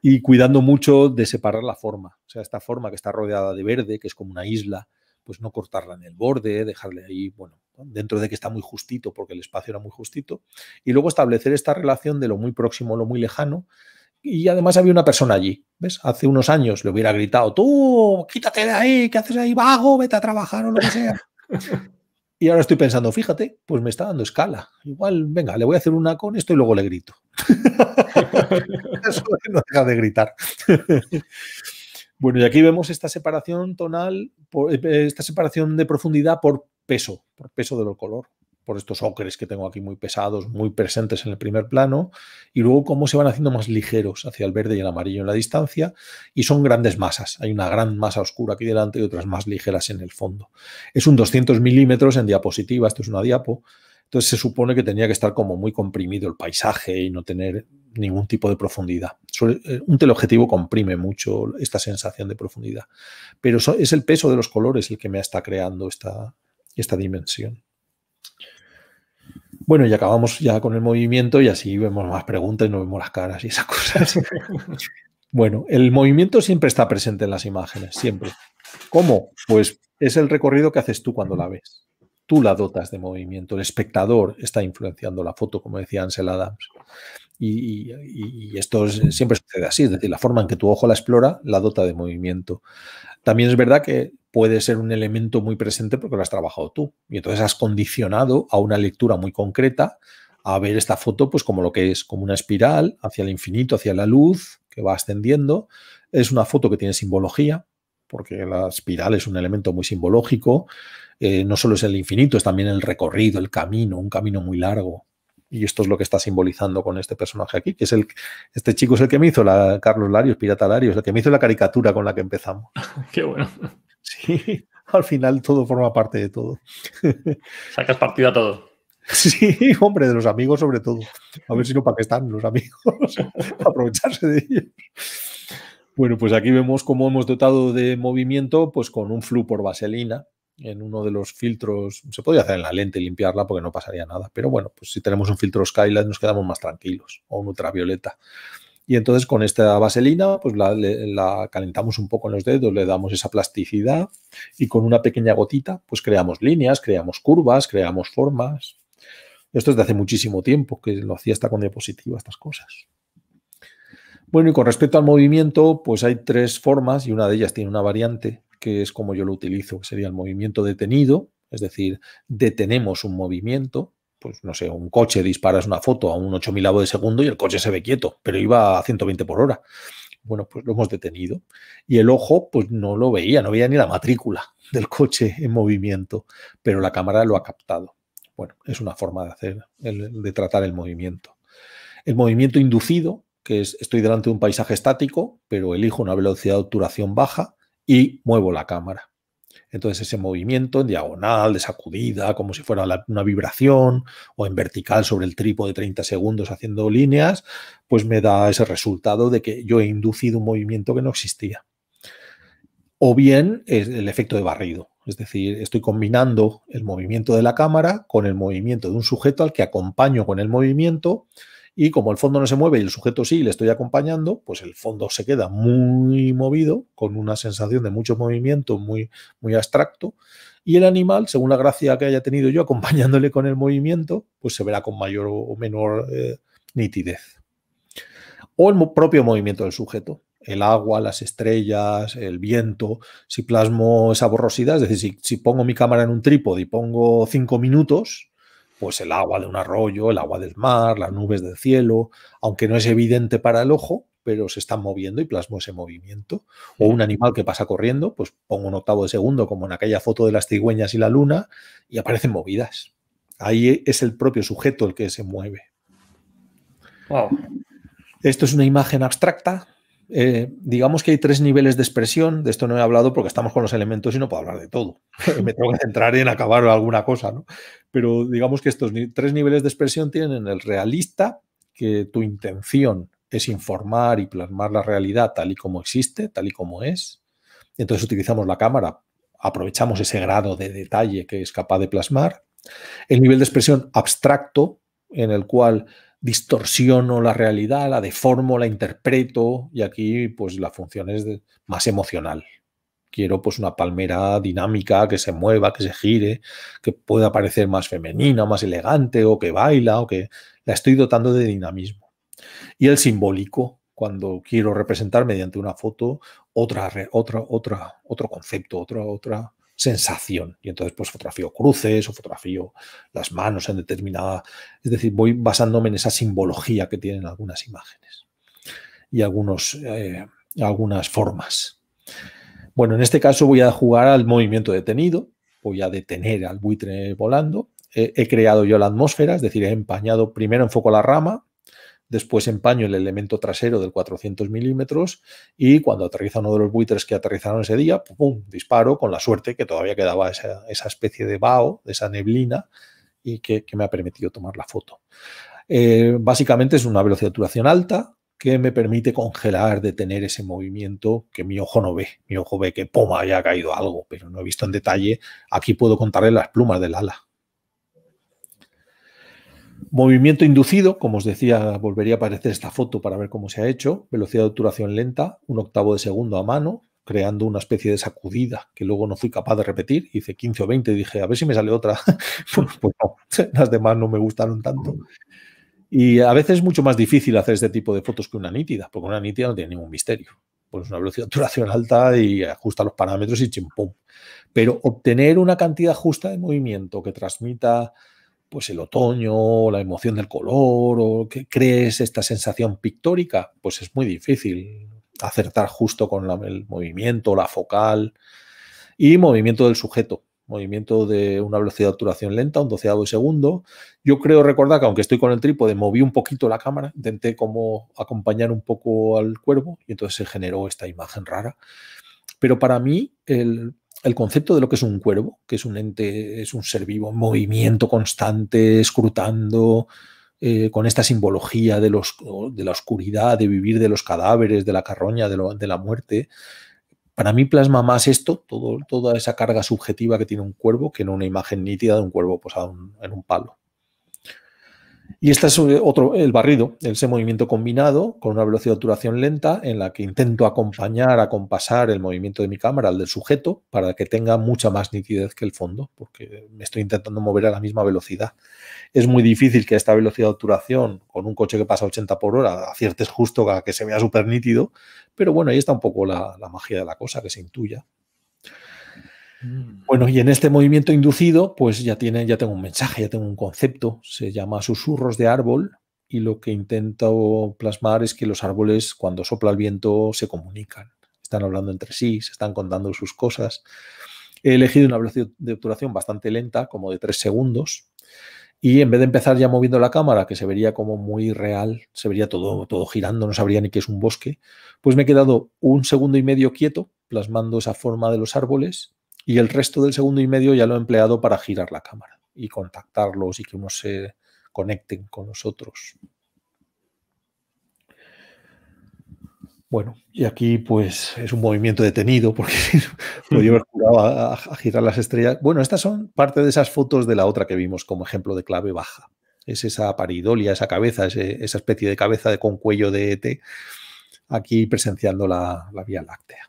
Y cuidando mucho de separar la forma. O sea, esta forma que está rodeada de verde, que es como una isla, pues no cortarla en el borde, dejarle ahí, bueno, dentro de que está muy justito, porque el espacio era muy justito, y luego establecer esta relación de lo muy próximo, lo muy lejano, y además había una persona allí, ¿ves? Hace unos años le hubiera gritado, tú, quítate de ahí, ¿qué haces ahí, vago, vete a trabajar o lo que sea. (laughs) Y ahora estoy pensando, fíjate, pues me está dando escala. Igual, venga, le voy a hacer una con esto y luego le grito. (laughs) no deja de gritar. bueno, y aquí vemos esta separación tonal, eh, esta separación de profundidad por peso, por peso de los color, por estos ocres que tengo aquí muy pesados, muy presentes en el primer plano, y luego cómo se van haciendo más ligeros hacia el verde y el amarillo en la distancia, y son grandes masas. Hay una gran masa oscura aquí delante y otras más ligeras en el fondo. Es un 200 milímetros en diapositiva, esto es una diapo, entonces se supone que tenía que estar como muy comprimido el paisaje y no tener ningún tipo de profundidad. Eh, un teleobjetivo comprime mucho esta sensación de profundidad, pero es el peso de los colores el que me está creando esta, esta dimensión. Bueno, y acabamos ya con el movimiento y así vemos más preguntas y no vemos las caras y esas cosas. (laughs) bueno, el movimiento siempre está presente en las imágenes, siempre. ¿Cómo? Pues es el recorrido que haces tú cuando la ves. Tú la dotas de movimiento, el espectador está influenciando la foto, como decía Ansel Adams. Y, esto siempre sucede así, es decir, la forma en que tu ojo la explora la dota de movimiento. También es verdad que puede ser un elemento muy presente porque lo has trabajado tú y entonces has condicionado a una lectura muy concreta a ver esta foto pues como lo que es, como una espiral hacia el infinito, hacia la luz que va ascendiendo. Es una foto que tiene simbología, porque la espiral es un elemento muy simbológico. Eh, no solo es el infinito, es también el recorrido, el camino, un camino muy largo, y esto es lo que está simbolizando con este personaje aquí, que es el este chico es el que me hizo la Carlos Larios, Pirata Larios, el que me hizo la caricatura con la que empezamos. (laughs) Qué bueno. Sí, al final todo forma parte de todo. (laughs) Sacas partido a todo. Sí, hombre, de los amigos sobre todo. A ver si no para qué están los amigos, para (laughs) aprovecharse de ellos. Bueno, pues aquí vemos cómo hemos dotado de movimiento pues con un flu por vaselina, en uno de los filtros. Se podría hacer en la lente y limpiarla porque no pasaría nada. Pero bueno, pues si tenemos un filtro Skylight nos quedamos más tranquilos o un ultravioleta. Y entonces con esta vaselina, pues la, calentamos un poco en los dedos, le damos esa plasticidad y con una pequeña gotita, pues creamos líneas, creamos curvas, creamos formas. Esto es de hace muchísimo tiempo que lo hacía hasta con diapositiva, estas cosas. Bueno, y con respecto al movimiento, pues hay tres formas y una de ellas tiene una variante que es como yo lo utilizo, que sería el movimiento detenido, es decir, detenemos un movimiento, pues no sé, un coche disparas una foto a un 8000 de segundo y el coche se ve quieto, pero iba a 120 por hora. Bueno, pues lo hemos detenido. Y el ojo, pues no lo veía, no veía ni la matrícula (laughs) del coche en movimiento, pero la cámara lo ha captado. Bueno, es una forma de hacer, de tratar el movimiento. El movimiento inducido, que es estoy delante de un paisaje estático, pero elijo una velocidad de obturación baja y muevo la cámara. Entonces ese movimiento en diagonal, de sacudida, como si fuera una vibración, o en vertical sobre el tripo de 30 segundos haciendo líneas, pues me da ese resultado de que yo he inducido un movimiento que no existía. O bien es el efecto de barrido, es decir, estoy combinando el movimiento de la cámara con el movimiento de un sujeto al que acompaño con el movimiento y como el fondo no se mueve y el sujeto sí, le estoy acompañando, pues el fondo se queda muy movido, con una sensación de mucho movimiento, muy, muy abstracto. Y el animal, según la gracia que haya tenido yo (laughs) acompañándole con el movimiento, pues se verá con mayor o menor eh, nitidez. O el propio movimiento del sujeto el agua, las estrellas, el viento, si plasmo esa borrosidad, es decir, si, pongo mi cámara en un trípode y pongo cinco minutos, pues el agua de un arroyo, el agua del mar, las nubes del cielo, aunque no es evidente para el ojo, pero se están moviendo y plasmo ese movimiento. O un animal que pasa corriendo, pues pongo un octavo de segundo, como en aquella foto de las cigüeñas y la luna, y aparecen movidas. Ahí es el propio sujeto el que se mueve. Esto es una imagen abstracta, eh, digamos que hay tres niveles de expresión, de esto no he hablado porque estamos con los elementos y no puedo hablar de todo, (laughs) me tengo que centrar en acabar alguna cosa, ¿no? Pero digamos que estos tres niveles de expresión tienen el realista, que tu intención es informar y plasmar la realidad tal y como existe, tal y como es, entonces utilizamos la cámara, aprovechamos ese grado de detalle que es capaz de plasmar, el nivel de expresión abstracto, en el cual distorsiono la realidad, la deformo, la interpreto y aquí pues la función es más emocional. Quiero pues una palmera dinámica que se mueva, que se gire, que pueda parecer más femenina, más elegante o que baila o que la estoy dotando de dinamismo. Y el simbólico, cuando quiero representar mediante una foto otra, otra, otra, otro concepto, otra, otra sensación. Y entonces, pues fotografío cruces o fotografío las manos en determinada. Es decir, voy basándome en esa simbología que tienen algunas imágenes y algunos, eh, algunas formas. Bueno, en este caso voy a jugar al movimiento detenido, voy a detener al buitre volando. He, creado yo la atmósfera, es decir, he empañado, primero enfoco la rama, después empaño el elemento trasero del 400 milímetros y cuando aterriza uno de los buitres que aterrizaron ese día, ¡pum!, disparo con la suerte que todavía quedaba esa, especie de vaho, de esa neblina, y que, me ha permitido tomar la foto. Eh, básicamente es una velocidad de duración alta que me permite congelar, detener ese movimiento que mi ojo no ve. Mi ojo ve que, ¡pum!, haya caído algo, pero no he visto en detalle. Aquí puedo contarle las plumas del ala Movimiento inducido, como os decía, volvería a aparecer esta foto para ver cómo se ha hecho. Velocidad de obturación lenta, un octavo de segundo a mano, creando una especie de sacudida que luego no fui capaz de repetir. Hice 15 o 20 y dije, a ver si me sale otra. (laughs) Pues, pues, no, (laughs) las demás no me gustaron tanto. Y a veces es mucho más difícil hacer este tipo de fotos que una nítida, porque una nítida no tiene ningún misterio. Pues una velocidad de obturación alta y ajusta los parámetros y chimpum. Pero obtener una cantidad justa de movimiento que transmita pues el otoño, la emoción del color, o que crees esta sensación pictórica, pues es muy difícil acertar justo con el movimiento, la focal y movimiento del sujeto, movimiento de una velocidad de obturación lenta, un doceavo de segundo. Yo creo recordar que aunque estoy con el trípode, moví un poquito la cámara, intenté como acompañar un poco al cuervo y entonces se generó esta imagen rara. Pero para mí el el concepto de lo que es un cuervo, que es un ente, es un ser vivo en movimiento constante, escrutando, eh, con esta simbología de, los, de, la oscuridad, de vivir de los cadáveres, de la carroña, de, de la muerte. Para mí plasma más esto, todo, toda esa carga subjetiva que tiene un cuervo, que no una imagen nítida de un cuervo posado en un palo. Y este es otro, el barrido, ese movimiento combinado con una velocidad de obturación lenta en la que intento acompañar, acompasar el movimiento de mi cámara al del sujeto para que tenga mucha más nitidez que el fondo, porque me estoy intentando mover a la misma velocidad. Es muy difícil que esta velocidad de obturación, con un coche que pasa 80 por hora, aciertes justo a que se vea súper nítido, pero bueno, ahí está un poco la, la magia de la cosa, que se intuya. Mm. Bueno, y en este movimiento inducido, pues ya, tiene, ya tengo un mensaje, ya tengo un concepto, se llama susurros de árbol y lo que intento plasmar es que los árboles cuando sopla el viento se comunican, están hablando entre sí, se están contando sus cosas. He elegido una velocidad de obturación bastante lenta, como de tres segundos, y en vez de empezar ya moviendo la cámara, que se vería como muy real, se vería todo, todo girando, no sabría ni qué es un bosque, pues me he quedado un segundo y medio quieto, plasmando esa forma de los árboles, y el resto del segundo y medio ya lo he empleado para girar la cámara y contactarlos y que unos se conecten con nosotros. Bueno, y aquí pues es un movimiento detenido porque podía haber jugado a, girar las estrellas. Bueno, estas son parte de esas fotos de la otra que vimos como ejemplo de clave baja. Es esa paridolia, esa cabeza, esa especie de cabeza de, con cuello de ET aquí presenciando la Vía Láctea.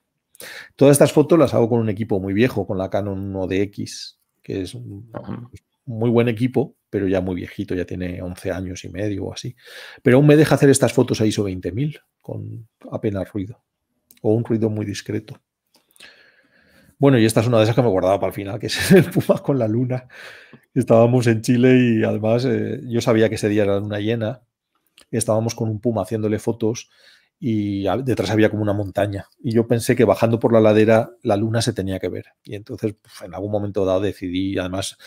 Todas estas fotos las hago con un equipo muy viejo, con la Canon 1DX, que es un muy buen equipo, pero ya muy viejito, ya tiene 11 años y medio o así. Pero aún me deja hacer estas fotos a ISO 20.000, con apenas ruido, o un ruido muy discreto. Bueno, y esta es una de esas que me guardaba para el final, que es el Puma con la luna. Estábamos en Chile y además eh, yo sabía que ese día era luna llena. Estábamos con un Puma haciéndole fotos y detrás había como una montaña. Y yo pensé que bajando por la ladera la luna se tenía que ver. Y entonces pues, en algún momento dado decidí, además,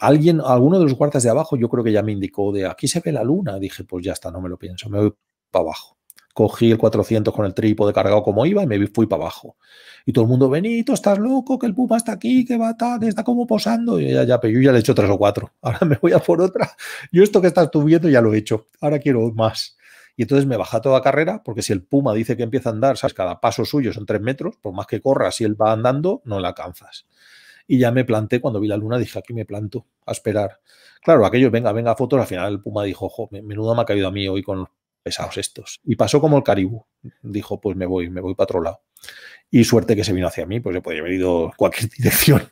alguien, alguno de los guardas de abajo yo creo que ya me indicó de aquí se ve la luna. Dije, pues ya está, no me lo pienso, me voy para abajo. Cogí el 400 con el trípode cargado como iba y me fui para abajo. Y todo el mundo, Benito, estás loco, que el Puma está aquí, que va a está como posando. Y ya, ya, pero ya le he hecho tres o cuatro. Ahora (laughs) me voy a por otra. Yo esto que estás tú viendo ya lo he hecho. Ahora quiero más. Y entonces me baja toda carrera, porque si el puma dice que empieza a andar, sabes, cada paso suyo son tres metros, por más que corras, si él va andando, no la alcanzas. Y ya me planté, cuando vi la luna, dije, aquí me planto, a esperar. Claro, aquello, venga, venga, fotos, al final el puma dijo, ojo, menudo me ha caído a mí hoy con los pesados estos. Y pasó como el caribú, dijo, pues me voy, me voy para otro lado. Y suerte que se vino hacia mí, pues se podría haber ido cualquier (laughs) dirección,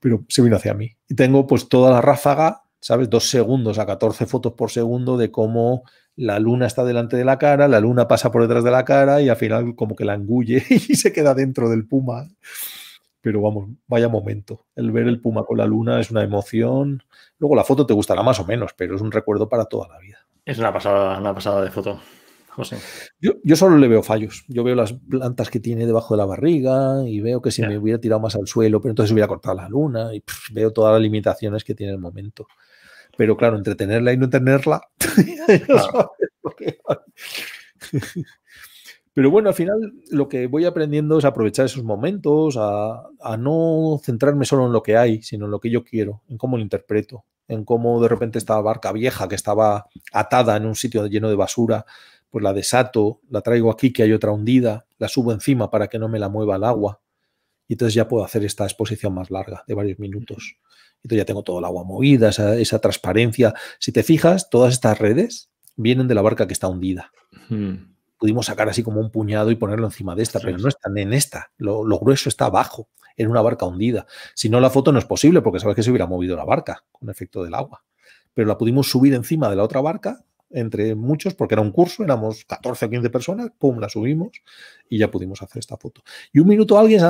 pero se vino hacia mí. Y tengo pues toda la ráfaga, ¿sabes? Dos segundos a 14 fotos por segundo de cómo la luna está delante de la cara, la luna pasa por detrás de la cara y al final como que la engulle (laughs) y se queda dentro del puma. Pero vamos, vaya momento. El ver el puma con la luna es una emoción. Luego la foto te gustará más o menos, pero es un recuerdo para toda la vida. Es una pasada, una pasada de foto. José. Yo, solo le veo fallos. Yo veo las plantas que tiene debajo de la barriga y veo que si me hubiera tirado más al suelo, pero entonces hubiera cortado la luna y veo todas las limitaciones que tiene el momento. Pero claro, entretenerla y no tenerla. (laughs) Pero bueno, al final lo que voy aprendiendo es aprovechar esos momentos, a, no centrarme solo en lo que hay, sino en lo que yo quiero, en cómo lo interpreto, en cómo de repente esta barca vieja que estaba atada en un sitio lleno de basura, pues la desato, la traigo aquí que hay otra hundida, la subo encima para que no me la mueva el agua. Y entonces ya puedo hacer esta exposición más larga, de varios minutos ya tengo todo el agua movida, esa, transparencia. Si te fijas, todas estas redes vienen de la barca que está hundida. Hmm. Pudimos sacar así como un puñado y ponerlo encima de esta, pero no están en esta. Lo, lo, grueso está abajo, en una barca hundida. Si no, la foto no es posible porque sabes que se hubiera movido la barca con efecto del agua. Pero la pudimos subir encima de la otra barca entre muchos, porque era un curso, éramos 14 o 15 personas, pum, la subimos y ya pudimos hacer esta foto. Y un minuto, alguien,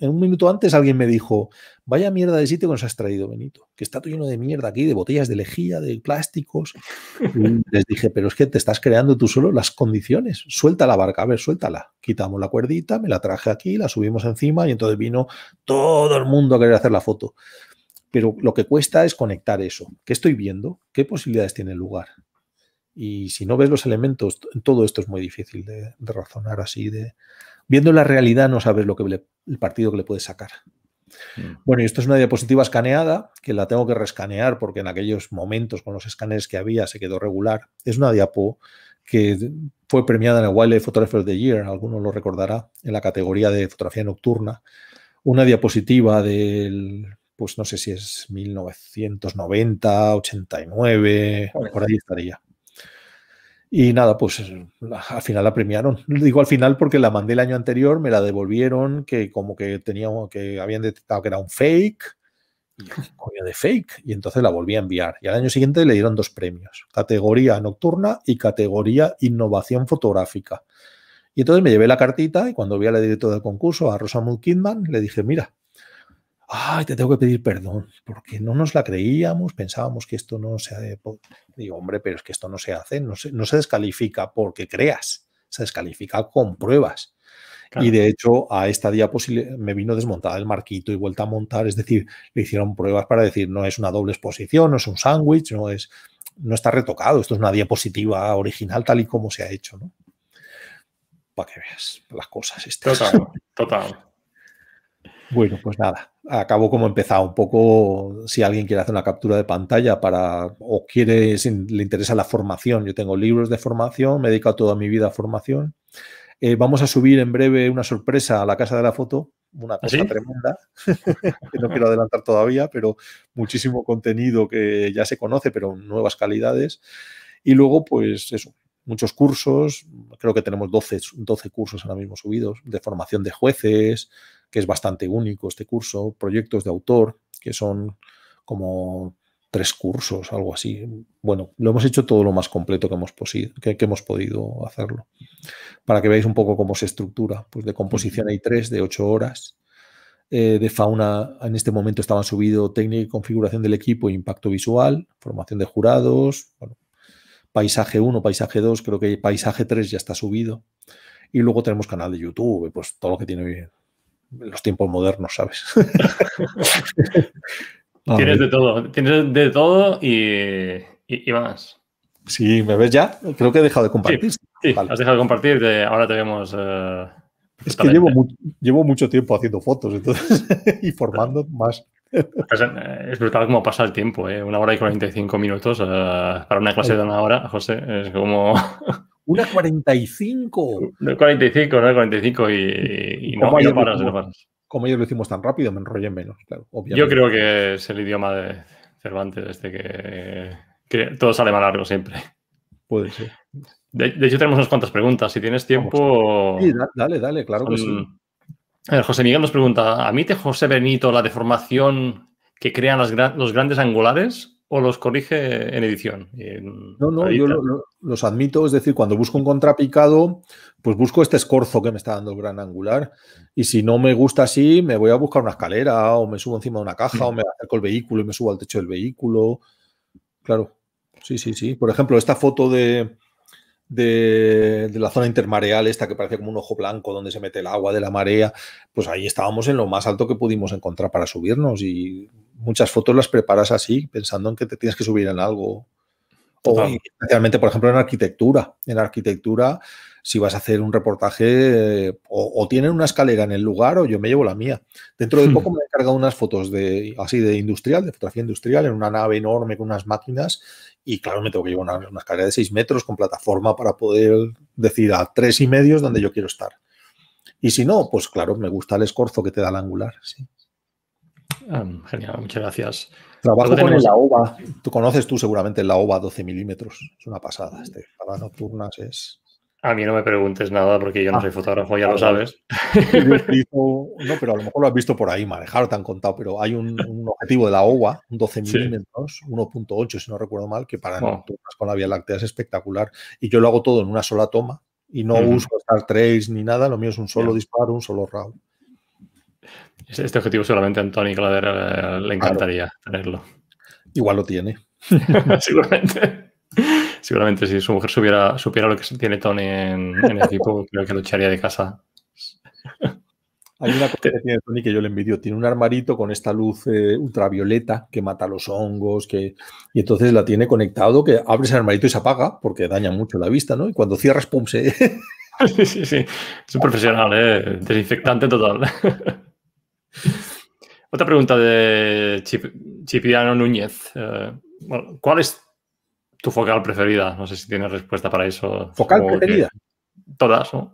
un minuto antes alguien me dijo, vaya mierda de sitio que nos has traído, Benito, que está todo lleno de mierda aquí, de botellas de lejía, de plásticos. (laughs) les dije, pero es que te estás creando tú solo las condiciones, suelta la barca, a ver, suéltala. Quitamos la cuerdita, me la traje aquí, la subimos encima y entonces vino todo el mundo a querer hacer la foto pero lo que cuesta es conectar eso. ¿Qué estoy viendo? ¿Qué posibilidades tiene el lugar? Y si no ves los elementos, todo esto es muy difícil de, razonar así. De, viendo la realidad no sabes lo que el partido que le puedes sacar. Mm. Bueno, y esto es una diapositiva escaneada, que la tengo que rescanear porque en aquellos momentos con los escáneres que había se quedó regular. Es una diapo que fue premiada en el Wildlife Photographer of the Year, alguno lo recordará, en la categoría de fotografía nocturna. Una diapositiva del, pues no sé si es 1990, 89, por ahí estaría. Y nada, pues al final la premiaron. Digo al final porque la mandé el año anterior, me la devolvieron, que como que tenía, que habían detectado que era un fake, y de fake, y entonces la volví a enviar. Y al año siguiente le dieron dos premios, categoría nocturna y categoría innovación fotográfica. Y entonces me llevé la cartita y cuando vi a la directora del concurso, a Rosamund Kidman, le dije, mira, ay, te tengo que pedir perdón, porque no nos la creíamos, pensábamos que esto no se hace. Digo, hombre, pero es que esto no se hace, no se, descalifica porque creas, se descalifica con pruebas. Y de hecho, a esta diapositiva me vino desmontada el marquito y vuelta a montar, es decir, le hicieron pruebas para decir, no es una doble exposición, no es un sándwich, no es no está retocado, esto es una diapositiva original tal y como se ha hecho, ¿no? Para que veas las cosas. Total, total. Bueno, pues nada, acabo como he empezado un poco, si alguien quiere hacer una captura de pantalla para, o quiere, si le interesa la formación, yo tengo libros de formación, me he dedicado toda mi vida a formación. Eh, vamos a subir en breve una sorpresa a la casa de la foto, una ¿Ah, cosa tremenda, (laughs) que no quiero adelantar todavía, pero muchísimo contenido que ya se conoce, pero nuevas calidades. Y luego, pues eso, muchos cursos, creo que tenemos 12, 12 cursos ahora mismo subidos, de formación de jueces, que es bastante único este curso, proyectos de autor, que son como tres cursos, algo así. Bueno, lo hemos hecho todo lo más completo que hemos, podido hacerlo. Para que veáis un poco cómo se estructura. Pues de composición hay tres de ocho horas. Eh, de fauna, en este momento estaban subido técnica y configuración del equipo, e impacto visual, formación de jurados, paisaje 1, paisaje 2, creo que paisaje 3 ya está subido. Y luego tenemos canal de YouTube, pues todo lo que tiene los tiempos modernos, ¿sabes? (laughs) tienes de todo, tienes de todo y, y, más. Sí, ¿me ves ya? Creo que he dejado de compartir. Sí, has dejado de compartir, ahora tenemos. vemos. Eh, es que llevo, mucho tiempo haciendo fotos entonces, (laughs) y formando más. Pues, eh, es brutal cómo pasa el tiempo, ¿eh? una hora y 45 minutos eh, para una clase de una hora, José. Es como. (laughs) Una 45. 45, no 45 y, y no, como, y paras, Como ellos lo hicimos tan rápido, me enrollé menos, claro. Yo creo que es el idioma de Cervantes, este que, todo sale mal largo siempre. Puede ser. De, hecho, tenemos unas cuantas preguntas. Si tienes tiempo. Sí, dale, dale, claro que sí. José Miguel nos pregunta: ¿A mí te José Benito la deformación que crean los grandes angulares? o los corrige en edición. no, no, yo los admito, es decir, cuando busco un contrapicado, pues busco este escorzo que me está dando el gran angular y si no me gusta así, me voy a buscar una escalera o me subo encima de una caja o me acerco al vehículo y me subo al techo del vehículo. Claro, sí, sí, sí. Por ejemplo, esta foto de, de, de, la zona intermareal, esta que parece como un ojo blanco donde se mete el agua de la marea, pues ahí estábamos en lo más alto que pudimos encontrar para subirnos y muchas fotos las preparas así, pensando en que te tienes que subir en algo. O especialmente, por ejemplo, en arquitectura. En arquitectura, si vas a hacer un reportaje, o, tienen una escalera en el lugar, o yo me llevo la mía. Dentro de poco (laughs) me he cargado unas fotos de así de industrial, de fotografía industrial, en una nave enorme con unas máquinas, y claro, me tengo que llevar una, carga escalera de 6 metros con plataforma para poder decir a tres y medio donde yo quiero estar. Y si no, pues claro, me gusta el escorzo que te da el angular. Sí. Em, genial, muchas gracias. Trabajo con la Tú conoces tú seguramente la OVA 12 milímetros. Es una pasada. Este, para nocturnas es. A mí no me preguntes nada porque yo no ah, soy fotógrafo, ya lo sabes. (laughs) no, pero a lo mejor lo has visto por ahí manejar, te han contado, pero hay un, objetivo de la OVA, un 12 milímetros, 1.8 si no recuerdo mal, que para oh. nocturnas con la Vía Láctea es espectacular. Y yo lo hago todo en una sola toma y no uso Star Trace ni nada, lo mío es un solo disparo, un solo round. Este, este objetivo solamente a Anthony Glader eh, le encantaría tenerlo. Igual lo tiene. (laughs) Seguramente. Seguramente si su mujer supiera, supiera lo que tiene Tony en, el equipo, (laughs) creo que lo echaría de casa. Hay una cosa que tiene Tony que yo le envidio. Tiene un armarito con esta luz eh, ultravioleta que mata los hongos, que... y entonces la tiene conectado, que abres el armarito y se apaga, porque daña mucho la vista, ¿no? Y cuando cierras, pum, (laughs) sí, sí, sí. Es un profesional, ¿eh? Desinfectante total. Otra pregunta de Chipiano Núñez. Eh, ¿Cuál es tu focal preferida? No sé si tienes respuesta para eso. ¿Focal preferida? Todas, (laughs) ¿no?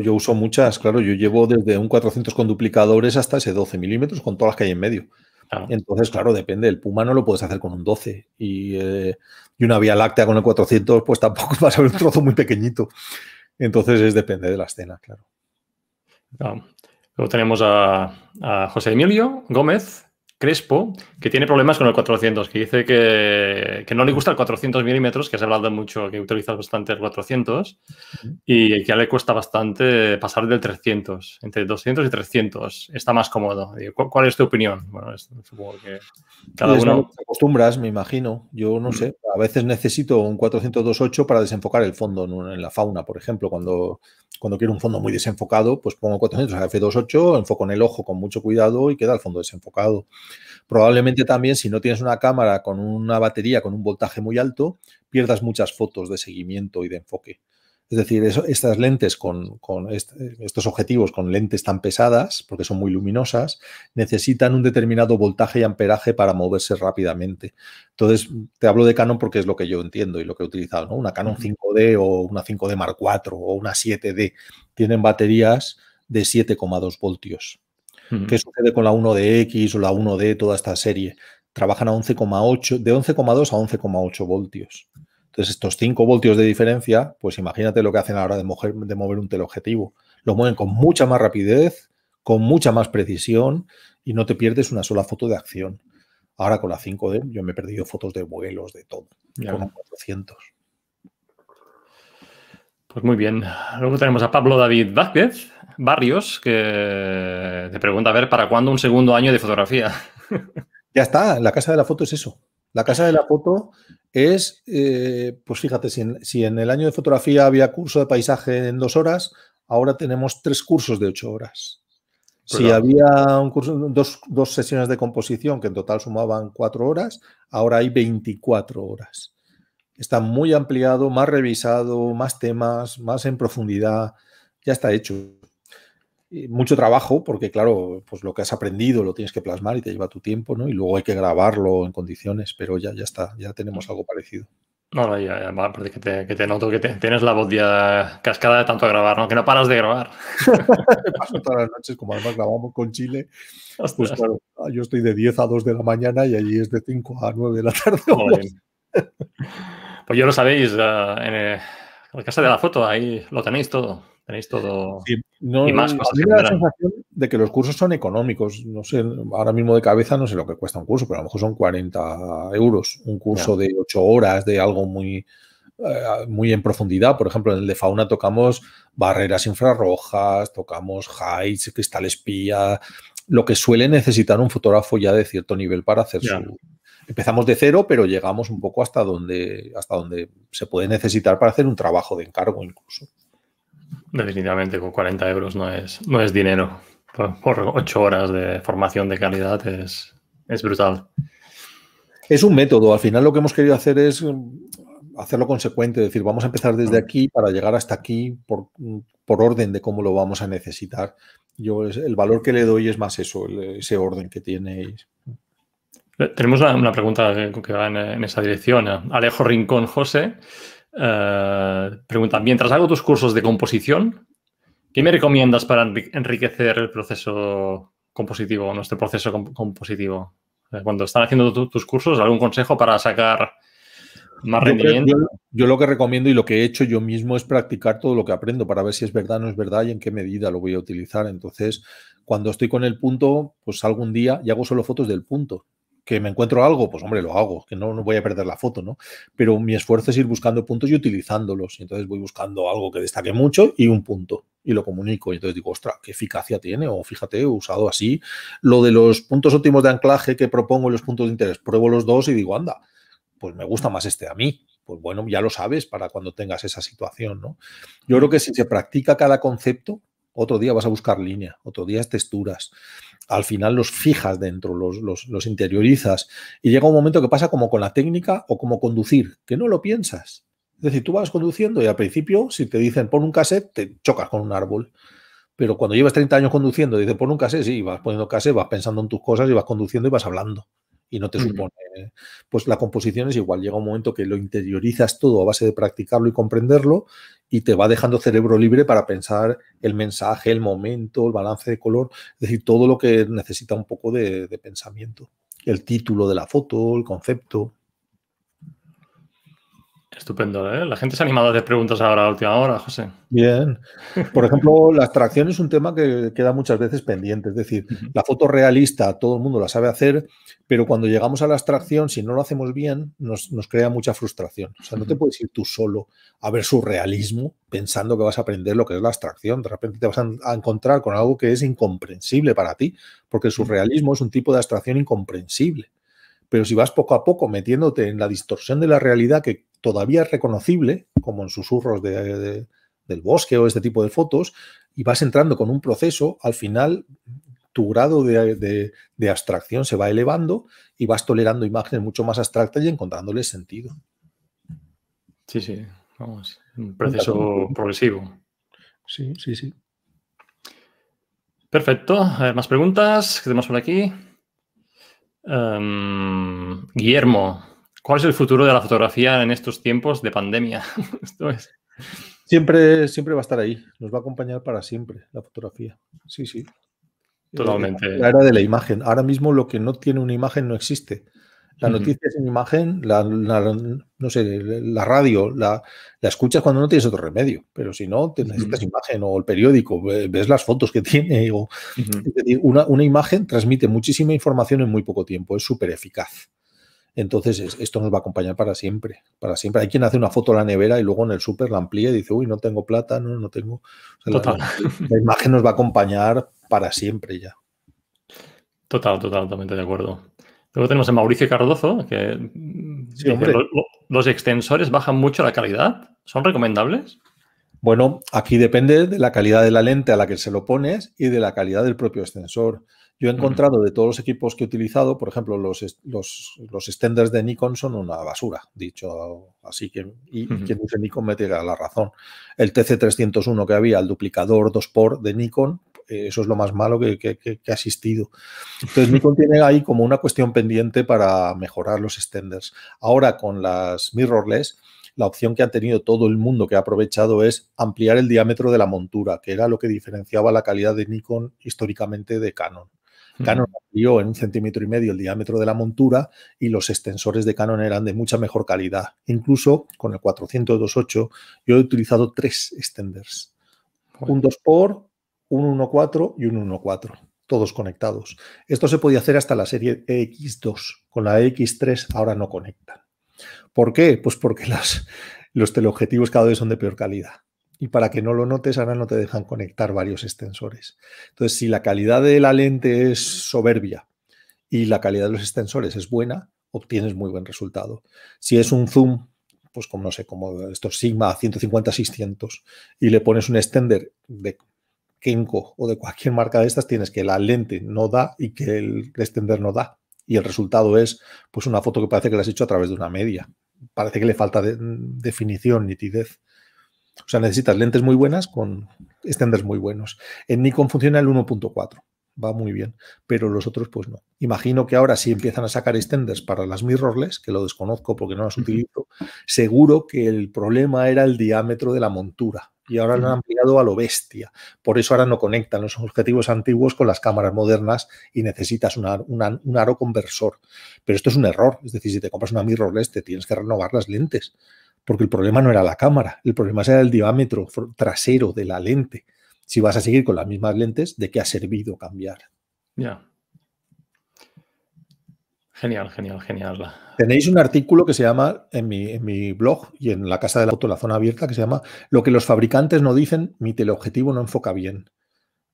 Yo uso muchas, claro. Yo llevo desde un 400 con duplicadores hasta ese 12 milímetros con todas las que hay en medio. Entonces, claro, depende. El Puma no lo puedes hacer con un 12. Eh, y, una Vía Láctea con el 400, pues tampoco (laughs) vas a ver un trozo muy pequeñito. Entonces, es depende de la escena, claro. Luego tenemos a, José Emilio Gómez, Crespo, que tiene problemas con el 400, que dice que, que no le gusta el 400 milímetros, que has hablado mucho, que utilizas bastante el 400, y que ya le cuesta bastante pasar del 300, entre 200 y 300, está más cómodo. ¿Cuál es tu opinión? Bueno, supongo que cada uno... Te acostumbras, me imagino. Yo no mm. sé, a veces necesito un 4028 para desenfocar el fondo en, la fauna, por ejemplo, cuando cuando quiero un fondo muy desenfocado, pues pongo 400 a F28, enfoco en el ojo con mucho cuidado y queda el fondo desenfocado. Probablemente también si no tienes una cámara con una batería con un voltaje muy alto, pierdas muchas fotos de seguimiento y de enfoque. Es decir, estas lentes con, estos objetivos con lentes tan pesadas, porque son muy luminosas, necesitan un determinado voltaje y amperaje para moverse rápidamente. Entonces, te hablo de Canon porque es lo que yo entiendo y lo que he utilizado, Una Canon 5D o una 5D Mark IV o una 7D tienen baterías de 7,2 voltios. ¿Qué sucede con la 1DX o la 1D, toda esta serie? Trabajan a 11,8, de 11,2 a 11,8 voltios. Entonces, estos 5 voltios de diferencia, pues imagínate lo que hacen ahora de mover, un teleobjetivo. Lo mueven con mucha más rapidez, con mucha más precisión y no te pierdes una sola foto de acción. Ahora con la 5D yo me he perdido fotos de vuelos, de todo, con 400. Pues muy bien. Luego tenemos a Pablo David Vázquez Barrios, que te pregunta, a ver, ¿para cuándo un segundo año de fotografía? (laughs) Ya está, la casa de la foto es eso. La casa de la foto es, eh, pues fíjate, si en, el año de fotografía había curso de paisaje en dos horas, ahora tenemos tres cursos de ocho horas. si había un curso, dos, dos sesiones de composición que en total sumaban cuatro horas, ahora hay 24 horas está muy ampliado, más revisado, más temas, más en profundidad, ya está hecho. mucho trabajo, porque claro, pues lo que has aprendido lo tienes que plasmar y te lleva tu tiempo, ¿no? Y luego hay que grabarlo en condiciones, pero ya, ya está, ya tenemos mm. algo parecido. No, no, ya, que te, noto que tienes la voz ya cascada de tanto grabar, ¿no? Que no paras de grabar. (laughs) paso todas las noches, como además grabamos con Chile. Pues ah, yo estoy de 10 a 2 de la mañana y allí es de 5 a 9 de la (laughs) tarde. Pues ya lo sabéis, eh, eh, en, el, en casa de la foto, ahí lo tenéis todo. Tenéis todo y más la sensación de que los cursos son económicos. No sé, ahora mismo de cabeza no sé lo que cuesta un curso, pero a lo mejor son 40 euros. Un curso de 8 horas, de algo muy, eh, muy en profundidad. Por ejemplo, en el de fauna tocamos barreras infrarrojas, tocamos heights, cristal espía, lo que suele necesitar un fotógrafo ya de cierto nivel para hacer su, empezamos de cero, pero llegamos un poco hasta donde, hasta donde se puede necesitar para hacer un trabajo de encargo incluso. Definitivamente, con 40 euros no es, no es dinero. Por, ocho horas de formación de calidad es, brutal. Es un método. Al final lo que hemos querido hacer es mm, hacerlo consecuente, es decir, vamos a empezar desde aquí para llegar hasta aquí por, mm, orden de cómo lo vamos a necesitar. Yo el valor que le doy es más eso, ese orden que tiene. Tenemos una, pregunta que va en, esa dirección. Alejo Rincón José eh, pregunta, mientras hago tus cursos de composición, ¿qué me recomiendas para enriquecer el proceso compositivo, nuestro proceso compositivo? Eh, cuando están haciendo tus cursos, ¿algún consejo para sacar más rendimiento? yo, lo que recomiendo y lo que he hecho yo mismo es practicar todo lo que aprendo para ver si es verdad o no es verdad y en qué medida lo voy a utilizar. Entonces, cuando estoy con el punto, pues algún día y hago solo fotos del punto que me encuentro algo, pues hombre, lo hago, que no, no, voy a perder la foto, ¿no? Pero mi esfuerzo es ir buscando puntos y utilizándolos. Y entonces voy buscando algo que destaque mucho y un punto. Y lo comunico. Y entonces digo, ostras, qué eficacia tiene. O fíjate, he usado así. Lo de los puntos óptimos de anclaje que propongo y los puntos de interés, pruebo los dos y digo, anda, pues me gusta más este a mí. Pues bueno, ya lo sabes para cuando tengas esa situación, ¿no? Yo creo que si se practica cada concepto, otro día vas a buscar línea, otro día es texturas. Al final los fijas dentro, los, los, interiorizas. Y llega un momento que pasa como con la técnica o como conducir, que no lo piensas. Es decir, tú vas conduciendo y al principio, si te dicen pon un cassette, te chocas con un árbol. Pero cuando llevas 30 años conduciendo, dices pon un cassette, sí, vas poniendo cassette, vas pensando en tus cosas y vas conduciendo y vas hablando y no te supone. ¿eh? Pues la composición es igual, llega un momento que lo interiorizas todo a base de practicarlo y comprenderlo y te va dejando cerebro libre para pensar el mensaje, el momento, el balance de color, es decir, todo lo que necesita un poco de, de pensamiento. El título de la foto, el concepto. Estupendo, ¿eh? La gente se ha animado a hacer preguntas ahora a última hora, José. Bien. (laughs) Por ejemplo, la abstracción es un tema que queda muchas veces pendiente. Es decir, la foto realista todo el mundo la sabe hacer, pero cuando llegamos a la abstracción, si no lo hacemos bien, nos, crea mucha frustración. O sea, no te puedes ir tú solo a ver su realismo pensando que vas a aprender lo que es la abstracción. De repente te vas a encontrar con algo que es incomprensible para ti, porque el surrealismo es un tipo de abstracción incomprensible pero si vas poco a poco metiéndote en la distorsión de la realidad que todavía es reconocible, como en susurros del bosque o este tipo de fotos, y vas entrando con un proceso, al final tu grado de, abstracción se va elevando y vas tolerando imágenes mucho más abstractas y encontrándoles sentido. Sí, sí, vamos, un proceso progresivo. Sí, sí, sí. Perfecto, más preguntas que tenemos por aquí. Em, Guillermo ¿Cuál es el futuro de la fotografía en estos tiempos de pandemia? (laughs) Esto es. Siempre, siempre va a estar ahí, nos va a acompañar para siempre la fotografía. Sí, sí. Eh, Totalmente. La era de la imagen. Ahora mismo lo que no tiene una imagen no existe. La noticia es una imagen, la, no sé, la radio, la, la, escuchas cuando no tienes otro remedio, pero si no, te necesitas imagen o el periódico, ves las fotos que (laughs) tiene. una, imagen transmite muchísima información en muy poco tiempo, es súper eficaz. Entonces, esto nos va a acompañar para siempre, para siempre. Hay quien hace una foto a la nevera y luego en el súper la amplía y dice, uy, no tengo plata, no, no tengo... La, imagen nos va a acompañar para siempre ya. Total, total, totalmente de acuerdo. Luego tenemos a Mauricio Cardozo, que los extensores bajan mucho la calidad, ¿son recomendables? Bueno, aquí depende de la calidad de la lente a la que se lo pones y de la calidad del propio extensor. Yo he encontrado de todos los equipos que he utilizado, por ejemplo, los, extenders de Nikon son una basura, dicho así que y, quien dice Nikon me tiene la razón. El TC301 que había, el duplicador 2x de Nikon, eh, eso es lo más malo que, ha existido. Entonces, Nikon (laughs) tiene ahí como una cuestión pendiente para mejorar los extenders. Ahora, con las mirrorless, la opción que ha tenido todo el mundo que ha aprovechado es ampliar el diámetro de la montura, que era lo que diferenciaba la calidad de Nikon históricamente de Canon. Canon amplió en un centímetro y medio el diámetro de la montura y los extensores de Canon eran de mucha mejor calidad. Incluso con el 400 yo he utilizado tres extenders. Un 2x, un 1.4 y un 1.4, todos conectados. Esto se podía hacer hasta la serie e x 2 Con la e x 3 ahora no conectan. ¿Por qué? Pues porque los teleobjetivos cada vez son de peor calidad y para que no lo notes ahora no te dejan conectar varios extensores. Entonces, si la calidad de la lente es soberbia y la calidad de los extensores es buena, obtienes muy buen resultado. Si es un zoom, pues como no sé, como estos Sigma 150-600 y le pones un extender de Kenko o de cualquier marca de estas, tienes que la lente no da y que el extender no da. Y el resultado es pues una foto que parece que la has hecho a través de una media. Parece que le falta mm, definición, nitidez. O sea, necesitas lentes muy buenas con extenders muy buenos. En Nikon funciona el 1.4 va muy bien, pero los otros pues no. Imagino que ahora si empiezan a sacar extenders para las mirrorless, que lo desconozco porque no las utilizo, seguro que el problema era el diámetro de la montura y ahora lo han ampliado a lo bestia. Por eso ahora no conectan los objetivos antiguos con las cámaras modernas y necesitas un aro conversor. Pero esto es un error, es decir, si te compras una mirrorless te tienes que renovar las lentes porque el problema no era la cámara, el problema era el diámetro trasero de la lente. Si vas a seguir con las mismas lentes, ¿de qué ha servido cambiar? Ya. Genial, genial, genial. Tenéis un artículo que se llama en mi, en mi, blog y en la Casa de la la zona abierta, que se llama Lo que los fabricantes no dicen, mi teleobjetivo no enfoca bien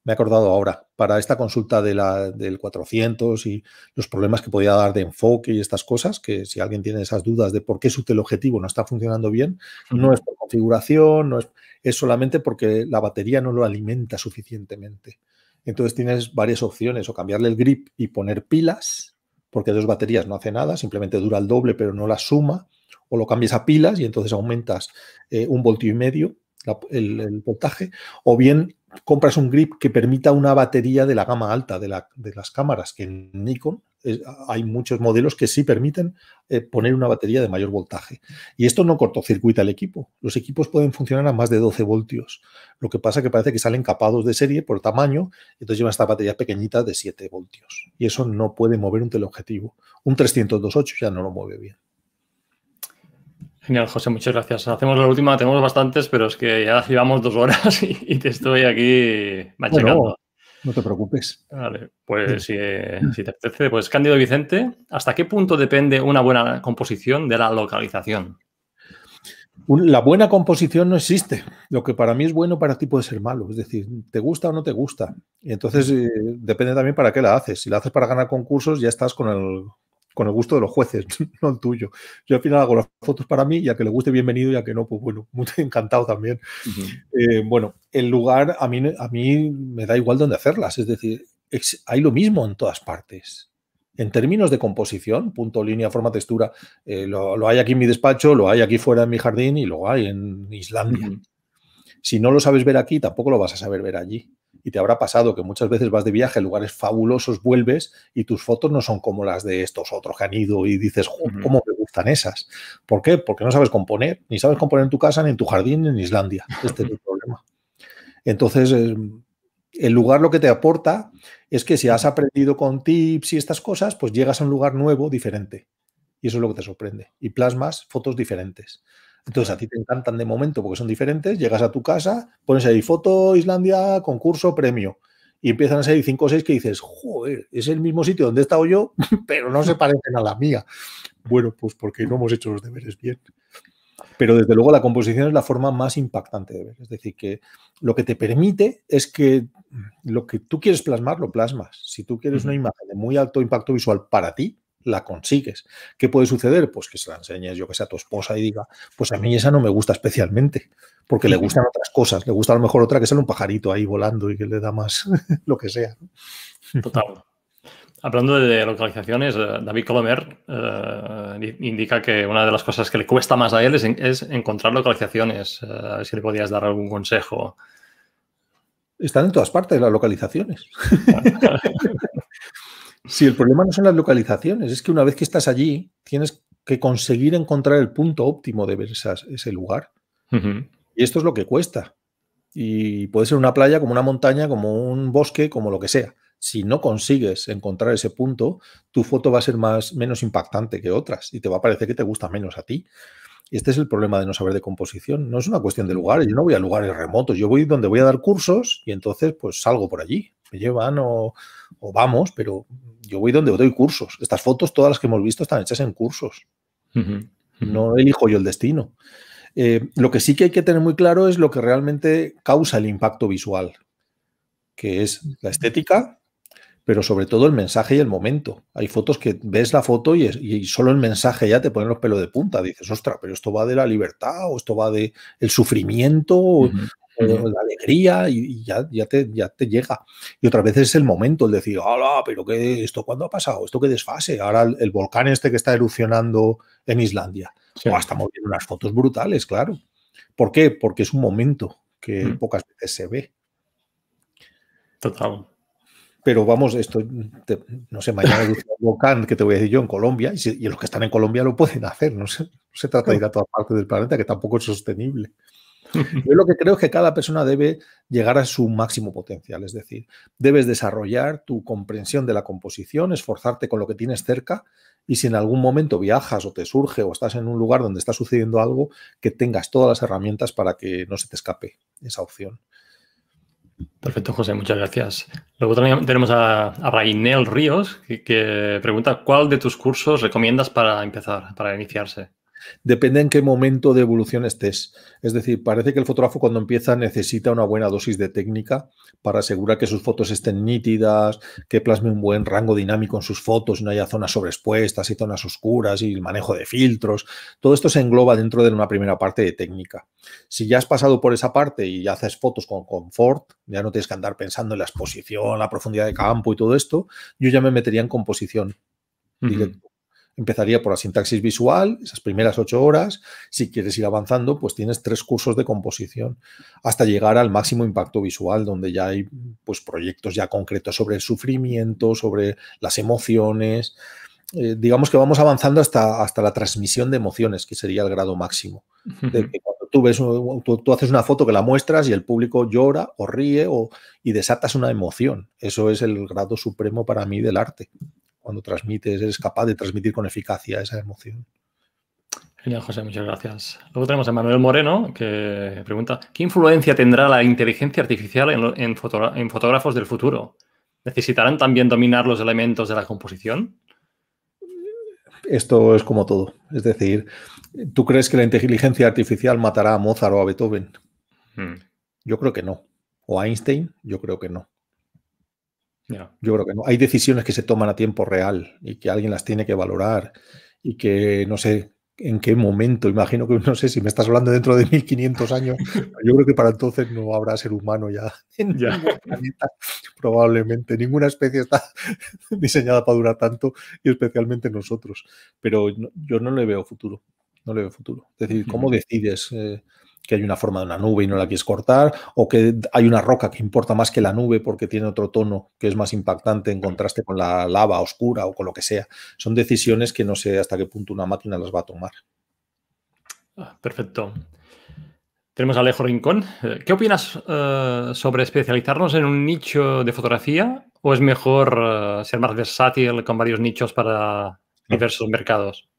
me he acordado ahora, para esta consulta de del 400 y los problemas que podía dar de enfoque y estas cosas, que si alguien tiene esas dudas de por qué su teleobjetivo no está funcionando bien, no es por configuración, no es, solamente porque la batería no lo alimenta suficientemente. Entonces tienes varias opciones, o cambiarle el grip y poner pilas, porque dos baterías no hace nada, simplemente dura el doble pero no la suma, o lo cambias a pilas y entonces aumentas eh, un voltio y medio el voltaje, o bien compras un grip que permita una batería de la gama alta de, las cámaras, que en Nikon eh, hay muchos modelos que sí permiten eh, poner una batería de mayor voltaje. Y esto no cortocircuita el equipo. Los equipos pueden funcionar a más de 12 voltios. Lo que pasa es que parece que salen capados de serie por tamaño, entonces lleva esta batería pequeñita de 7 voltios. Y eso no puede mover un teleobjetivo. Un 302.8 ya no lo mueve bien. Genial, José, muchas gracias. Hacemos la última, tenemos bastantes, pero es que ya llevamos dos horas (laughs) y, te estoy aquí machacando. no te preocupes. Vale, pues si, te apetece, pues Cándido Vicente, ¿hasta qué punto depende una buena composición de la localización? La buena composición no existe. Lo que para mí es bueno, para ti puede ser malo. Es decir, te gusta o no te gusta. Y entonces eh, depende también para qué la haces. Si la haces para ganar concursos, ya estás con el, con el gusto de los jueces, (laughs) no el tuyo. Yo al final hago las fotos para mí y a que le guste bienvenido y a que no, pues bueno, (laughs) muy encantado también. Eh, bueno, el lugar a mí, a mí me da igual dónde hacerlas, es decir, hay lo mismo en todas partes. En términos de composición, punto, línea, forma, textura, eh, lo, hay aquí en mi despacho, lo hay aquí fuera en mi jardín y lo hay en Islandia. Si no lo sabes ver aquí, tampoco lo vas a saber ver allí y te habrá pasado que muchas veces vas de viaje a lugares fabulosos, vuelves y tus fotos no son como las de estos otros que han ido y dices, ¿cómo me gustan esas? ¿Por qué? Porque no sabes componer, ni sabes componer en tu casa, ni en tu jardín, ni en Islandia. (laughs) Este es el problema. Entonces, eh, el lugar lo que te aporta es que si has aprendido con tips y estas cosas, pues llegas a un lugar nuevo, diferente. Y eso es lo que te sorprende. Y plasmas fotos diferentes. Entonces a ti te encantan de momento porque son diferentes, llegas a tu casa, pones ahí foto, Islandia, concurso, premio. Y empiezan a salir cinco o seis que dices, joder, es el mismo sitio donde he estado yo, (laughs) pero no se parecen a la mía. Bueno, pues porque no hemos hecho los deberes bien. Pero desde luego la composición es la forma más impactante de ver. Es decir, que lo que te permite es que lo que tú quieres plasmar, lo plasmas. Si tú quieres una imagen de muy alto impacto visual para ti, la consigues. ¿Qué puede suceder? Pues que se la enseñes, yo que sé, a tu esposa y diga, pues a mí esa no me gusta especialmente, porque le gustan otras cosas, le gusta a lo mejor otra que sale un pajarito ahí volando y que le da más (laughs) lo que sea. Total. Hablando de localizaciones, eh, David Colomer eh, indica que una de las cosas que le cuesta más a él es, encontrar localizaciones. Eh, a ver si le podías dar algún consejo. Están en todas partes las localizaciones. (laughs) Sí, el problema no son las localizaciones, es que una vez que estás allí, tienes que conseguir encontrar el punto óptimo de ver ese lugar. Y esto es lo que cuesta. Y puede ser una playa, como una montaña, como un bosque, como lo que sea. Si no consigues encontrar ese punto, tu foto va a ser más, menos impactante que otras y te va a parecer que te gusta menos a ti. Este es el problema de no saber de composición. No es una cuestión de lugares. Yo no voy a lugares remotos. Yo voy donde voy a dar cursos y entonces pues salgo por allí. Me llevan o o vamos, pero yo voy donde doy cursos. Estas fotos, todas las que hemos visto, están hechas en cursos. No elijo yo el destino. Eh, lo que sí que hay que tener muy claro es lo que realmente causa el impacto visual, que es la estética, pero sobre todo el mensaje y el momento. Hay fotos que ves la foto y, solo el mensaje ya te ponen los pelos de punta. Dices, ostra, pero esto va de la libertad o esto va de el sufrimiento la alegría y, ya, te, llega. Y otras veces es el momento, el decir, hola, pero qué, ¿esto cuándo ha pasado? ¿Esto qué desfase? Ahora el, volcán este que está erupcionando en Islandia. o hasta moviendo unas fotos brutales, claro. ¿Por qué? Porque es un momento que mm. pocas veces se ve. Total. Pero vamos, esto, mm, no sé, mañana el volcán que te voy a decir yo en Colombia, y, los que están en Colombia lo pueden hacer, no, sé, se trata de ir a todas partes del planeta, que tampoco es sostenible. (laughs) Yo lo que creo es que cada persona debe llegar a su máximo potencial, es decir, debes desarrollar tu comprensión de la composición, esforzarte con lo que tienes cerca y si en algún momento viajas o te surge o estás en un lugar donde está sucediendo algo, que tengas todas las herramientas para que no se te escape esa opción. Perfecto, José, muchas gracias. Luego también tenemos a, a Rainel Ríos, que pregunta, ¿cuál de tus cursos recomiendas para empezar, para iniciarse? Depende en qué momento de evolución estés. Es decir, parece que el fotógrafo cuando empieza necesita una buena dosis de técnica para asegurar que sus fotos estén nítidas, que plasme un buen rango dinámico en sus fotos, no haya zonas sobreexpuestas y zonas oscuras y el manejo de filtros. Todo esto se engloba dentro de una primera parte de técnica. Si ya has pasado por esa parte y ya haces fotos con confort, ya no tienes que andar pensando en la exposición, la profundidad de campo y todo esto, yo ya me metería en composición. Empezaría por la sintaxis visual, esas primeras ocho horas. Si quieres ir avanzando, pues tienes tres cursos de composición hasta llegar al máximo impacto visual, donde ya hay pues, proyectos ya concretos sobre el sufrimiento, sobre las emociones. Eh, digamos que vamos avanzando hasta, hasta la transmisión de emociones, que sería el grado máximo. cuando tú, ves, tú, haces una foto que la muestras y el público llora o ríe o, y desatas una emoción. Eso es el grado supremo para mí del arte cuando transmites, eres capaz de transmitir con eficacia esa emoción. Genial, José, muchas gracias. Luego tenemos a Manuel Moreno que pregunta: ¿Qué influencia tendrá la inteligencia artificial en, fotógrafos del futuro? ¿Necesitarán también dominar los elementos de la composición? Esto es como todo. Es decir, ¿tú crees que la inteligencia artificial matará a Mozart o a Beethoven? Hmm. Yo creo que no. ¿O a Einstein? Yo creo que no. Yo creo que no. Hay decisiones que se toman a tiempo real y que alguien las tiene que valorar y que no sé en qué momento, imagino que (laughs) no sé si me estás hablando dentro de 1500 años, yo creo que para entonces no habrá ser humano ya (laughs) probablemente. Ninguna especie está (laughs) diseñada para durar tanto y especialmente nosotros. Pero yo no le veo futuro, no le veo futuro. Es decir, ¿cómo decides? Eh, que hay una forma de una nube y no la quieres cortar, o que hay una roca que importa más que la nube porque tiene otro tono que es más impactante en contraste con la lava oscura o con lo que sea. Son decisiones que no sé hasta qué punto una máquina las va a tomar. Ah, perfecto. Tenemos a Alejo Rincón. Eh, ¿Qué opinas eh, sobre especializarnos en un nicho de fotografía o es mejor eh, ser más versátil con varios nichos para diversos mercados?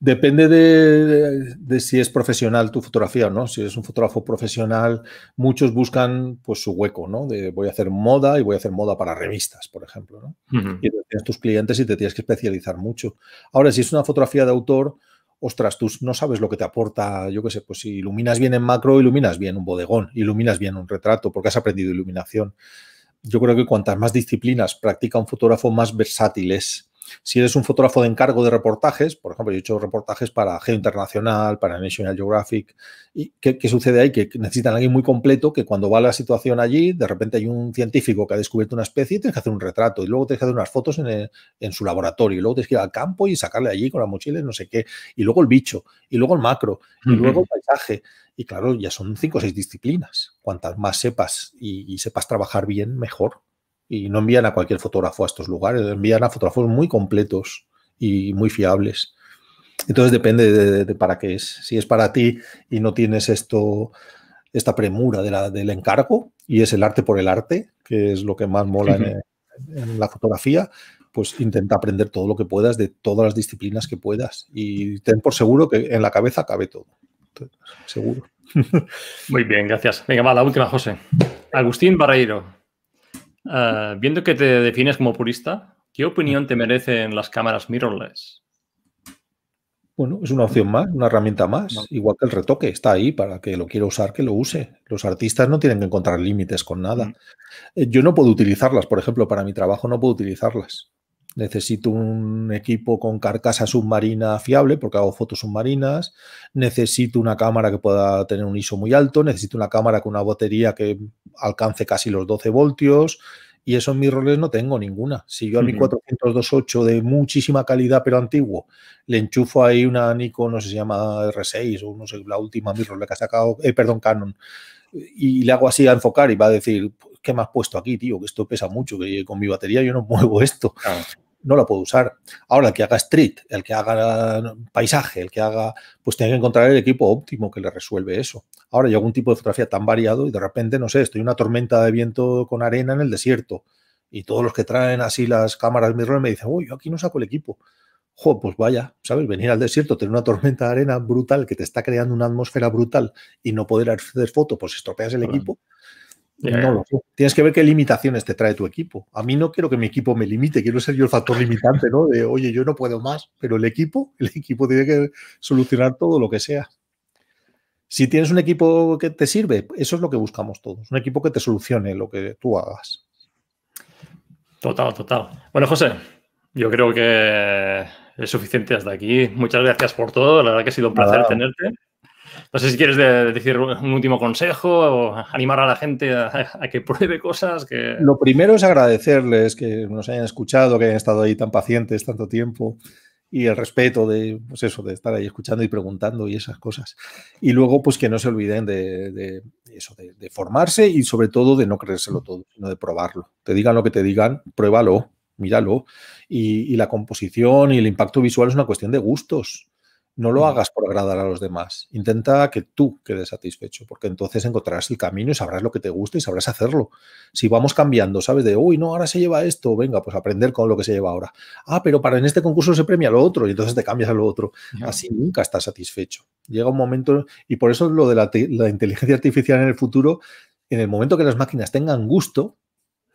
Depende de, si es profesional tu fotografía o no. Si eres un fotógrafo profesional, muchos buscan pues su hueco, ¿no? De voy a hacer moda y voy a hacer moda para revistas, por ejemplo, Y tienes tus clientes y te tienes que especializar mucho. Ahora, si es una fotografía de autor, ostras, tú no sabes lo que te aporta, yo qué sé, pues si iluminas bien en macro, iluminas bien un bodegón, iluminas bien un retrato, porque has aprendido iluminación. Yo creo que cuantas más disciplinas practica un fotógrafo, más versátil es si eres un fotógrafo de encargo de reportajes, por ejemplo, yo he hecho reportajes para Geo Internacional, para National Geographic, ¿y qué, sucede ahí? Que necesitan alguien muy completo que cuando va la situación allí, de repente hay un científico que ha descubierto una especie y tienes que hacer un retrato y luego tienes que hacer unas fotos en, su laboratorio y luego tienes que ir al campo y sacarle allí con la mochila y no sé qué, y luego el bicho, y luego el macro, y luego el paisaje. Y claro, ya son cinco o seis disciplinas. Cuantas más sepas y sepas trabajar bien, mejor y no envían a cualquier fotógrafo a estos lugares, envían a fotógrafos muy completos y muy fiables. Entonces depende de, para qué es. Si es para ti y no tienes esto, esta premura de la, del encargo y es el arte por el arte, que es lo que más mola en, en, la fotografía, pues intenta aprender todo lo que puedas de todas las disciplinas que puedas y ten por seguro que en la cabeza cabe todo. Seguro. (laughs) Muy bien, gracias. Venga, va, la última, José. Agustín Barreiro, Ah, viendo que te defines como purista, ¿qué opinión te merecen las cámaras mirrorless? Bueno, es una opción más, una herramienta más, igual que el retoque, está ahí para que lo quiera usar, que lo use. Los artistas no tienen que encontrar límites con nada. Mm. Eh, yo no puedo utilizarlas, por ejemplo, para mi trabajo no puedo utilizarlas. Necesito un equipo con carcasa submarina fiable porque hago fotos submarinas. Necesito una cámara que pueda tener un ISO muy alto. Necesito una cámara con una batería que alcance casi los 12 voltios. Y esos mis roles no tengo ninguna. Si yo a mi 428 de muchísima calidad pero antiguo le enchufo ahí una Nikon, no sé si se llama R6 o no sé, la última mirrorless que ha sacado, eh, perdón, Canon, y le hago así a enfocar y va a decir, pues, ¿qué me has puesto aquí, tío? Que esto pesa mucho, que con mi batería yo no (laughs) muevo esto. Claro no la puedo usar. Ahora, el que haga street, el que haga paisaje, el que haga, pues tiene que encontrar el equipo óptimo que le resuelve eso. Ahora hago un tipo de fotografía tan variado y de repente, no sé, estoy en una tormenta de viento con arena en el desierto y todos los que traen así las cámaras mirror me dicen, uy, yo aquí no saco el equipo. Jo, pues vaya, ¿sabes? Venir al desierto, tener una tormenta de arena brutal que te está creando una atmósfera brutal y no poder hacer foto, pues estropeas el equipo. Tienes que ver qué limitaciones te trae tu equipo. A mí no quiero que mi equipo me limite, quiero ser yo el factor limitante, ¿no? De, oye, yo no puedo más, pero el equipo, el equipo tiene que solucionar todo lo que sea. Si tienes un equipo que te sirve, eso es lo que buscamos todos, un equipo que te solucione lo que tú hagas. Total, total. Bueno, José, yo creo que es suficiente hasta aquí. Muchas gracias por todo, la verdad que ha sido un placer tenerte. No sé si quieres decir un último consejo o animar a la gente a, que pruebe cosas. Que... Lo primero es agradecerles que nos hayan escuchado, que hayan estado ahí tan pacientes tanto tiempo y el respeto de, pues eso, de estar ahí escuchando y preguntando y esas cosas. Y luego, pues que no se olviden de, eso, de, formarse y sobre todo de no creérselo todo, sino de probarlo. Te digan lo que te digan, pruébalo, míralo. y la composición y el impacto visual es una cuestión de gustos. No lo mm. hagas por agradar a los demás. Intenta que tú quedes satisfecho, porque entonces encontrarás el camino y sabrás lo que te gusta y sabrás hacerlo. Si vamos cambiando, sabes de, uy, no, ahora se lleva esto, venga, pues aprender con lo que se lleva ahora. Ah, pero para en este concurso se premia lo otro y entonces te cambias a lo otro. Así nunca estás satisfecho. Llega un momento, y por eso lo de la inteligencia artificial en el futuro, en el momento que las máquinas tengan gusto,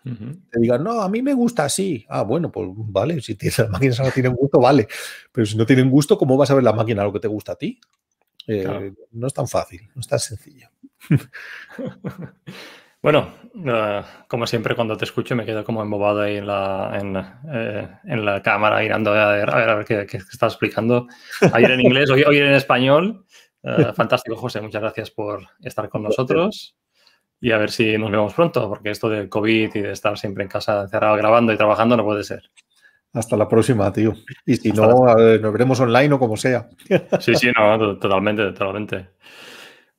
te digan, no, a mí me gusta así. Ah, bueno, pues vale, si tienes, las máquinas no tienen gusto, vale. Pero si no tienen gusto, ¿cómo vas a ver la máquina lo que te gusta a ti? Eh, no es tan fácil, no es tan sencillo. (laughs) Bueno, eh, como siempre cuando te escucho me quedo como embobado ahí en la, eh, la cámara mirando a ver a ver, qué, qué, está explicando. Ayer en inglés, o hoy en español. fantástico, José. Muchas gracias por estar con nosotros y a ver si nos vemos pronto, porque esto del COVID y de estar siempre en casa encerrado grabando y trabajando no puede ser. Hasta la próxima, tío. Y si no, nos veremos online o como sea. (laughs) Sí, sí, no, totalmente, totalmente.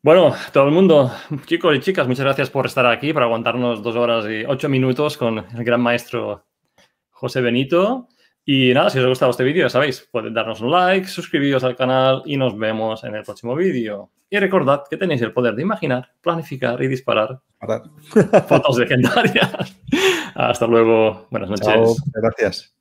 Bueno, todo el mundo, chicos y chicas, muchas gracias por estar aquí, para aguantarnos dos horas y ocho minutos con el gran maestro José Benito. Y nada, si os ha gustado este vídeo, ya sabéis, podéis darnos un like, suscribiros al canal y nos vemos en el próximo vídeo. Y recordad que tenéis el poder de imaginar, planificar y disparar fotos legendarias. (laughs) Hasta luego. Buenas noches. gracias.